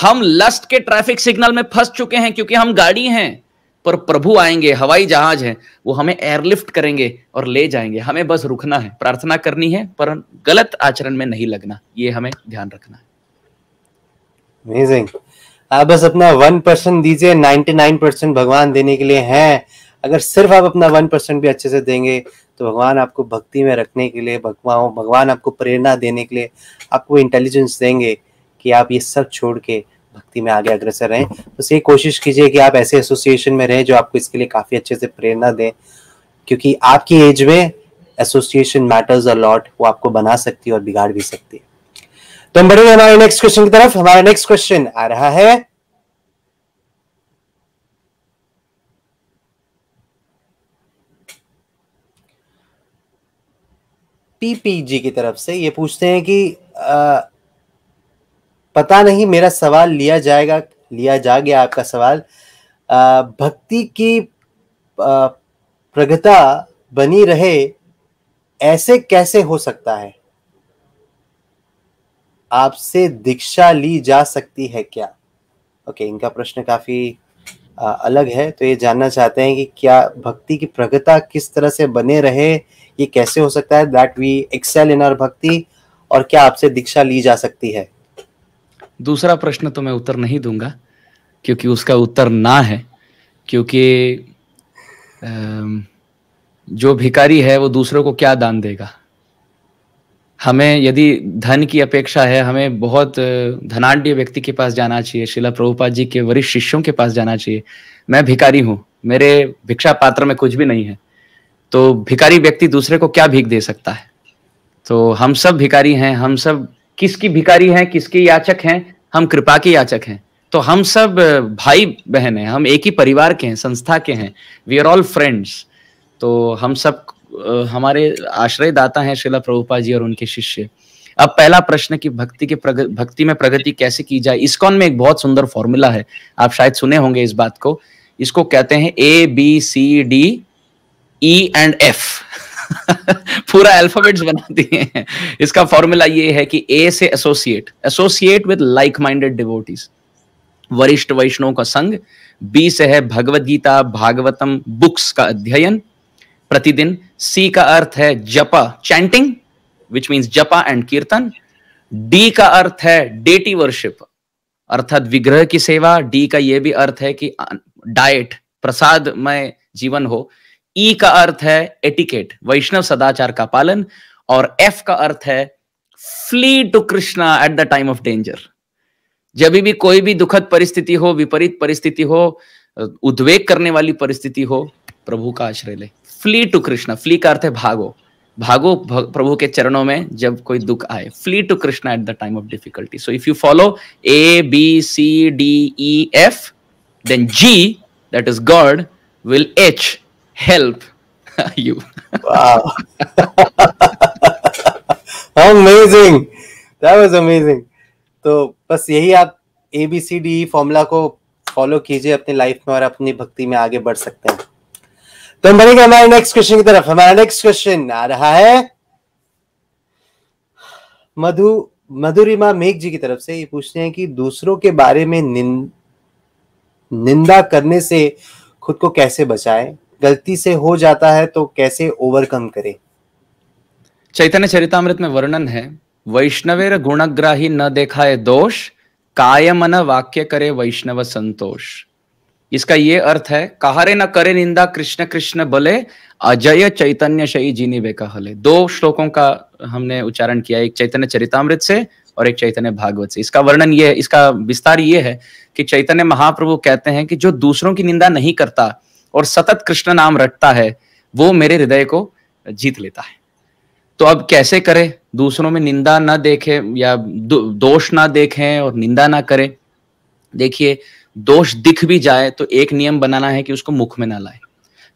हम लस्ट के ट्रैफिक सिग्नल में फंस चुके हैं क्योंकि हम गाड़ी हैं पर प्रभु आएंगे हवाई जहाज है वो हमें एयरलिफ्ट करेंगे और ले जाएंगे हमें बस रुकना है प्रार्थना करनी है पर गलत आचरण में नहीं लगना ये हमें ध्यान रखना है अमेजिंग आप बस अपना वन परसेंट दीजिए नाइन्टी नाइन परसेंट भगवान देने के लिए हैं अगर सिर्फ आप अपना वन परसेंट भी अच्छे से देंगे तो भगवान आपको भक्ति में रखने के लिए भगवान भगवान आपको प्रेरणा देने के लिए आपको इंटेलिजेंस देंगे कि आप ये सब छोड़ के भक्ति में आगे अग्रसर रहें बस ये कोशिश कीजिए कि आप ऐसे एसोसिएशन में रहें जो आपको इसके लिए काफ़ी अच्छे से प्रेरणा दें क्योंकि आपकी एज में एसोसिएशन मैटर्स अ लॉट वो आपको बना सकती है और बिगाड़ भी सकती है तो हम बढ़ेंगे हमारे नेक्स्ट क्वेश्चन की तरफ हमारा नेक्स्ट क्वेश्चन आ रहा है पीपीजी की तरफ से ये पूछते हैं कि आ, पता नहीं मेरा सवाल लिया जाएगा लिया जा गया आपका सवाल आ, भक्ति की प्रगता बनी रहे ऐसे कैसे हो सकता है आपसे दीक्षा ली जा सकती है क्या ओके okay, इनका प्रश्न काफी आ, अलग है तो ये जानना चाहते हैं कि क्या भक्ति की प्रगता किस तरह से बने रहे ये कैसे हो सकता है that we excel in our bhakti और क्या आपसे दीक्षा ली जा सकती है दूसरा प्रश्न तो मैं उत्तर नहीं दूंगा क्योंकि उसका उत्तर ना है क्योंकि जो भिकारी है वो दूसरों को क्या दान देगा हमें यदि धन की अपेक्षा है हमें बहुत धनाढ़ व्यक्ति के पास जाना चाहिए शिला प्रभुपाद जी के वरिष्ठ शिष्यों के पास जाना चाहिए मैं भिकारी हूँ मेरे भिक्षा पात्र में कुछ भी नहीं है तो भिकारी व्यक्ति दूसरे को क्या भीख दे सकता है तो हम सब भिकारी हैं हम सब किसकी भिकारी हैं किसके याचक हैं हम कृपा के याचक हैं तो हम सब भाई बहन हैं हम एक ही परिवार के हैं संस्था के हैं वी आर ऑल फ्रेंड्स तो हम सब हमारे आश्रयदाता हैं शिला प्रभुपा जी और उनके शिष्य अब पहला प्रश्न कि भक्ति के प्रग, भक्ति में प्रगति कैसे की जाए इसकॉन में एक बहुत सुंदर फॉर्मूला है आप शायद सुने होंगे इस बात को इसको कहते हैं A B C D E and F पूरा अल्फाबेट्स बना दिए हैं इसका फॉर्मूला ये है कि ए से associate associate with like minded devotees वरिष्ठ वैष्णव का संग बी से है भगवत गीता भागवतम बुक्स का अध्ययन प्रतिदिन सी का अर्थ है जपा chanting which means japa and kirtan D का अर्थ है डेटी वर्शिप अर्थात विग्रह की सेवा डी का यह भी अर्थ है कि डाइट प्रसादमय जीवन हो ई का अर्थ है एटिकेट वैष्णव सदाचार का पालन और एफ का अर्थ है flee to Krishna at the time of danger जब भी कोई भी दुखद परिस्थिति हो विपरीत परिस्थिति हो उद्वेग करने वाली परिस्थिति हो प्रभु का आश्रय ले फ्ली टू कृष्णा फ्ली का अर्थ है भागो भागो प्रभु के चरणों में जब कोई दुख आए flee to Krishna at the time of difficulty so if you follow A B C D E F then G that is God will H help you amazing that was amazing तो बस यही आप A B C D formula को फॉलो कीजिए अपनी life में और अपनी भक्ति में आगे बढ़ सकते हैं तो हम बढ़ेंगे हमारे नेक्स्ट क्वेश्चन की तरफ हमारा नेक्स्ट क्वेश्चन आ रहा है मधु मधुरिमा मेघ जी की तरफ से ये पूछते हैं कि दूसरों के बारे में निन, निंदा करने से खुद को कैसे बचाए गलती से हो जाता है तो कैसे ओवरकम करें चैतन्य चरितमृत में वर्णन है वैष्णवेर गुणग्राही न देखाए दोष कायमन वाक्य करे वैष्णव संतोष इसका ये अर्थ है कहारे न करे निंदा कृष्ण कृष्ण बले अजय चैतन्य शही जीनी बेका हले दो श्लोकों का हमने उच्चारण किया एक चैतन्य चरितमृत से और एक चैतन्य भागवत से इसका वर्णन ये है इसका विस्तार ये है कि चैतन्य महाप्रभु कहते हैं कि जो दूसरों की निंदा नहीं करता और सतत कृष्ण नाम रटता है वो मेरे हृदय को जीत लेता है तो अब कैसे करे दूसरों में निंदा ना देखे या दोष ना देखें और निंदा ना करें देखिए दोष दिख भी जाए तो एक नियम बनाना है कि उसको मुख में ना लाए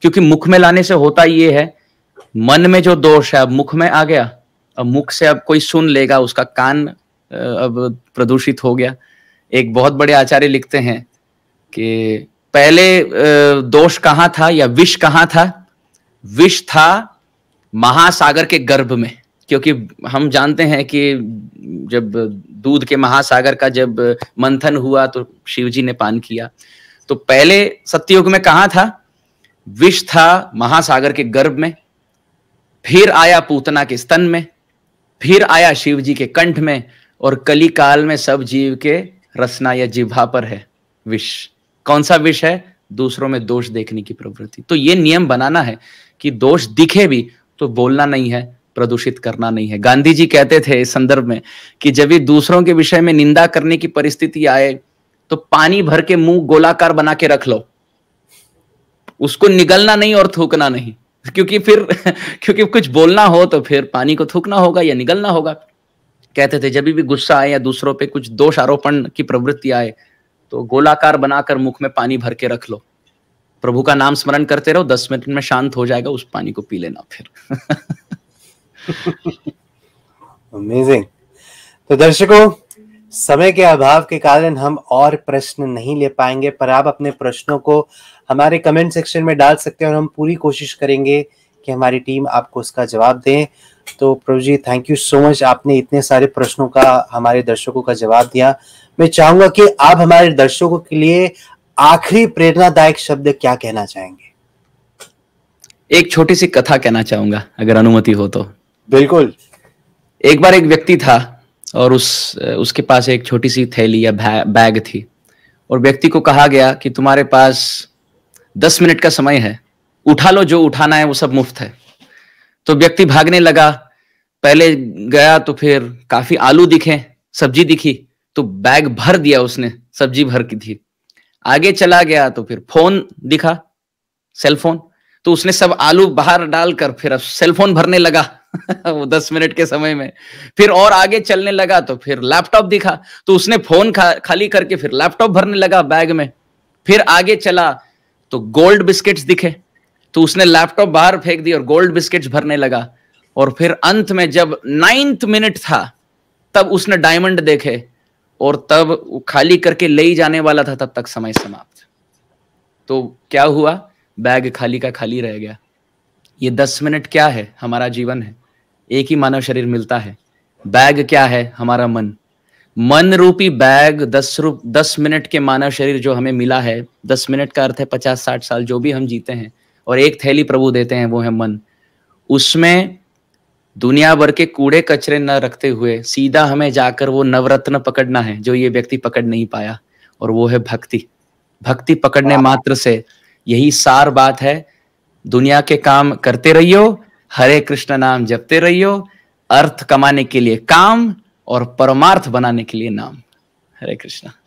क्योंकि मुख में लाने से होता ये है मन में जो दोष है अब मुख में आ गया अब मुख से अब कोई सुन लेगा उसका कान अब प्रदूषित हो गया एक बहुत बड़े आचार्य लिखते हैं कि पहले दोष कहाँ था या विष कहाँ था विष था महासागर के गर्भ में क्योंकि हम जानते हैं कि जब दूध के महासागर का जब मंथन हुआ तो शिव जी ने पान किया तो पहले सत्ययुग में कहा था विष था महासागर के गर्भ में फिर आया पूतना के स्तन में फिर आया शिव जी के कंठ में और कली काल में सब जीव के रसना या जिह्वा पर है विष कौन सा विष है दूसरों में दोष देखने की प्रवृत्ति तो ये नियम बनाना है कि दोष दिखे भी तो बोलना नहीं है प्रदूषित करना नहीं है गांधी जी कहते थे इस संदर्भ में कि जब भी दूसरों के विषय में निंदा करने की परिस्थिति आए तो पानी भर के मुंह गोलाकार बना के रख लो उसको निगलना नहीं और थूकना नहीं क्योंकि फिर *laughs* क्योंकि कुछ बोलना हो तो फिर पानी को थूकना होगा या निगलना होगा कहते थे जब भी गुस्सा आए या दूसरों पे कुछ दोष आरोपण की प्रवृत्ति आए तो गोलाकार बनाकर मुख में पानी भर के रख लो प्रभु का नाम स्मरण करते रहो दस मिनट में शांत हो जाएगा उस पानी को पी लेना फिर *laughs* अमेजिंग *laughs* तो दर्शकों समय के अभाव के कारण हम और प्रश्न नहीं ले पाएंगे पर आप अपने प्रश्नों को हमारे कमेंट सेक्शन में डाल सकते हैं और हम पूरी कोशिश करेंगे कि हमारी टीम आपको उसका जवाब दें तो प्रभु जी थैंक यू सो मच आपने इतने सारे प्रश्नों का हमारे दर्शकों का जवाब दिया मैं चाहूंगा कि आप हमारे दर्शकों के लिए आखिरी प्रेरणादायक शब्द क्या कहना चाहेंगे एक छोटी सी कथा कहना चाहूंगा अगर अनुमति हो तो बिल्कुल एक बार एक व्यक्ति था और उस उसके पास एक छोटी सी थैली या बैग थी और व्यक्ति को कहा गया कि तुम्हारे पास दस मिनट का समय है उठा लो जो उठाना है वो सब मुफ्त है तो व्यक्ति भागने लगा पहले गया तो फिर काफी आलू दिखे सब्जी दिखी तो बैग भर दिया उसने सब्जी भर की थी आगे चला गया तो फिर फोन दिखा सेलफोन तो उसने सब आलू बाहर डालकर फिर अब सेलफोन भरने लगा *laughs* वो दस मिनट के समय में फिर और आगे चलने लगा तो फिर लैपटॉप दिखा तो उसने फोन खा, खाली करके फिर लैपटॉप भरने लगा बैग में फिर आगे चला तो गोल्ड बिस्किट्स दिखे तो उसने लैपटॉप बाहर फेंक दी और गोल्ड बिस्किट्स भरने लगा और फिर अंत में जब नाइन्थ मिनट था तब उसने डायमंड देखे और तब खाली करके ले ही जाने वाला था तब तक समय समाप्त तो क्या हुआ बैग खाली का खाली रह गया ये दस मिनट क्या है हमारा जीवन है एक ही मानव शरीर मिलता है बैग क्या है हमारा मन मन रूपी बैग दस रूप दस मिनट के मानव शरीर जो हमें मिला है दस मिनट का अर्थ है पचास साठ साल जो भी हम जीते हैं और एक थैली प्रभु देते हैं वो है मन उसमें दुनिया भर के कूड़े कचरे न रखते हुए सीधा हमें जाकर वो नवरत्न पकड़ना है जो ये व्यक्ति पकड़ नहीं पाया और वो है भक्ति भक्ति पकड़ने मात्र से यही सार बात है दुनिया के काम करते रहियो हरे कृष्ण नाम जपते रहियो अर्थ कमाने के लिए काम और परमार्थ बनाने के लिए नाम हरे कृष्णा